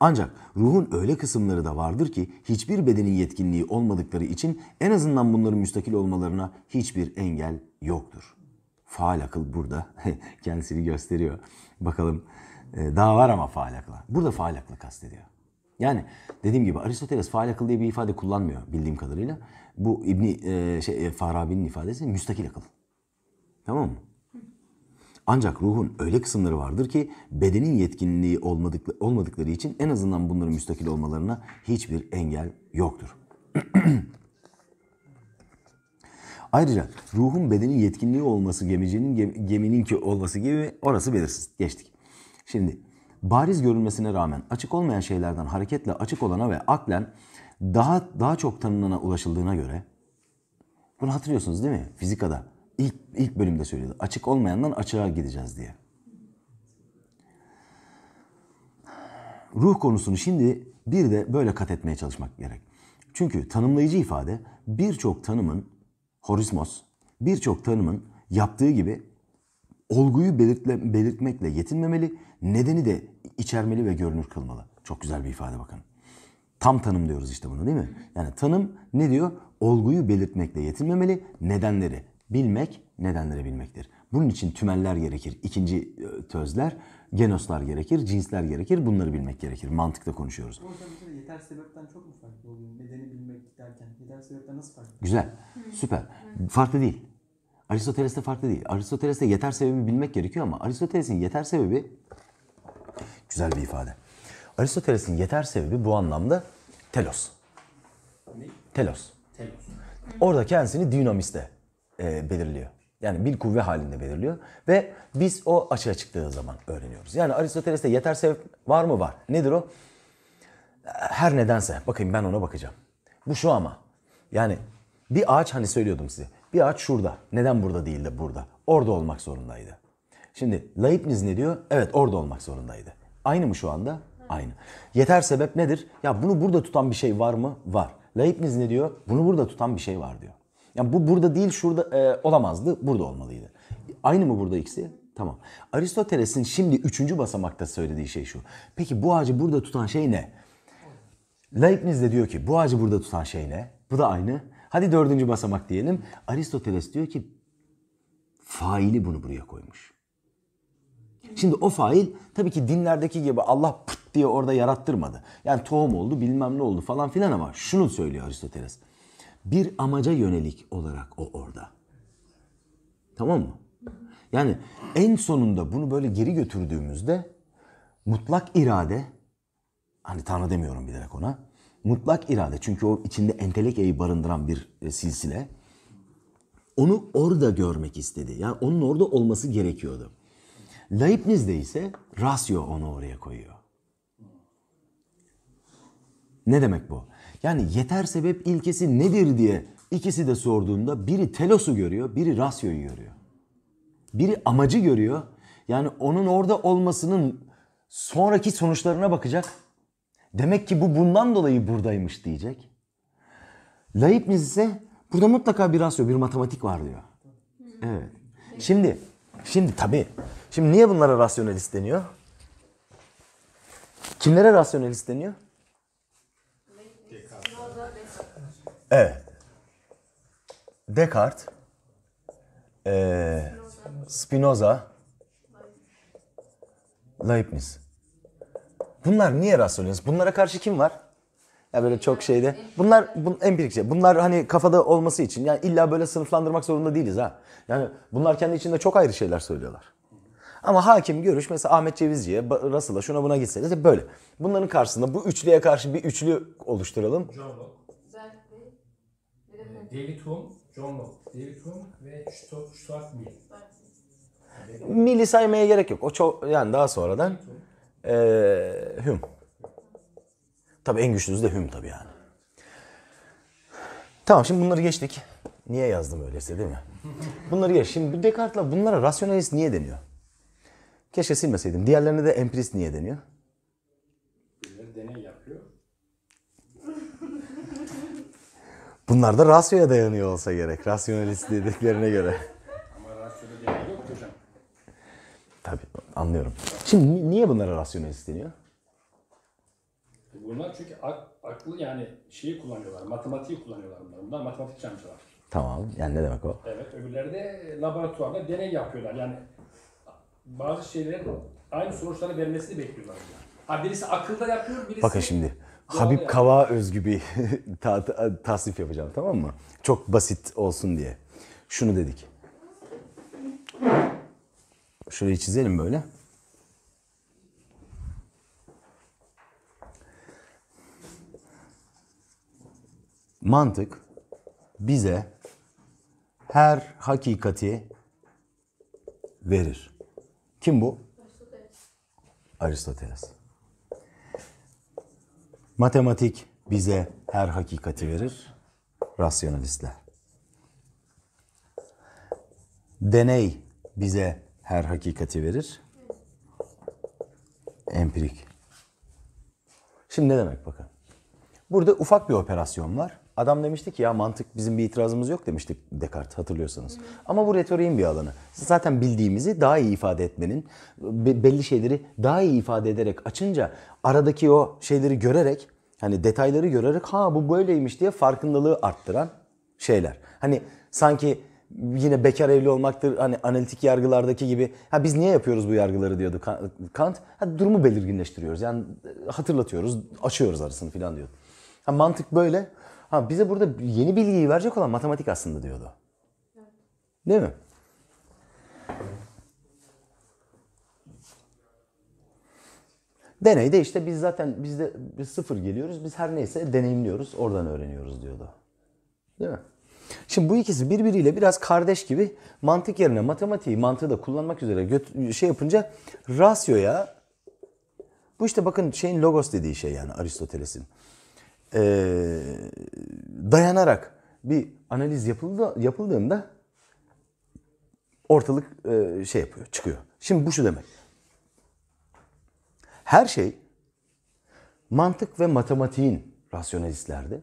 Ancak ruhun öyle kısımları da vardır ki hiçbir bedenin yetkinliği olmadıkları için en azından bunların müstakil olmalarına hiçbir engel yoktur. Faal akıl burada kendisini gösteriyor. Bakalım e, daha var ama faal akla. Burada faal akla kastediyor. Yani dediğim gibi Aristoteles faal akıl diye bir ifade kullanmıyor bildiğim kadarıyla. Bu İbni e, şey, e, Farabi'nin ifadesi müstakil akıl. Tamam mı? Ancak ruhun öyle kısımları vardır ki bedenin yetkinliği olmadıkları için en azından bunların müstakil olmalarına hiçbir engel yoktur. Ayrıca ruhun bedenin yetkinliği olması gemicinin geminin ki olması gibi orası belirsiz. Geçtik. Şimdi bariz görünmesine rağmen açık olmayan şeylerden hareketle açık olana ve aklen daha daha çok tanınana ulaşıldığına göre bunu hatırlıyorsunuz değil mi? Fizikada ilk, ilk bölümde söylüyordu. Açık olmayandan açığa gideceğiz diye. Ruh konusunu şimdi bir de böyle kat etmeye çalışmak gerek. Çünkü tanımlayıcı ifade birçok tanımın horizmos, birçok tanımın yaptığı gibi olguyu belirtle, belirtmekle yetinmemeli, nedeni de içermeli ve görünür kılmalı. Çok güzel bir ifade bakın. Tam tanım diyoruz işte bunu değil mi? Yani tanım ne diyor? Olguyu belirtmekle yetinmemeli, nedenleri, Bilmek nedenleri bilmektir. Bunun için tümeller gerekir, ikinci e, tözler, genoslar gerekir, cinsler gerekir. Bunları bilmek gerekir. Mantıkta konuşuyoruz. yeter sebepten çok mu farklı oluyor? Nedeni bilmek derken yeter sebepten nasıl farklı? Güzel, süper. farklı değil. Aristoteles'te farklı değil. Aristoteles'te yeter sebebi bilmek gerekiyor ama Aristoteles'in yeter sebebi güzel bir ifade. Aristoteles'in yeter sebebi bu anlamda telos. Ne? Telos. Telos. Orada kendisini dinamiste e, belirliyor. Yani bir kuvve halinde belirliyor ve biz o açığa çıktığı zaman öğreniyoruz. Yani Aristoteles'te yeter sebep var mı? Var. Nedir o? Her nedense. Bakayım ben ona bakacağım. Bu şu ama. Yani bir ağaç hani söylüyordum size. Bir ağaç şurada. Neden burada değil de burada? Orada olmak zorundaydı. Şimdi Leibniz ne diyor? Evet orada olmak zorundaydı. Aynı mı şu anda? Aynı. Yeter sebep nedir? Ya bunu burada tutan bir şey var mı? Var. Leibniz ne diyor? Bunu burada tutan bir şey var diyor. Yani bu burada değil şurada e, olamazdı. Burada olmalıydı. Aynı mı burada ikisi? Tamam. Aristoteles'in şimdi üçüncü basamakta söylediği şey şu. Peki bu ağacı burada tutan şey ne? Leibniz de diyor ki bu ağacı burada tutan şey ne? Bu da aynı. Hadi dördüncü basamak diyelim. Aristoteles diyor ki faili bunu buraya koymuş. Şimdi o fail tabii ki dinlerdeki gibi Allah pıt diye orada yarattırmadı. Yani tohum oldu bilmem ne oldu falan filan ama şunu söylüyor Aristoteles bir amaca yönelik olarak o orada. Tamam mı? Yani en sonunda bunu böyle geri götürdüğümüzde mutlak irade hani tanrı demiyorum bilerek ona. Mutlak irade çünkü o içinde entelekeyi barındıran bir e, silsile. Onu orada görmek istedi. Yani onun orada olması gerekiyordu. Leibniz'de ise rasyo onu oraya koyuyor. Ne demek bu? Yani yeter sebep ilkesi nedir diye ikisi de sorduğumda biri telosu görüyor, biri rasyoyu görüyor. Biri amacı görüyor. Yani onun orada olmasının sonraki sonuçlarına bakacak. Demek ki bu bundan dolayı buradaymış diyecek. Leibniz ise burada mutlaka bir rasyo, bir matematik var diyor. Evet. Şimdi, şimdi tabii. Şimdi niye bunlara rasyonelist deniyor? Kimlere rasyonelist deniyor? Evet. Descartes, e, Spinoza, Leibniz. Bunlar niye rastlanıyoruz? Bunlara karşı kim var? Ya böyle çok şeyde. Bunlar bun, empirik şey. Bunlar hani kafada olması için. Yani illa böyle sınıflandırmak zorunda değiliz ha. Yani bunlar kendi içinde çok ayrı şeyler söylüyorlar. Ama hakim görüş mesela Ahmet Cevizci'ye, Russell'a şuna buna gitseniz böyle. Bunların karşısında bu üçlüye karşı bir üçlü oluşturalım. John Locke. David Hume, John Locke, David Hume ve Stuart Mill. Mill'i saymaya gerek yok. O çok yani daha sonradan e, Hume. Tabii en güçlüsü de Hume tabii yani. Tamam şimdi bunları geçtik. Niye yazdım öyleyse değil mi? Bunları geç. Şimdi Descartes'la bunlara rasyonalist niye deniyor? Keşke silmeseydim. Diğerlerine de empirist niye deniyor? Bunlar da rasyoya dayanıyor olsa gerek. Rasyonalist dediklerine göre. Ama rasyoda gerek yok hocam. Tabii anlıyorum. Şimdi niye bunlara rasyonalist deniyor? Bunlar çünkü ak- aklı yani şeyi kullanıyorlar, matematiği kullanıyorlar bunlar. Bunlar matematik amcalar. Tamam, yani ne demek o? Evet, öbürleri de laboratuvarda deney yapıyorlar. Yani bazı şeylerin aynı sonuçları vermesini bekliyorlar. bunlar. Ha birisi akılda yapıyor, birisi Bakın şimdi Habib yani. Kava özgü bir ta, ta, tasnif yapacağım tamam mı? Çok basit olsun diye. Şunu dedik. Şurayı çizelim böyle. Mantık bize her hakikati verir. Kim bu? Aristoteles. Aristoteles. Matematik bize her hakikati verir, rasyonalistler. Deney bize her hakikati verir, empirik. Şimdi ne demek bakın. Burada ufak bir operasyon var. Adam demişti ki ya mantık bizim bir itirazımız yok demiştik Descartes hatırlıyorsanız. Hı. Ama bu retoriğin bir alanı. Zaten bildiğimizi daha iyi ifade etmenin, belli şeyleri daha iyi ifade ederek açınca aradaki o şeyleri görerek hani detayları görerek ha bu böyleymiş diye farkındalığı arttıran şeyler. Hani sanki yine bekar evli olmaktır hani analitik yargılardaki gibi ha biz niye yapıyoruz bu yargıları diyordu Kant. Ha, durumu belirginleştiriyoruz. Yani e, hatırlatıyoruz, açıyoruz arasını falan diyor. Ha, mantık böyle. Ha bize burada yeni bilgiyi verecek olan matematik aslında diyordu. Değil mi? Deneyde işte biz zaten bizde biz sıfır geliyoruz. Biz her neyse deneyimliyoruz. Oradan öğreniyoruz diyordu. Değil mi? Şimdi bu ikisi birbiriyle biraz kardeş gibi mantık yerine matematiği mantığı da kullanmak üzere şey yapınca rasyoya bu işte bakın şeyin logos dediği şey yani Aristoteles'in e, dayanarak bir analiz yapıldı, yapıldığında ortalık e, şey yapıyor, çıkıyor. Şimdi bu şu demek. Her şey mantık ve matematiğin rasyonalistlerde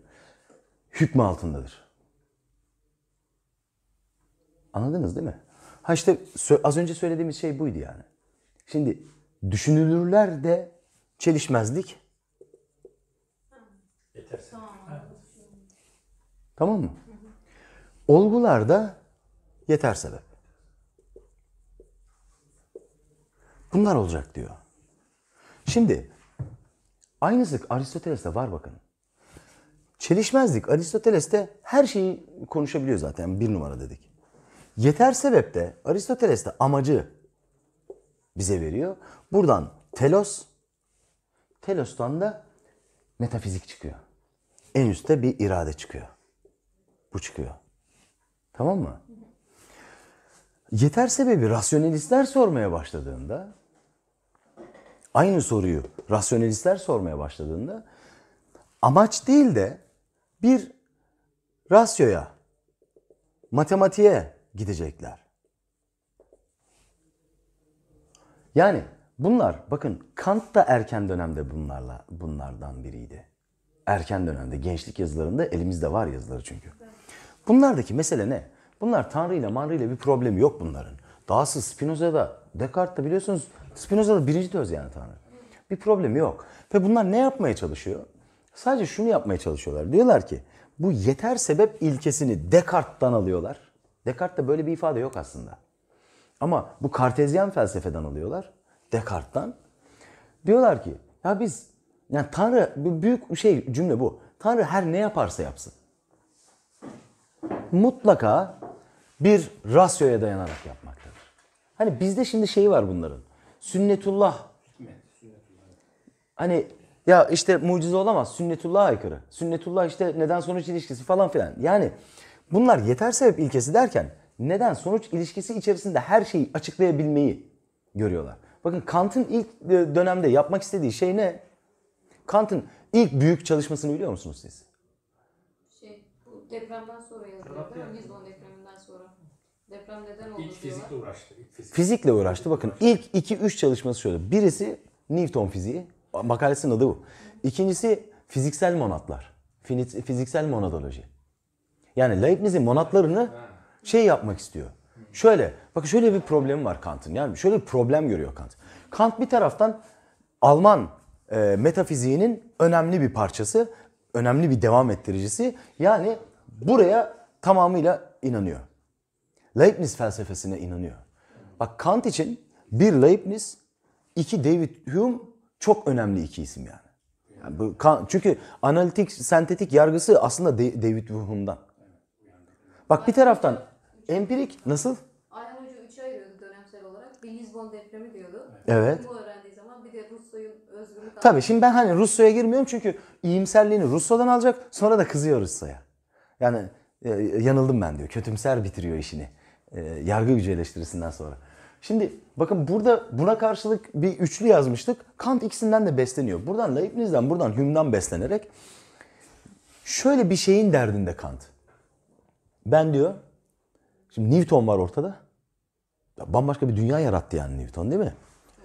hükmü altındadır. Anladınız değil mi? Ha işte az önce söylediğimiz şey buydu yani. Şimdi düşünülürler de çelişmezlik Tamam mı? Olgular da yeter sebep. Bunlar olacak diyor. Şimdi aynısı Aristoteles'te var bakın. Çelişmezlik Aristoteles'te her şeyi konuşabiliyor zaten bir numara dedik. Yeter sebep de Aristoteles'te amacı bize veriyor. Buradan telos, telostan da metafizik çıkıyor. En üstte bir irade çıkıyor. Bu çıkıyor. Tamam mı? Yeter sebebi rasyonelistler sormaya başladığında aynı soruyu rasyonelistler sormaya başladığında amaç değil de bir rasyoya, matematiğe gidecekler. Yani bunlar bakın Kant da erken dönemde bunlarla bunlardan biriydi. Erken dönemde gençlik yazılarında elimizde var yazıları çünkü. Evet. Bunlardaki mesele ne? Bunlar Tanrı ile Manrı ile bir problemi yok bunların. Dahası Spinoza'da, Descartes'ta biliyorsunuz Spinoza'da birinci töz yani Tanrı. Bir problemi yok. Ve bunlar ne yapmaya çalışıyor? Sadece şunu yapmaya çalışıyorlar. Diyorlar ki bu yeter sebep ilkesini Descartes'tan alıyorlar. Descartes'te böyle bir ifade yok aslında. Ama bu kartezyen felsefeden alıyorlar. Descartes'tan. Diyorlar ki ya biz yani Tanrı büyük şey cümle bu. Tanrı her ne yaparsa yapsın mutlaka bir rasyoya dayanarak yapmaktadır. Hani bizde şimdi şey var bunların. Sünnetullah. Hani ya işte mucize olamaz. Sünnetullah'a aykırı. Sünnetullah işte neden sonuç ilişkisi falan filan. Yani bunlar yeter sebep ilkesi derken neden sonuç ilişkisi içerisinde her şeyi açıklayabilmeyi görüyorlar. Bakın Kant'ın ilk e, dönemde yapmak istediği şey ne? Kant'ın ilk büyük çalışmasını biliyor musunuz siz? Depremden sonra yazılıyor değil mi? Lisbon depreminden sonra. Deprem neden oldu İlk fizikle uğraştı. ilk fizik. Fizikle uğraştı. Bakın ilk 2-3 çalışması şöyle. Birisi Newton fiziği. Makalesinin adı bu. İkincisi fiziksel monatlar. Fiziksel monadoloji. Yani Leibniz'in monatlarını şey yapmak istiyor. Şöyle, bakın şöyle bir problemi var Kant'ın. Yani şöyle bir problem görüyor Kant. Kant bir taraftan Alman e, metafiziğinin önemli bir parçası, önemli bir devam ettiricisi. Yani buraya tamamıyla inanıyor. Leibniz felsefesine inanıyor. Bak Kant için bir Leibniz, iki David Hume çok önemli iki isim yani. yani bu Kant, çünkü analitik, sentetik yargısı aslında De- David Hume'dan. Bak bir taraftan empirik nasıl? Ayhan önce üçe ayırıyordu dönemsel olarak. Bir Lisbon depremi diyordu. Evet. Bu öğrendiği zaman bir de Russo'nun özgürlük Tabii şimdi ben hani Russo'ya girmiyorum çünkü iyimserliğini Russo'dan alacak sonra da kızıyor Russo'ya. Yani e, yanıldım ben diyor. Kötümser bitiriyor işini. E, yargı gücü eleştirisinden sonra. Şimdi bakın burada buna karşılık bir üçlü yazmıştık. Kant ikisinden de besleniyor. Buradan Leibniz'den, buradan Hume'dan beslenerek şöyle bir şeyin derdinde Kant. Ben diyor, şimdi Newton var ortada. Ya bambaşka bir dünya yarattı yani Newton değil mi?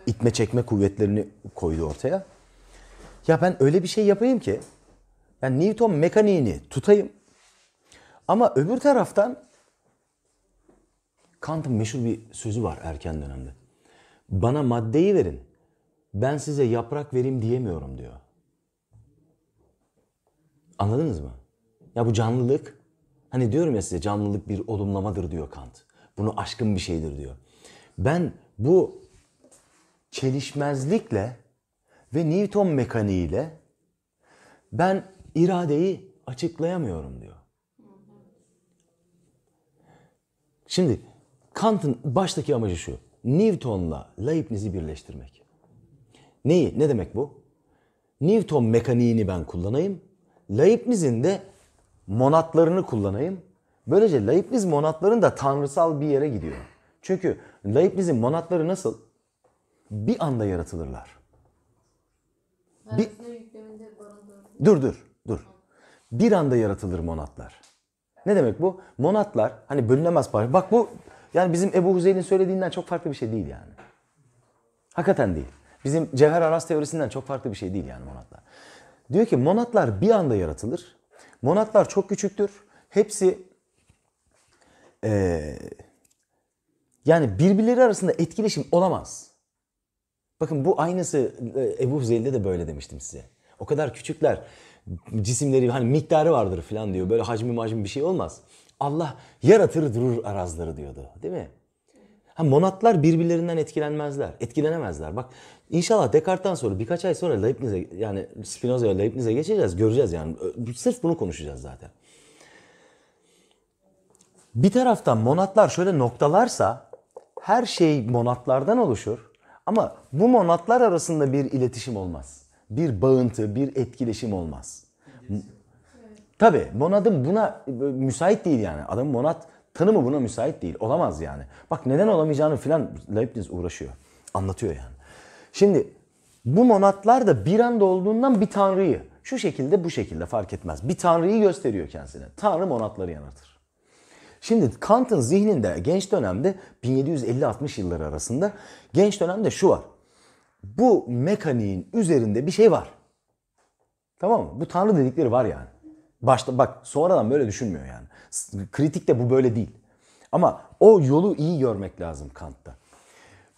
İtme çekme kuvvetlerini koydu ortaya. Ya ben öyle bir şey yapayım ki, yani Newton mekaniğini tutayım, ama öbür taraftan Kant'ın meşhur bir sözü var erken dönemde. Bana maddeyi verin. Ben size yaprak vereyim diyemiyorum diyor. Anladınız mı? Ya bu canlılık hani diyorum ya size canlılık bir olumlamadır diyor Kant. Bunu aşkın bir şeydir diyor. Ben bu çelişmezlikle ve Newton mekaniğiyle ben iradeyi açıklayamıyorum diyor. Şimdi Kant'ın baştaki amacı şu. Newton'la Leibniz'i birleştirmek. Neyi? Ne demek bu? Newton mekaniğini ben kullanayım. Leibniz'in de monatlarını kullanayım. Böylece Leibniz monatların da tanrısal bir yere gidiyor. Çünkü Leibniz'in monatları nasıl? Bir anda yaratılırlar. Bir... Dur dur dur. Bir anda yaratılır monatlar. Ne demek bu? Monatlar hani bölünemez parça. Bak bu yani bizim Ebu Huzeyl'in söylediğinden çok farklı bir şey değil yani. Hakikaten değil. Bizim cevher aras teorisinden çok farklı bir şey değil yani monatlar. Diyor ki monatlar bir anda yaratılır. Monatlar çok küçüktür. Hepsi ee, yani birbirleri arasında etkileşim olamaz. Bakın bu aynısı Ebu Huzeyl'de de böyle demiştim size. O kadar küçükler cisimleri hani miktarı vardır falan diyor. Böyle hacmi macmi bir şey olmaz. Allah yaratır durur arazları diyordu. Değil mi? Ha, monatlar birbirlerinden etkilenmezler. Etkilenemezler. Bak inşallah Descartes'ten sonra birkaç ay sonra Leibniz'e yani Spinoza'ya Leibniz'e geçeceğiz. Göreceğiz yani. Sırf bunu konuşacağız zaten. Bir taraftan monatlar şöyle noktalarsa her şey monatlardan oluşur. Ama bu monatlar arasında bir iletişim olmaz bir bağıntı, bir etkileşim olmaz. Evet. Tabii Monad'ın buna e, müsait değil yani. Adamın Monad tanımı buna müsait değil. Olamaz yani. Bak neden olamayacağını filan Leibniz uğraşıyor. Anlatıyor yani. Şimdi bu monatlar da bir anda olduğundan bir tanrıyı şu şekilde bu şekilde fark etmez. Bir tanrıyı gösteriyor kendisine. Tanrı monatları yaratır. Şimdi Kant'ın zihninde genç dönemde 1750-60 yılları arasında genç dönemde şu var bu mekaniğin üzerinde bir şey var. Tamam mı? Bu tanrı dedikleri var yani. Başta bak sonradan böyle düşünmüyor yani. Kritik de bu böyle değil. Ama o yolu iyi görmek lazım Kant'ta.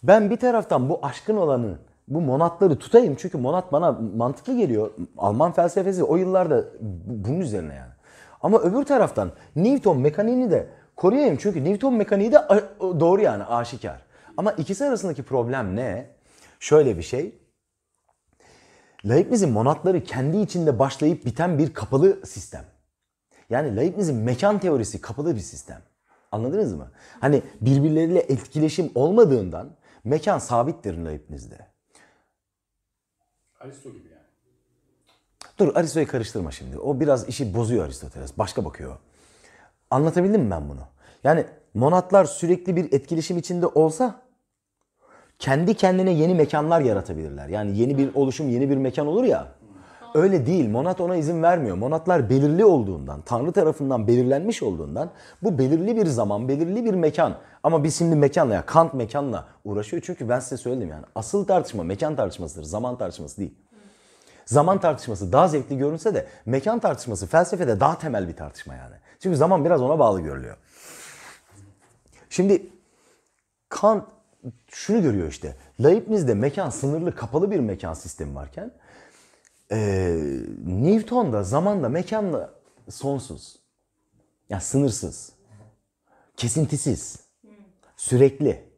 Ben bir taraftan bu aşkın olanı, bu monatları tutayım çünkü monat bana mantıklı geliyor. Alman felsefesi o yıllarda bunun üzerine yani. Ama öbür taraftan Newton mekaniğini de koruyayım çünkü Newton mekaniği de doğru yani aşikar. Ama ikisi arasındaki problem ne? Şöyle bir şey. Laikmizm monatları kendi içinde başlayıp biten bir kapalı sistem. Yani laikmizm mekan teorisi kapalı bir sistem. Anladınız mı? Hani birbirleriyle etkileşim olmadığından mekan sabittir laikmizde. Aristo gibi yani. Dur Aristo'yu karıştırma şimdi. O biraz işi bozuyor Aristoteles. Başka bakıyor. Anlatabildim mi ben bunu? Yani monatlar sürekli bir etkileşim içinde olsa kendi kendine yeni mekanlar yaratabilirler. Yani yeni bir oluşum, yeni bir mekan olur ya. Öyle değil. Monat ona izin vermiyor. Monatlar belirli olduğundan, Tanrı tarafından belirlenmiş olduğundan bu belirli bir zaman, belirli bir mekan. Ama biz şimdi mekanla ya Kant mekanla uğraşıyor. Çünkü ben size söyledim yani asıl tartışma mekan tartışmasıdır, zaman tartışması değil. Zaman tartışması daha zevkli görünse de mekan tartışması felsefede daha temel bir tartışma yani. Çünkü zaman biraz ona bağlı görülüyor. Şimdi Kant şunu görüyor işte. Leibniz'de mekan sınırlı kapalı bir mekan sistemi varken e, Newton'da zamanda mekanla sonsuz. Yani sınırsız. Kesintisiz. Sürekli.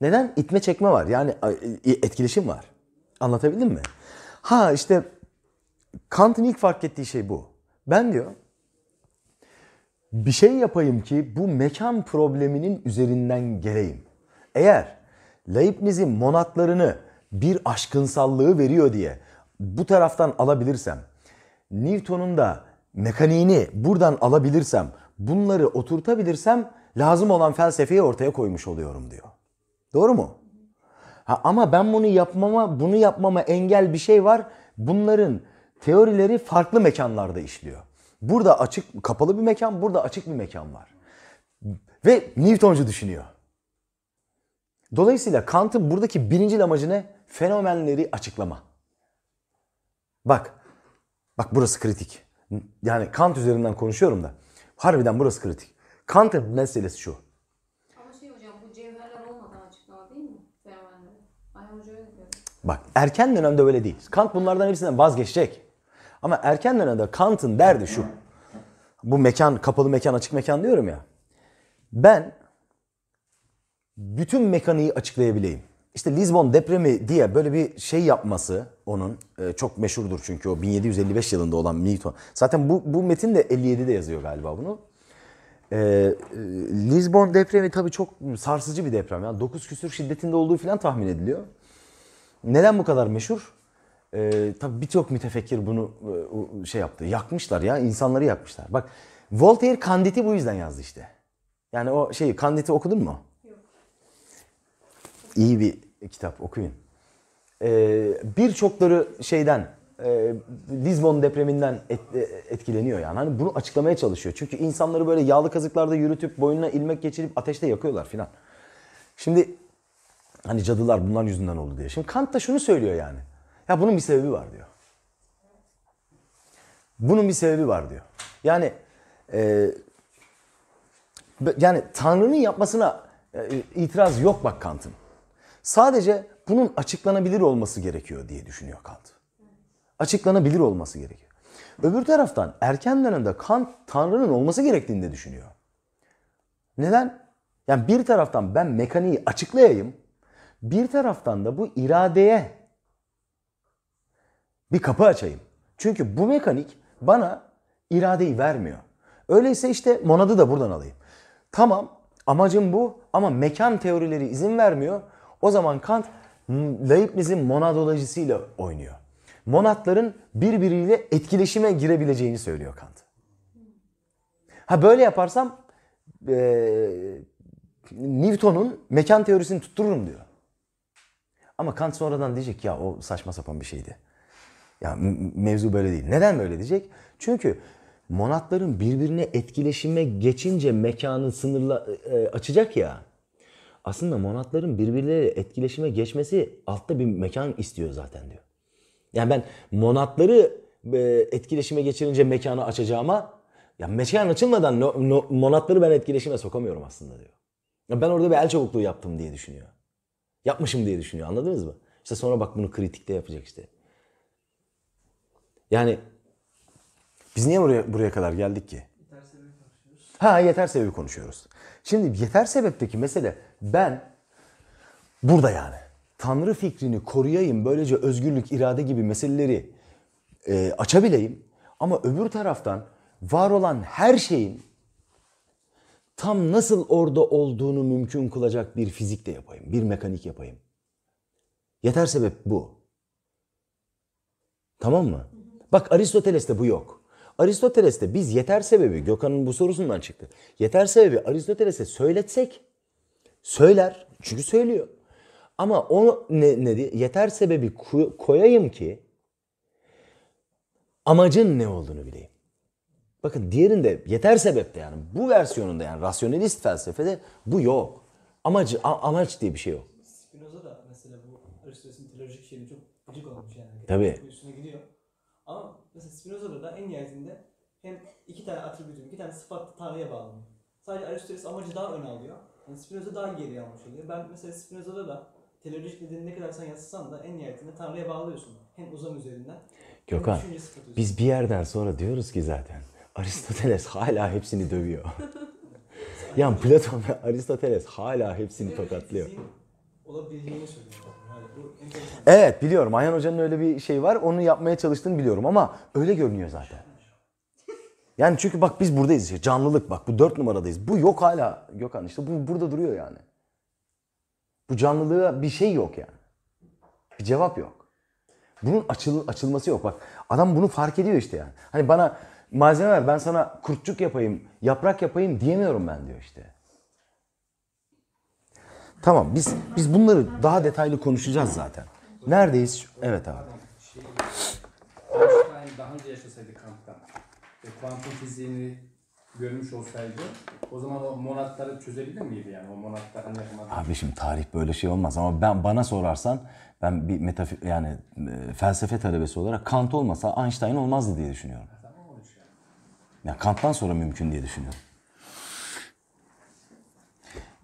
Neden? İtme çekme var. Yani e, etkileşim var. Anlatabildim mi? Ha işte Kant'ın ilk fark ettiği şey bu. Ben diyor bir şey yapayım ki bu mekan probleminin üzerinden geleyim. Eğer Leibniz'in monatlarını bir aşkınsallığı veriyor diye bu taraftan alabilirsem, Newton'un da mekaniğini buradan alabilirsem, bunları oturtabilirsem lazım olan felsefeyi ortaya koymuş oluyorum diyor. Doğru mu? Ha, ama ben bunu yapmama, bunu yapmama engel bir şey var. Bunların teorileri farklı mekanlarda işliyor. Burada açık, kapalı bir mekan, burada açık bir mekan var. Ve Newtoncu düşünüyor. Dolayısıyla Kant'ın buradaki birinci amacı ne? Fenomenleri açıklama. Bak, bak burası kritik. Yani Kant üzerinden konuşuyorum da. Harbiden burası kritik. Kant'ın meselesi şu. Ama şey hocam bu cevherler olmadan açıklama değil mi? Fenomenleri. Ayhan Hoca öyle Bak erken dönemde öyle değil. Kant bunlardan hepsinden vazgeçecek. Ama erken dönemde Kant'ın derdi şu. Bu mekan, kapalı mekan, açık mekan diyorum ya. Ben bütün mekaniği açıklayabileyim. İşte Lisbon depremi diye böyle bir şey yapması onun e, çok meşhurdur çünkü o 1755 yılında olan Newton. Zaten bu, bu metin de 57'de yazıyor galiba bunu. E, e, Lisbon depremi tabii çok sarsıcı bir deprem. Yani 9 küsür şiddetinde olduğu falan tahmin ediliyor. Neden bu kadar meşhur? E, tabii birçok mütefekkir bunu e, şey yaptı. Yakmışlar ya insanları yakmışlar. Bak Voltaire Kandit'i bu yüzden yazdı işte. Yani o şeyi Kandit'i okudun mu? iyi bir kitap okuyun. Ee, Birçokları şeyden e, Lisbon depreminden et, e, etkileniyor yani. Hani bunu açıklamaya çalışıyor. Çünkü insanları böyle yağlı kazıklarda yürütüp boynuna ilmek geçirip ateşte yakıyorlar filan. Şimdi hani cadılar bunlar yüzünden oldu diye. Şimdi Kant da şunu söylüyor yani. Ya bunun bir sebebi var diyor. Bunun bir sebebi var diyor. Yani e, yani Tanrı'nın yapmasına e, itiraz yok bak Kant'ın. Sadece bunun açıklanabilir olması gerekiyor diye düşünüyor Kant. Açıklanabilir olması gerekiyor. Öbür taraftan erken dönemde Kant Tanrı'nın olması gerektiğini de düşünüyor. Neden? Yani bir taraftan ben mekaniği açıklayayım. Bir taraftan da bu iradeye bir kapı açayım. Çünkü bu mekanik bana iradeyi vermiyor. Öyleyse işte monadı da buradan alayım. Tamam amacım bu ama mekan teorileri izin vermiyor. O zaman Kant Leibniz'in monadolojisiyle oynuyor. Monatların birbiriyle etkileşime girebileceğini söylüyor Kant. Ha böyle yaparsam e, Newton'un mekan teorisini tuttururum diyor. Ama Kant sonradan diyecek ya o saçma sapan bir şeydi. Ya mevzu böyle değil. Neden böyle diyecek? Çünkü monatların birbirine etkileşime geçince mekanı sınırla e, açacak ya aslında monatların birbirleriyle etkileşime geçmesi altta bir mekan istiyor zaten diyor. Yani ben monatları e, etkileşime geçirince mekanı açacağıma ya mekan açılmadan no, no, monatları ben etkileşime sokamıyorum aslında diyor. Ya ben orada bir el çabukluğu yaptım diye düşünüyor. Yapmışım diye düşünüyor anladınız mı? İşte sonra bak bunu kritikte yapacak işte. Yani biz niye buraya, buraya kadar geldik ki? Yeter sebebi konuşuyoruz. Ha yeter sebebi konuşuyoruz. Şimdi yeter sebepteki mesele ben burada yani Tanrı fikrini koruyayım, böylece özgürlük, irade gibi meseleleri e, açabileyim. Ama öbür taraftan var olan her şeyin tam nasıl orada olduğunu mümkün kılacak bir fizik de yapayım, bir mekanik yapayım. Yeter sebep bu. Tamam mı? Bak Aristoteles'te bu yok. Aristoteles'te biz yeter sebebi, Gökhan'ın bu sorusundan çıktı. Yeter sebebi Aristoteles'e söyletsek Söyler. Çünkü söylüyor. Ama o ne, ne diye yeter sebebi koyayım ki amacın ne olduğunu bileyim. Bakın diğerinde yeter sebepte yani bu versiyonunda yani rasyonelist felsefede bu yok. Amacı a, amaç diye bir şey yok. Spinoza da mesela bu Aristoteles'in teolojik şeyini çok gıcık olmuş yani. Tabii. Üstüne gidiyor. Ama mesela Spinoza'da da en nihayetinde hem iki tane atribütün, iki tane sıfat Tanrı'ya bağlı. Sadece Aristoteles amacı daha ön alıyor. Yani Spinoza daha geri almış oluyor. Ben mesela Spinoza'da da teleolojik dediğin ne kadar sen yatsısan da en nihayetinde Tanrı'ya bağlıyorsun. Hem uzam üzerinden Gökhan, biz bir yerden sonra diyoruz ki zaten Aristoteles hala hepsini dövüyor. yani Platon ve Aristoteles hala hepsini tokatlıyor. Olabildiğini söylüyorum. Evet biliyorum. Ayhan Hoca'nın öyle bir şey var. Onu yapmaya çalıştığını biliyorum ama öyle görünüyor zaten. Yani çünkü bak biz buradayız işte canlılık bak bu dört numaradayız. Bu yok hala Gökhan işte bu burada duruyor yani. Bu canlılığa bir şey yok yani. Bir cevap yok. Bunun açıl, açılması yok bak. Adam bunu fark ediyor işte yani. Hani bana malzeme ver ben sana kurtçuk yapayım, yaprak yapayım diyemiyorum ben diyor işte. Tamam biz biz bunları daha detaylı konuşacağız zaten. Neredeyiz? Evet abi. kuantum fiziğini görmüş olsaydı o zaman o monatları çözebilir miydi yani o monatlar hani Abi şimdi tarih böyle şey olmaz ama ben bana sorarsan ben bir metafi yani e, felsefe talebesi olarak Kant olmasa Einstein olmazdı diye düşünüyorum. Tamam olmuş yani. Ya Kant'tan sonra mümkün diye düşünüyorum.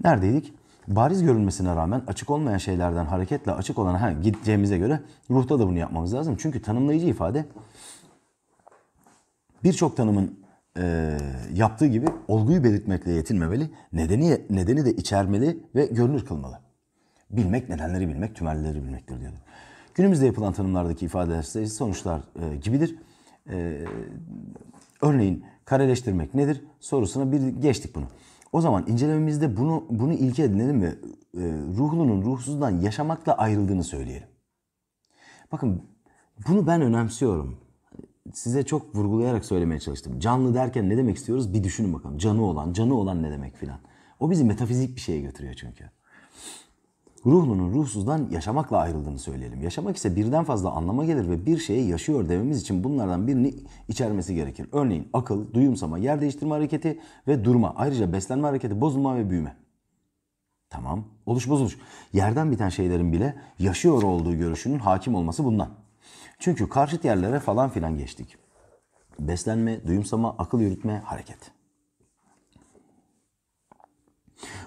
Neredeydik? Bariz görünmesine rağmen açık olmayan şeylerden hareketle açık olan ha, gideceğimize göre ruhta da bunu yapmamız lazım. Çünkü tanımlayıcı ifade birçok tanımın e, yaptığı gibi olguyu belirtmekle yetinmemeli, nedeni, nedeni de içermeli ve görünür kılmalı. Bilmek, nedenleri bilmek, tümelleri bilmektir diyordu. Günümüzde yapılan tanımlardaki ifadeler ise sonuçlar e, gibidir. E, örneğin kareleştirmek nedir sorusuna bir geçtik bunu. O zaman incelememizde bunu bunu ilke edinelim ve e, ruhlunun ruhsuzdan yaşamakla ayrıldığını söyleyelim. Bakın bunu ben önemsiyorum size çok vurgulayarak söylemeye çalıştım. Canlı derken ne demek istiyoruz? Bir düşünün bakalım. Canı olan, canı olan ne demek filan. O bizi metafizik bir şeye götürüyor çünkü. Ruhlunun ruhsuzdan yaşamakla ayrıldığını söyleyelim. Yaşamak ise birden fazla anlama gelir ve bir şeye yaşıyor dememiz için bunlardan birini içermesi gerekir. Örneğin akıl, duyumsama, yer değiştirme hareketi ve durma. Ayrıca beslenme hareketi, bozulma ve büyüme. Tamam. Oluş bozuluş. Yerden biten şeylerin bile yaşıyor olduğu görüşünün hakim olması bundan. Çünkü karşıt yerlere falan filan geçtik. Beslenme, duyumsama, akıl yürütme, hareket.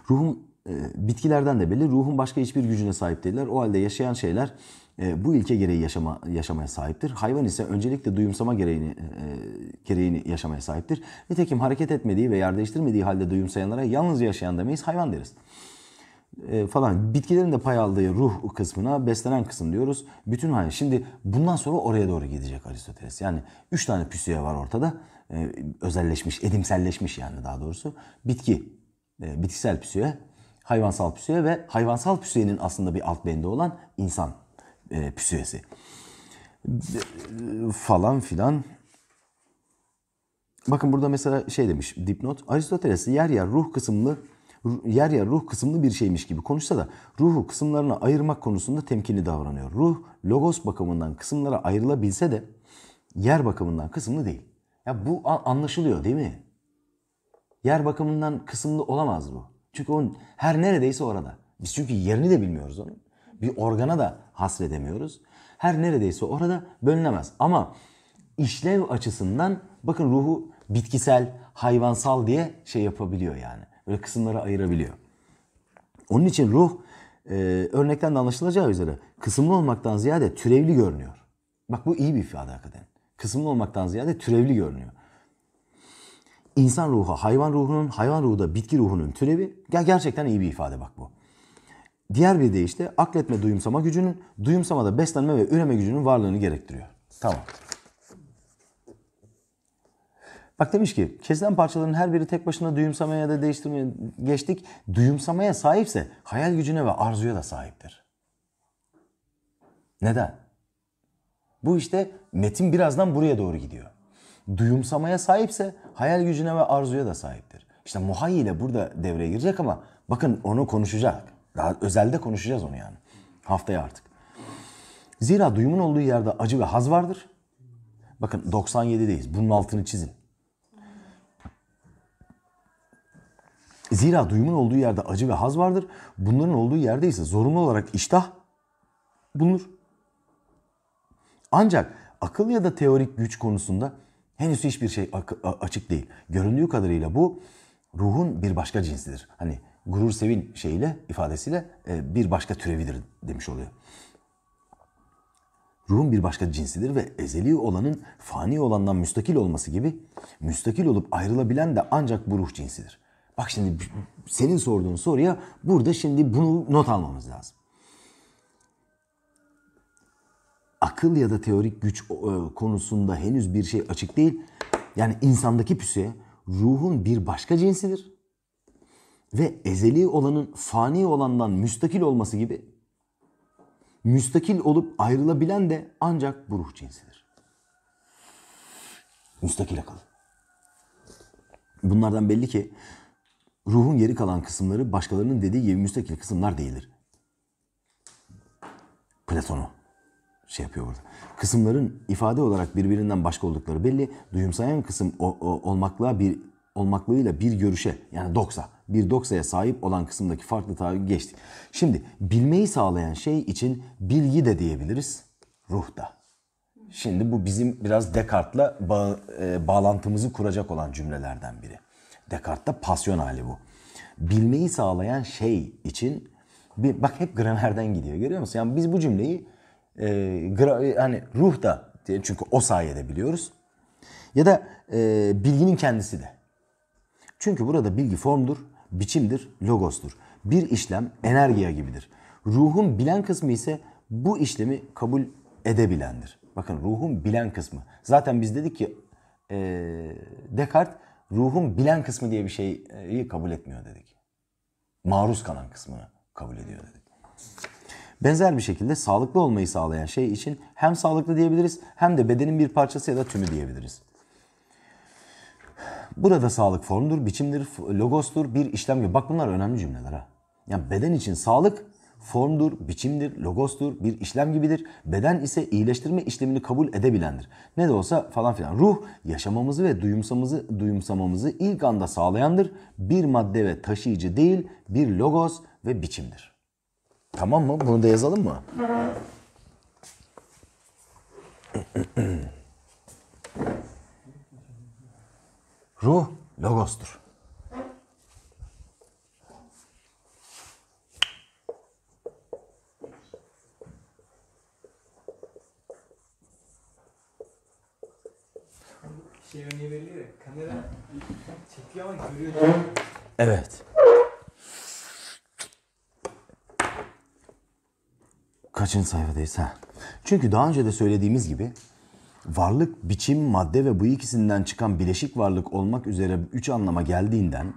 Ruhum e, bitkilerden de belli. Ruhun başka hiçbir gücüne sahip değiller. O halde yaşayan şeyler e, bu ilke gereği yaşama, yaşamaya sahiptir. Hayvan ise öncelikle duyumsama gereğini, e, e gereğini yaşamaya sahiptir. Nitekim hareket etmediği ve yer değiştirmediği halde duyumsayanlara yalnız yaşayan demeyiz hayvan deriz. E, falan bitkilerin de pay aldığı ruh kısmına beslenen kısım diyoruz. Bütün hani şimdi bundan sonra oraya doğru gidecek Aristoteles. Yani üç tane püsüye var ortada. E, özelleşmiş, edimselleşmiş yani daha doğrusu. Bitki, e, bitkisel püsüye, hayvansal püsüye ve hayvansal püsüyenin aslında bir alt bende olan insan e, püsüyesi. E, falan filan. Bakın burada mesela şey demiş dipnot. Aristoteles yer yer ruh kısımlı yer yer ruh kısımlı bir şeymiş gibi konuşsa da ruhu kısımlarına ayırmak konusunda temkinli davranıyor. Ruh logos bakımından kısımlara ayrılabilse de yer bakımından kısımlı değil. Ya bu anlaşılıyor değil mi? Yer bakımından kısımlı olamaz bu. Çünkü onun her neredeyse orada. Biz çünkü yerini de bilmiyoruz onun. Bir organa da hasredemiyoruz. Her neredeyse orada bölünemez. Ama işlev açısından bakın ruhu bitkisel, hayvansal diye şey yapabiliyor yani. Ve kısımlara ayırabiliyor. Onun için ruh e, örnekten de anlaşılacağı üzere kısımlı olmaktan ziyade türevli görünüyor. Bak bu iyi bir ifade hakikaten. Kısımlı olmaktan ziyade türevli görünüyor. İnsan ruhu, hayvan ruhunun, hayvan ruhu da bitki ruhunun türevi. Gerçekten iyi bir ifade bak bu. Diğer bir de işte akletme duyumsama gücünün, duyumsamada beslenme ve üreme gücünün varlığını gerektiriyor. Tamam. Bak demiş ki kesilen parçaların her biri tek başına duyumsamaya da değiştirmeye geçtik. Duyumsamaya sahipse hayal gücüne ve arzuya da sahiptir. Neden? Bu işte metin birazdan buraya doğru gidiyor. Duyumsamaya sahipse hayal gücüne ve arzuya da sahiptir. İşte Muhayyi ile burada devreye girecek ama bakın onu konuşacak. Daha özelde konuşacağız onu yani. Haftaya artık. Zira duyumun olduğu yerde acı ve haz vardır. Bakın 97'deyiz. Bunun altını çizin. Zira duyumun olduğu yerde acı ve haz vardır. Bunların olduğu yerde ise zorunlu olarak iştah bulunur. Ancak akıl ya da teorik güç konusunda henüz hiçbir şey açık değil. Göründüğü kadarıyla bu ruhun bir başka cinsidir. Hani gurur sevin şeyiyle ifadesiyle e, bir başka türevidir demiş oluyor. Ruhun bir başka cinsidir ve ezeli olanın fani olandan müstakil olması gibi müstakil olup ayrılabilen de ancak bu ruh cinsidir. Bak şimdi senin sorduğun soruya burada şimdi bunu not almamız lazım. Akıl ya da teorik güç e, konusunda henüz bir şey açık değil. Yani insandaki püse ruhun bir başka cinsidir. Ve ezeli olanın fani olandan müstakil olması gibi müstakil olup ayrılabilen de ancak bu ruh cinsidir. Müstakil akıl. Bunlardan belli ki ruhun geri kalan kısımları başkalarının dediği gibi müstakil kısımlar değildir. Platon'u şey yapıyor burada. Kısımların ifade olarak birbirinden başka oldukları belli. Duyumsayan kısım o, o, olmaklığa bir olmaklığıyla bir görüşe yani doksa, bir doksaya sahip olan kısımdaki farklı tabi geçtik. Şimdi bilmeyi sağlayan şey için bilgi de diyebiliriz, ruh da. Şimdi bu bizim biraz Descartes'la bağ, e, bağlantımızı kuracak olan cümlelerden biri. Descartes'te pasyon hali bu. Bilmeyi sağlayan şey için bir, bak hep gramerden gidiyor görüyor musun? Yani biz bu cümleyi e, gra, hani ruh da çünkü o sayede biliyoruz. Ya da e, bilginin kendisi de. Çünkü burada bilgi formdur, biçimdir, logostur. Bir işlem enerjiya gibidir. Ruhun bilen kısmı ise bu işlemi kabul edebilendir. Bakın ruhun bilen kısmı. Zaten biz dedik ki e, Descartes ruhun bilen kısmı diye bir şeyi e, kabul etmiyor dedik. Maruz kalan kısmını kabul ediyor dedik. Benzer bir şekilde sağlıklı olmayı sağlayan şey için hem sağlıklı diyebiliriz hem de bedenin bir parçası ya da tümü diyebiliriz. Burada sağlık formdur, biçimdir, logostur, bir işlem gibi. Bak bunlar önemli cümleler ha. Yani beden için sağlık Formdur, biçimdir, logostur, bir işlem gibidir. Beden ise iyileştirme işlemini kabul edebilendir. Ne de olsa falan filan. Ruh yaşamamızı ve duyumsamızı, duyumsamamızı ilk anda sağlayandır. Bir madde ve taşıyıcı değil, bir logos ve biçimdir. Tamam mı? Bunu da yazalım mı? Ruh logostur. Şey örneği belli kamera çekiyor ama görüyor. Evet. Kaçıncı sayfadayız ha? Çünkü daha önce de söylediğimiz gibi varlık biçim, madde ve bu ikisinden çıkan bileşik varlık olmak üzere üç anlama geldiğinden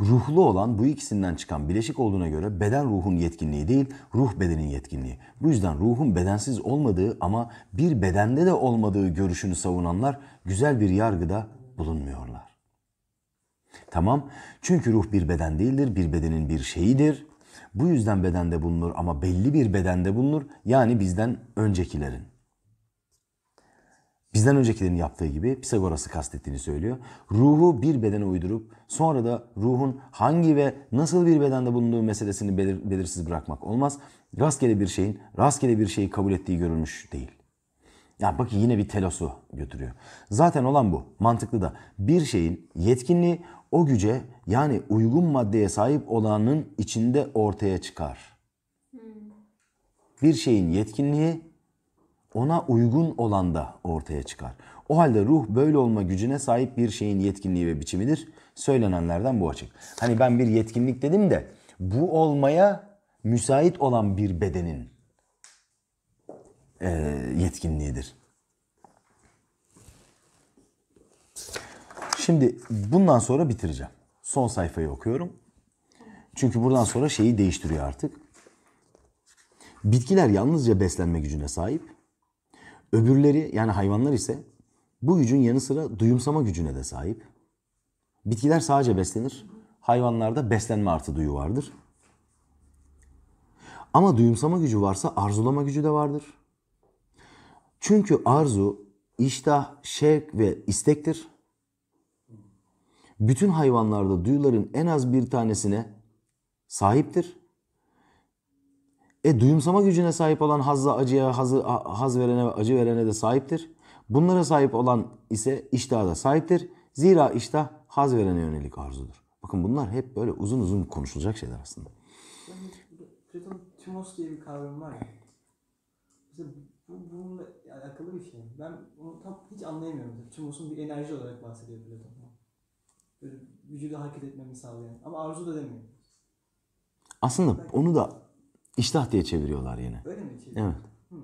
ruhlu olan bu ikisinden çıkan bileşik olduğuna göre beden ruhun yetkinliği değil, ruh bedenin yetkinliği. Bu yüzden ruhun bedensiz olmadığı ama bir bedende de olmadığı görüşünü savunanlar güzel bir yargıda bulunmuyorlar. Tamam, çünkü ruh bir beden değildir, bir bedenin bir şeyidir. Bu yüzden bedende bulunur ama belli bir bedende bulunur, yani bizden öncekilerin bizden öncekilerin yaptığı gibi Pisagoras'ı kastettiğini söylüyor. Ruhu bir bedene uydurup sonra da ruhun hangi ve nasıl bir bedende bulunduğu meselesini belir, belirsiz bırakmak olmaz. Rastgele bir şeyin rastgele bir şeyi kabul ettiği görülmüş değil. Ya bak yine bir telosu götürüyor. Zaten olan bu. Mantıklı da. Bir şeyin yetkinliği o güce yani uygun maddeye sahip olanın içinde ortaya çıkar. Hmm. Bir şeyin yetkinliği ona uygun olan da ortaya çıkar. O halde ruh böyle olma gücüne sahip bir şeyin yetkinliği ve biçimidir. Söylenenlerden bu açık. Hani ben bir yetkinlik dedim de bu olmaya müsait olan bir bedenin e, yetkinliğidir. Şimdi bundan sonra bitireceğim. Son sayfayı okuyorum. Çünkü buradan sonra şeyi değiştiriyor artık. Bitkiler yalnızca beslenme gücüne sahip Öbürleri yani hayvanlar ise bu gücün yanı sıra duyumsama gücüne de sahip. Bitkiler sadece beslenir. Hayvanlarda beslenme artı duyu vardır. Ama duyumsama gücü varsa arzulama gücü de vardır. Çünkü arzu, iştah, şevk ve istektir. Bütün hayvanlarda duyuların en az bir tanesine sahiptir e duyumsama gücüne sahip olan hazla acıya, hazı, haz verene ve acı verene de sahiptir. Bunlara sahip olan ise iştaha da sahiptir. Zira iştah haz verene yönelik arzudur. Bakın bunlar hep böyle uzun uzun konuşulacak şeyler aslında. Platon Timos diye bir kavram var ya. Mesela bu bununla alakalı bir şey. Ben onu tam hiç anlayamıyorum. Timos'un bir enerji olarak bahsediyor Platon. Böyle vücudu hareket etmemi sağlayan. Ama arzu da demiyor. Aslında onu da İştah diye çeviriyorlar yine. Öyle mi çeviriyor? Evet. Hmm.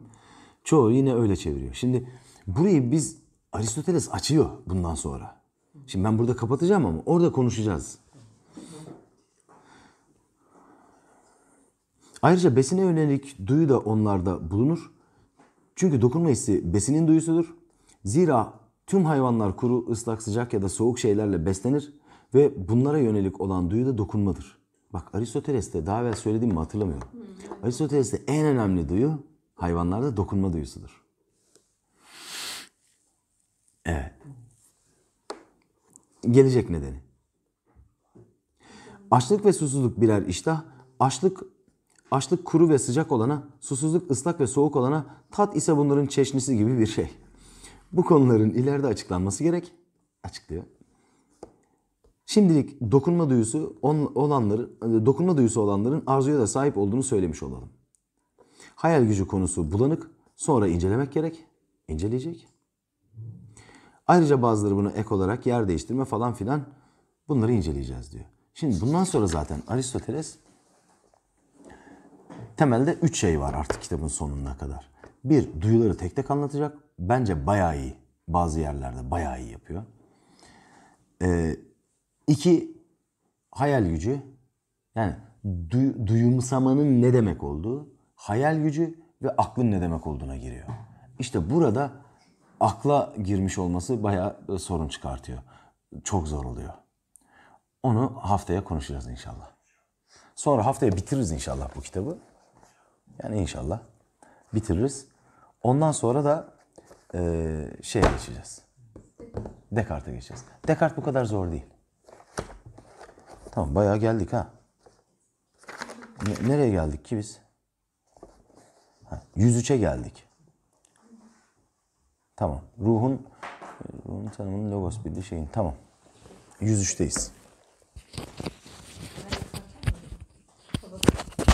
Çoğu yine öyle çeviriyor. Şimdi burayı biz Aristoteles açıyor bundan sonra. Şimdi ben burada kapatacağım ama orada konuşacağız. Ayrıca besine yönelik duyu da onlarda bulunur. Çünkü dokunma hissi besinin duyusudur. Zira tüm hayvanlar kuru, ıslak, sıcak ya da soğuk şeylerle beslenir ve bunlara yönelik olan duyu da dokunmadır. Bak Aristoteles'te daha evvel söylediğim mi hatırlamıyorum. Hmm. Aristoteles'te en önemli duyu hayvanlarda dokunma duyusudur. Evet. Gelecek nedeni. Açlık ve susuzluk birer iştah. Açlık açlık kuru ve sıcak olana, susuzluk ıslak ve soğuk olana, tat ise bunların çeşnisi gibi bir şey. Bu konuların ileride açıklanması gerek. Açıklıyor. Şimdilik dokunma duyusu olanların, e, dokunma duyusu olanların arzuya da sahip olduğunu söylemiş olalım. Hayal gücü konusu bulanık, sonra incelemek gerek, inceleyecek. Ayrıca bazıları bunu ek olarak yer değiştirme falan filan bunları inceleyeceğiz diyor. Şimdi bundan sonra zaten Aristoteles temelde üç şey var artık kitabın sonuna kadar. Bir, duyuları tek tek anlatacak. Bence bayağı iyi. Bazı yerlerde bayağı iyi yapıyor. Ee, İki, hayal gücü. Yani du- duyumsamanın ne demek olduğu, hayal gücü ve aklın ne demek olduğuna giriyor. İşte burada akla girmiş olması bayağı e, sorun çıkartıyor. Çok zor oluyor. Onu haftaya konuşacağız inşallah. Sonra haftaya bitiririz inşallah bu kitabı. Yani inşallah bitiririz. Ondan sonra da e, şeye geçeceğiz. Descartes'e geçeceğiz. Descartes bu kadar zor değil. Tamam bayağı geldik ha. nereye geldik ki biz? Ha, 103'e geldik. Tamam. Ruhun ruhun tanımının logos bildiği şeyin. Tamam. 103'teyiz.